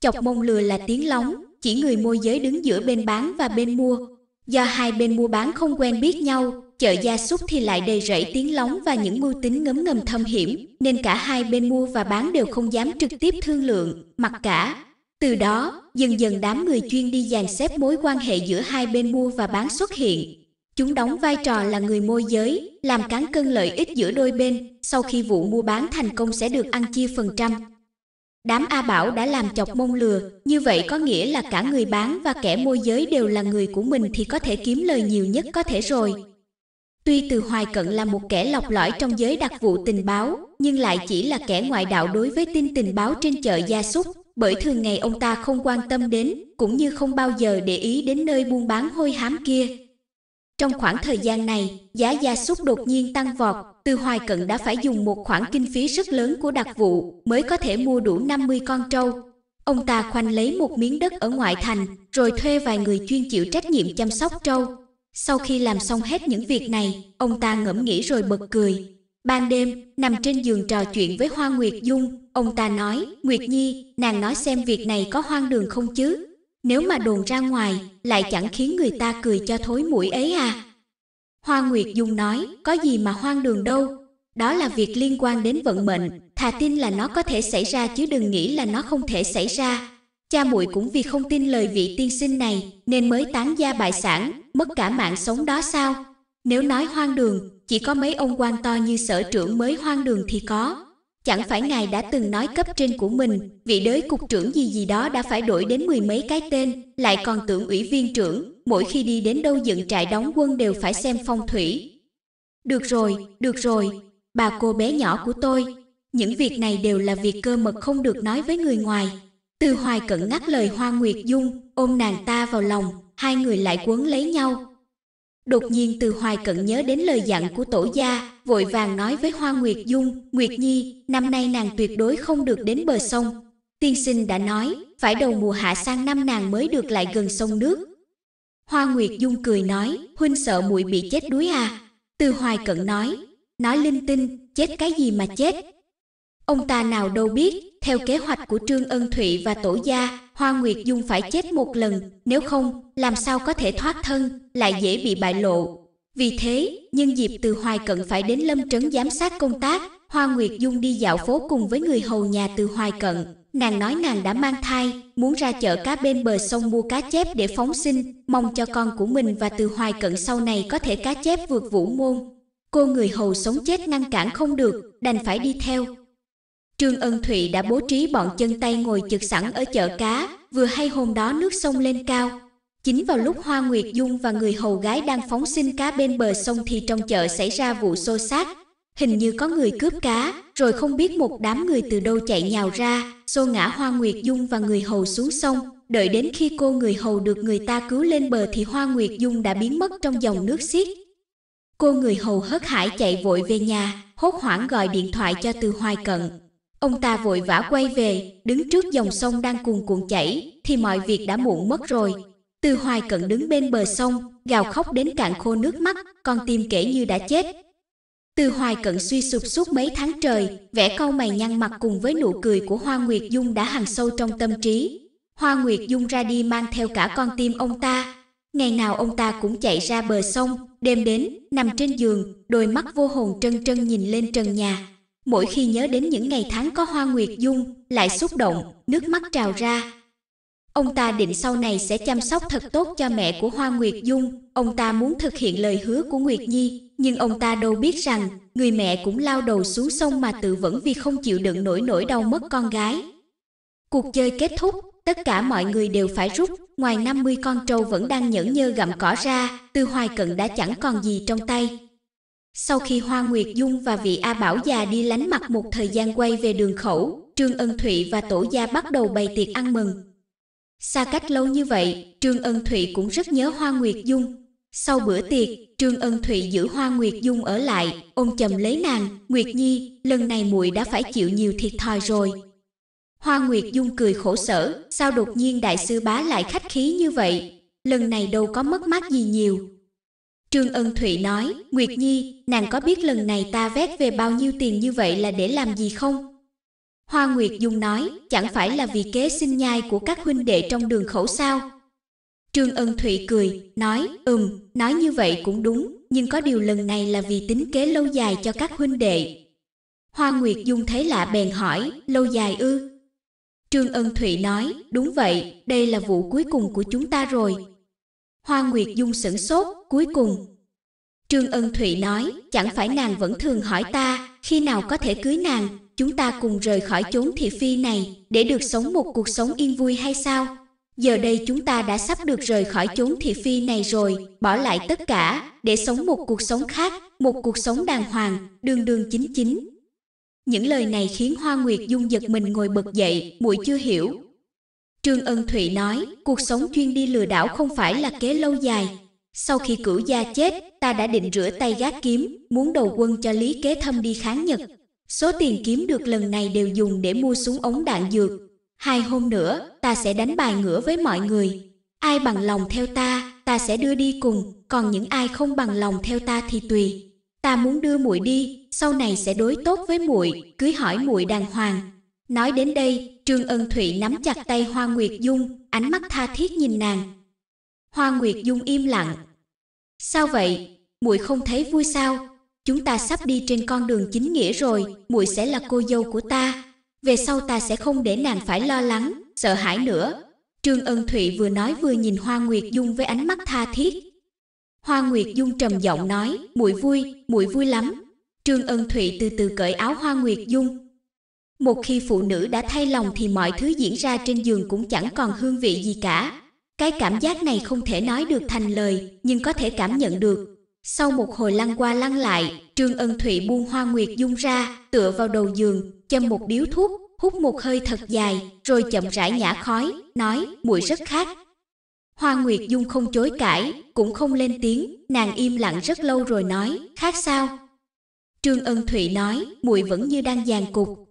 Chọc mông lừa là tiếng lóng, chỉ người môi giới đứng giữa bên bán và bên mua, Do hai bên mua bán không quen biết nhau, chợ gia súc thì lại đầy rẫy tiếng lóng và những mưu tính ngấm ngầm thâm hiểm, nên cả hai bên mua và bán đều không dám trực tiếp thương lượng, mặc cả. Từ đó, dần dần đám người chuyên đi dàn xếp mối quan hệ giữa hai bên mua và bán xuất hiện. Chúng đóng vai trò là người môi giới, làm cán cân lợi ích giữa đôi bên, sau khi vụ mua bán thành công sẽ được ăn chia phần trăm, Đám A Bảo đã làm chọc mông lừa, như vậy có nghĩa là cả người bán và kẻ môi giới đều là người của mình thì có thể kiếm lời nhiều nhất có thể rồi. Tuy Từ Hoài Cận là một kẻ lọc lõi trong giới đặc vụ tình báo, nhưng lại chỉ là kẻ ngoại đạo đối với tin tình báo trên chợ gia súc, bởi thường ngày ông ta không quan tâm đến, cũng như không bao giờ để ý đến nơi buôn bán hôi hám kia, trong khoảng thời gian này, giá gia súc đột nhiên tăng vọt, Từ Hoài Cận đã phải dùng một khoản kinh phí rất lớn của đặc vụ mới có thể mua đủ 50 con trâu. Ông ta khoanh lấy một miếng đất ở ngoại thành, rồi thuê vài người chuyên chịu trách nhiệm chăm sóc trâu. Sau khi làm xong hết những việc này, ông ta ngẫm nghĩ rồi bật cười. Ban đêm, nằm trên giường trò chuyện với Hoa Nguyệt Dung, ông ta nói, Nguyệt Nhi, nàng nói xem việc này có hoang đường không chứ? Nếu mà đồn ra ngoài, lại chẳng khiến người ta cười cho thối mũi ấy à. à. Hoa Nguyệt Dung nói, có gì mà hoang đường đâu. Đó là việc liên quan đến vận mệnh, thà tin là nó có thể xảy ra chứ đừng nghĩ là nó không thể xảy ra. Cha muội cũng vì không tin lời vị tiên sinh này, nên mới tán gia bại sản, mất cả mạng sống đó sao? Nếu nói hoang đường, chỉ có mấy ông quan to như sở trưởng mới hoang đường thì có, Chẳng phải ngài đã từng nói cấp trên của mình, vị đới cục trưởng gì gì đó đã phải đổi đến mười mấy cái tên, lại còn tưởng ủy viên trưởng, mỗi khi đi đến đâu dựng trại đóng quân đều phải xem phong thủy. Được rồi, được rồi, bà cô bé nhỏ của tôi, những việc này đều là việc cơ mật không được nói với người ngoài. Từ hoài cận ngắt lời Hoa Nguyệt Dung, ôm nàng ta vào lòng, hai người lại quấn lấy nhau, Đột nhiên từ hoài cận nhớ đến lời dặn của tổ gia, vội vàng nói với Hoa Nguyệt Dung, Nguyệt Nhi, năm nay nàng tuyệt đối không được đến bờ sông. Tiên sinh đã nói, phải đầu mùa hạ sang năm nàng mới được lại gần sông nước. Hoa Nguyệt Dung cười nói, huynh sợ muội bị chết đuối à. Từ hoài cận nói, nói linh tinh, chết cái gì mà chết, Ông ta nào đâu biết, theo kế hoạch của Trương Ân Thụy và Tổ Gia, Hoa Nguyệt Dung phải chết một lần, nếu không, làm sao có thể thoát thân, lại dễ bị bại lộ. Vì thế, nhân dịp từ Hoài Cận phải đến Lâm Trấn giám sát công tác, Hoa Nguyệt Dung đi dạo phố cùng với người hầu nhà từ Hoài Cận. Nàng nói nàng đã mang thai, muốn ra chợ cá bên bờ sông mua cá chép để phóng sinh, mong cho con của mình và từ Hoài Cận sau này có thể cá chép vượt vũ môn. Cô người hầu sống chết ngăn cản không được, đành phải đi theo, Trương Ân Thụy đã bố trí bọn chân tay ngồi chực sẵn ở chợ cá, vừa hay hôm đó nước sông lên cao. Chính vào lúc Hoa Nguyệt Dung và người hầu gái đang phóng sinh cá bên bờ sông thì trong chợ xảy ra vụ xô xát. Hình như có người cướp cá, rồi không biết một đám người từ đâu chạy nhào ra, xô ngã Hoa Nguyệt Dung và người hầu xuống sông. Đợi đến khi cô người hầu được người ta cứu lên bờ thì Hoa Nguyệt Dung đã biến mất trong dòng nước xiết. Cô người hầu hớt hải chạy vội về nhà, hốt hoảng gọi điện thoại cho từ hoài cận, Ông ta vội vã quay về, đứng trước dòng sông đang cuồn cuộn chảy, thì mọi việc đã muộn mất rồi. Từ hoài cận đứng bên bờ sông, gào khóc đến cạn khô nước mắt, con tim kể như đã chết. Từ hoài cận suy sụp suốt mấy tháng trời, vẽ câu mày nhăn mặt cùng với nụ cười của Hoa Nguyệt Dung đã hằn sâu trong tâm trí. Hoa Nguyệt Dung ra đi mang theo cả con tim ông ta. Ngày nào ông ta cũng chạy ra bờ sông, đêm đến, nằm trên giường, đôi mắt vô hồn trân trân nhìn lên trần nhà, mỗi khi nhớ đến những ngày tháng có hoa nguyệt dung, lại xúc động, nước mắt trào ra. Ông ta định sau này sẽ chăm sóc thật tốt cho mẹ của Hoa Nguyệt Dung, ông ta muốn thực hiện lời hứa của Nguyệt Nhi, nhưng ông ta đâu biết rằng, người mẹ cũng lao đầu xuống sông mà tự vẫn vì không chịu đựng nổi nỗi đau mất con gái. Cuộc chơi kết thúc, tất cả mọi người đều phải rút, ngoài 50 con trâu vẫn đang nhẫn nhơ gặm cỏ ra, Tư Hoài Cận đã chẳng còn gì trong tay, sau khi Hoa Nguyệt Dung và vị A Bảo già đi lánh mặt một thời gian quay về đường khẩu, Trương Ân Thụy và Tổ gia bắt đầu bày tiệc ăn mừng. Xa cách lâu như vậy, Trương Ân Thụy cũng rất nhớ Hoa Nguyệt Dung. Sau bữa tiệc, Trương Ân Thụy giữ Hoa Nguyệt Dung ở lại, ôm chầm lấy nàng, "Nguyệt Nhi, lần này muội đã phải chịu nhiều thiệt thòi rồi." Hoa Nguyệt Dung cười khổ sở, sao đột nhiên đại sư bá lại khách khí như vậy, lần này đâu có mất mát gì nhiều, Trương Ân Thụy nói, Nguyệt Nhi, nàng có biết lần này ta vét về bao nhiêu tiền như vậy là để làm gì không? Hoa Nguyệt Dung nói, chẳng phải là vì kế sinh nhai của các huynh đệ trong đường khẩu sao? Trương Ân Thụy cười, nói, ừm, nói như vậy cũng đúng, nhưng có điều lần này là vì tính kế lâu dài cho các huynh đệ. Hoa Nguyệt Dung thấy lạ bèn hỏi, lâu dài ư? Trương Ân Thụy nói, đúng vậy, đây là vụ cuối cùng của chúng ta rồi, Hoa Nguyệt Dung sửng sốt, cuối cùng. Trương Ân Thụy nói, chẳng phải nàng vẫn thường hỏi ta, khi nào có thể cưới nàng, chúng ta cùng rời khỏi chốn thị phi này, để được sống một cuộc sống yên vui hay sao? Giờ đây chúng ta đã sắp được rời khỏi chốn thị phi này rồi, bỏ lại tất cả, để sống một cuộc sống khác, một cuộc sống đàng hoàng, đường đường chính chính. Những lời này khiến Hoa Nguyệt Dung giật mình ngồi bật dậy, muội chưa hiểu, Trương Ân Thụy nói, cuộc sống chuyên đi lừa đảo không phải là kế lâu dài. Sau khi cửu gia chết, ta đã định rửa tay gác kiếm, muốn đầu quân cho Lý Kế Thâm đi kháng Nhật. Số tiền kiếm được lần này đều dùng để mua súng ống đạn dược. Hai hôm nữa, ta sẽ đánh bài ngửa với mọi người. Ai bằng lòng theo ta, ta sẽ đưa đi cùng, còn những ai không bằng lòng theo ta thì tùy. Ta muốn đưa muội đi, sau này sẽ đối tốt với muội, cưới hỏi muội đàng hoàng. Nói đến đây, Trương Ân Thụy nắm chặt tay Hoa Nguyệt Dung, ánh mắt tha thiết nhìn nàng. Hoa Nguyệt Dung im lặng. Sao vậy? Muội không thấy vui sao? Chúng ta sắp đi trên con đường chính nghĩa rồi, muội sẽ là cô dâu của ta. Về sau ta sẽ không để nàng phải lo lắng, sợ hãi nữa. Trương Ân Thụy vừa nói vừa nhìn Hoa Nguyệt Dung với ánh mắt tha thiết. Hoa Nguyệt Dung trầm giọng nói, muội vui, muội vui lắm. Trương Ân Thụy từ từ cởi áo Hoa Nguyệt Dung, một khi phụ nữ đã thay lòng thì mọi thứ diễn ra trên giường cũng chẳng còn hương vị gì cả. Cái cảm giác này không thể nói được thành lời, nhưng có thể cảm nhận được. Sau một hồi lăn qua lăn lại, Trương Ân Thụy buông hoa nguyệt dung ra, tựa vào đầu giường, châm một điếu thuốc, hút một hơi thật dài, rồi chậm rãi nhả khói, nói, mùi rất khác. Hoa Nguyệt Dung không chối cãi, cũng không lên tiếng, nàng im lặng rất lâu rồi nói, khác sao? Trương Ân Thụy nói, mùi vẫn như đang giàn cục,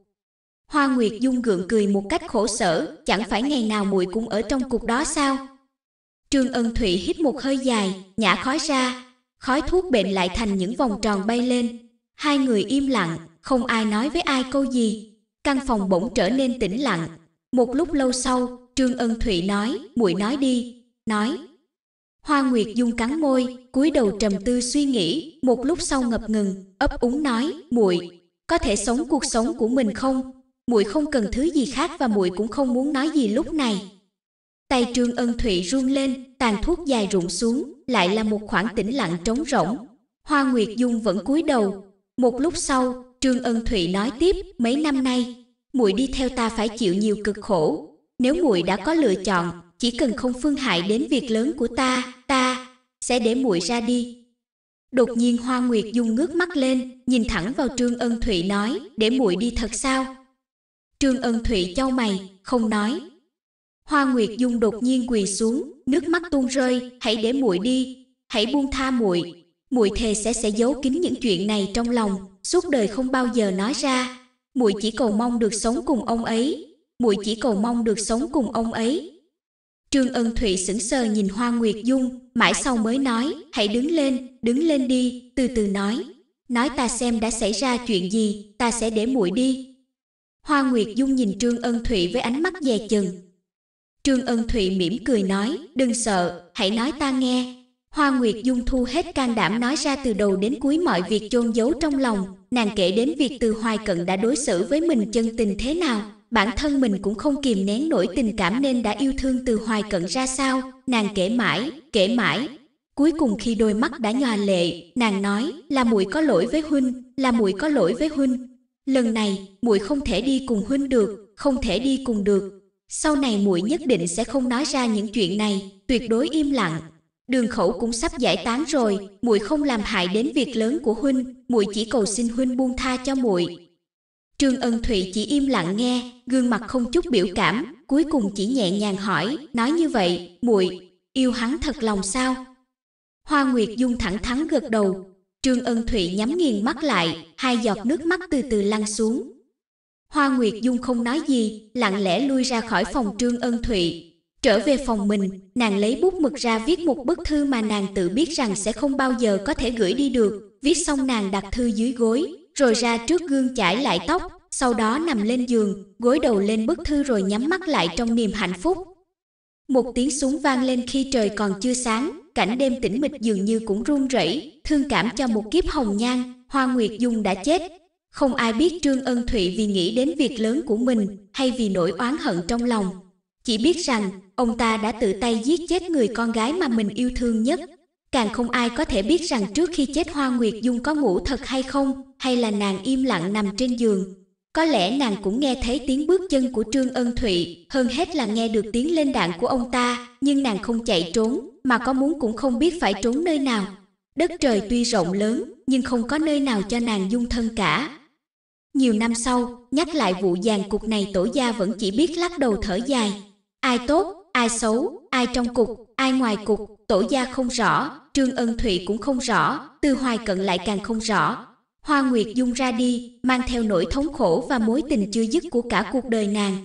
Hoa Nguyệt Dung gượng cười một cách khổ sở, chẳng phải ngày nào muội cũng ở trong cục đó sao? Trương Ân Thụy hít một hơi dài, nhả khói ra, khói thuốc bệnh lại thành những vòng tròn bay lên. Hai người im lặng, không ai nói với ai câu gì. Căn phòng bỗng trở nên tĩnh lặng. Một lúc lâu sau, Trương Ân Thụy nói, "Muội nói đi." Nói. Hoa Nguyệt Dung cắn môi, cúi đầu trầm tư suy nghĩ, một lúc sau ngập ngừng, ấp úng nói, "Muội có thể sống cuộc sống của mình không?" muội không cần thứ gì khác và muội cũng không muốn nói gì lúc này tay trương ân thụy run lên tàn thuốc dài rụng xuống lại là một khoảng tĩnh lặng trống rỗng hoa nguyệt dung vẫn cúi đầu một lúc sau trương ân thụy nói tiếp mấy năm nay muội đi theo ta phải chịu nhiều cực khổ nếu muội đã có lựa chọn chỉ cần không phương hại đến việc lớn của ta ta sẽ để muội ra đi đột nhiên hoa nguyệt dung ngước mắt lên nhìn thẳng vào trương ân thụy nói để muội đi thật sao Trương Ân Thụy chau mày, không nói. Hoa Nguyệt Dung đột nhiên quỳ xuống, nước mắt tuôn rơi, hãy để muội đi, hãy buông tha muội. Muội thề sẽ sẽ giấu kín những chuyện này trong lòng, suốt đời không bao giờ nói ra. Muội chỉ cầu mong được sống cùng ông ấy, muội chỉ cầu mong được sống cùng ông ấy. Trương Ân Thụy sững sờ nhìn Hoa Nguyệt Dung, mãi sau mới nói, hãy đứng lên, đứng lên đi, từ từ nói. Nói ta xem đã xảy ra chuyện gì, ta sẽ để muội đi, Hoa Nguyệt Dung nhìn Trương Ân Thụy với ánh mắt dè chừng. Trương Ân Thụy mỉm cười nói, đừng sợ, hãy nói ta nghe. Hoa Nguyệt Dung thu hết can đảm nói ra từ đầu đến cuối mọi việc chôn giấu trong lòng, nàng kể đến việc từ hoài cận đã đối xử với mình chân tình thế nào, bản thân mình cũng không kìm nén nổi tình cảm nên đã yêu thương từ hoài cận ra sao, nàng kể mãi, kể mãi. Cuối cùng khi đôi mắt đã nhòa lệ, nàng nói, là muội có lỗi với huynh, là muội có lỗi với huynh, lần này muội không thể đi cùng huynh được không thể đi cùng được sau này muội nhất định sẽ không nói ra những chuyện này tuyệt đối im lặng đường khẩu cũng sắp giải tán rồi muội không làm hại đến việc lớn của huynh muội chỉ cầu xin huynh buông tha cho muội trương ân thụy chỉ im lặng nghe gương mặt không chút biểu cảm cuối cùng chỉ nhẹ nhàng hỏi nói như vậy muội yêu hắn thật lòng sao hoa nguyệt dung thẳng thắn gật đầu Trương Ân Thụy nhắm nghiền mắt lại, hai giọt nước mắt từ từ lăn xuống. Hoa Nguyệt Dung không nói gì, lặng lẽ lui ra khỏi phòng Trương Ân Thụy. Trở về phòng mình, nàng lấy bút mực ra viết một bức thư mà nàng tự biết rằng sẽ không bao giờ có thể gửi đi được. Viết xong nàng đặt thư dưới gối, rồi ra trước gương chải lại tóc, sau đó nằm lên giường, gối đầu lên bức thư rồi nhắm mắt lại trong niềm hạnh phúc. Một tiếng súng vang lên khi trời còn chưa sáng, cảnh đêm tĩnh mịch dường như cũng run rẩy, thương cảm cho một kiếp hồng nhan, Hoa Nguyệt Dung đã chết. Không ai biết Trương Ân Thụy vì nghĩ đến việc lớn của mình hay vì nỗi oán hận trong lòng. Chỉ biết rằng, ông ta đã tự tay giết chết người con gái mà mình yêu thương nhất. Càng không ai có thể biết rằng trước khi chết Hoa Nguyệt Dung có ngủ thật hay không, hay là nàng im lặng nằm trên giường, có lẽ nàng cũng nghe thấy tiếng bước chân của Trương Ân Thụy, hơn hết là nghe được tiếng lên đạn của ông ta, nhưng nàng không chạy trốn, mà có muốn cũng không biết phải trốn nơi nào. Đất trời tuy rộng lớn, nhưng không có nơi nào cho nàng dung thân cả. Nhiều năm sau, nhắc lại vụ giàn cục này tổ gia vẫn chỉ biết lắc đầu thở dài. Ai tốt, ai xấu, ai trong cục, ai ngoài cục, tổ gia không rõ, Trương Ân Thụy cũng không rõ, Tư Hoài Cận lại càng không rõ, Hoa Nguyệt Dung ra đi, mang theo nỗi thống khổ và mối tình chưa dứt của cả cuộc đời nàng.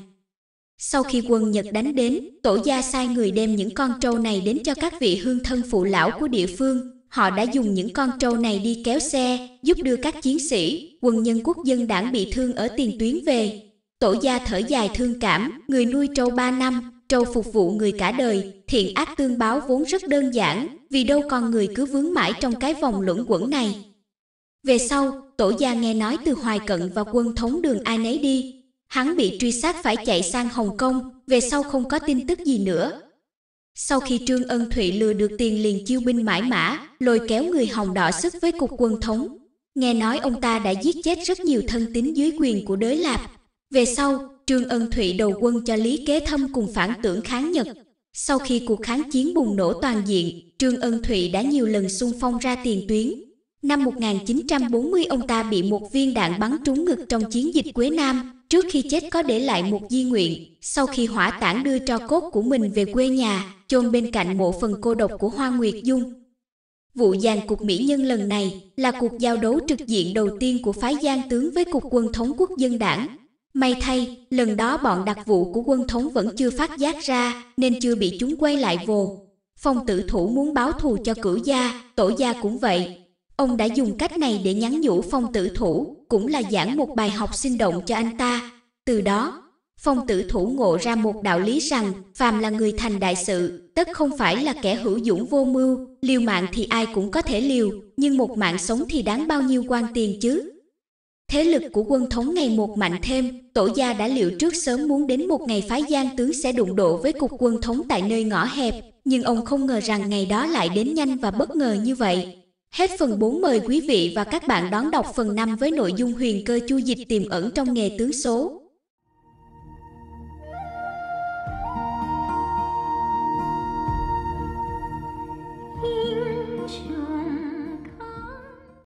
Sau khi quân Nhật đánh đến, tổ gia sai người đem những con trâu này đến cho các vị hương thân phụ lão của địa phương. Họ đã dùng những con trâu này đi kéo xe, giúp đưa các chiến sĩ, quân nhân quốc dân đảng bị thương ở tiền tuyến về. Tổ gia thở dài thương cảm, người nuôi trâu 3 năm, trâu phục vụ người cả đời, thiện ác tương báo vốn rất đơn giản, vì đâu con người cứ vướng mãi trong cái vòng luẩn quẩn này. Về sau, tổ gia nghe nói từ Hoài Cận và quân thống đường ai nấy đi. Hắn bị truy sát phải chạy sang Hồng Kông, về sau không có tin tức gì nữa. Sau khi Trương Ân Thụy lừa được tiền liền chiêu binh mãi mã, lôi kéo người Hồng Đỏ sức với cục quân thống. Nghe nói ông ta đã giết chết rất nhiều thân tín dưới quyền của đới Lạp. Về sau, Trương Ân Thụy đầu quân cho Lý Kế Thâm cùng phản tưởng kháng Nhật. Sau khi cuộc kháng chiến bùng nổ toàn diện, Trương Ân Thụy đã nhiều lần xung phong ra tiền tuyến, Năm 1940 ông ta bị một viên đạn bắn trúng ngực trong chiến dịch Quế Nam, trước khi chết có để lại một di nguyện, sau khi hỏa tảng đưa cho cốt của mình về quê nhà, chôn bên cạnh mộ phần cô độc của Hoa Nguyệt Dung. Vụ giàn cục Mỹ Nhân lần này là cuộc giao đấu trực diện đầu tiên của phái Giang tướng với cục quân thống quốc dân đảng. May thay, lần đó bọn đặc vụ của quân thống vẫn chưa phát giác ra nên chưa bị chúng quay lại vồ. Phong tử thủ muốn báo thù cho cửu gia, tổ gia cũng vậy, Ông đã dùng cách này để nhắn nhủ phong tử thủ, cũng là giảng một bài học sinh động cho anh ta. Từ đó, phong tử thủ ngộ ra một đạo lý rằng, phàm là người thành đại sự, tất không phải là kẻ hữu dũng vô mưu, liều mạng thì ai cũng có thể liều, nhưng một mạng sống thì đáng bao nhiêu quan tiền chứ. Thế lực của quân thống ngày một mạnh thêm, tổ gia đã liệu trước sớm muốn đến một ngày phái giang tướng sẽ đụng độ với cục quân thống tại nơi ngõ hẹp, nhưng ông không ngờ rằng ngày đó lại đến nhanh và bất ngờ như vậy. Hết phần 4 mời quý vị và các bạn đón đọc phần 5 với nội dung huyền cơ chu dịch tiềm ẩn trong nghề tướng số.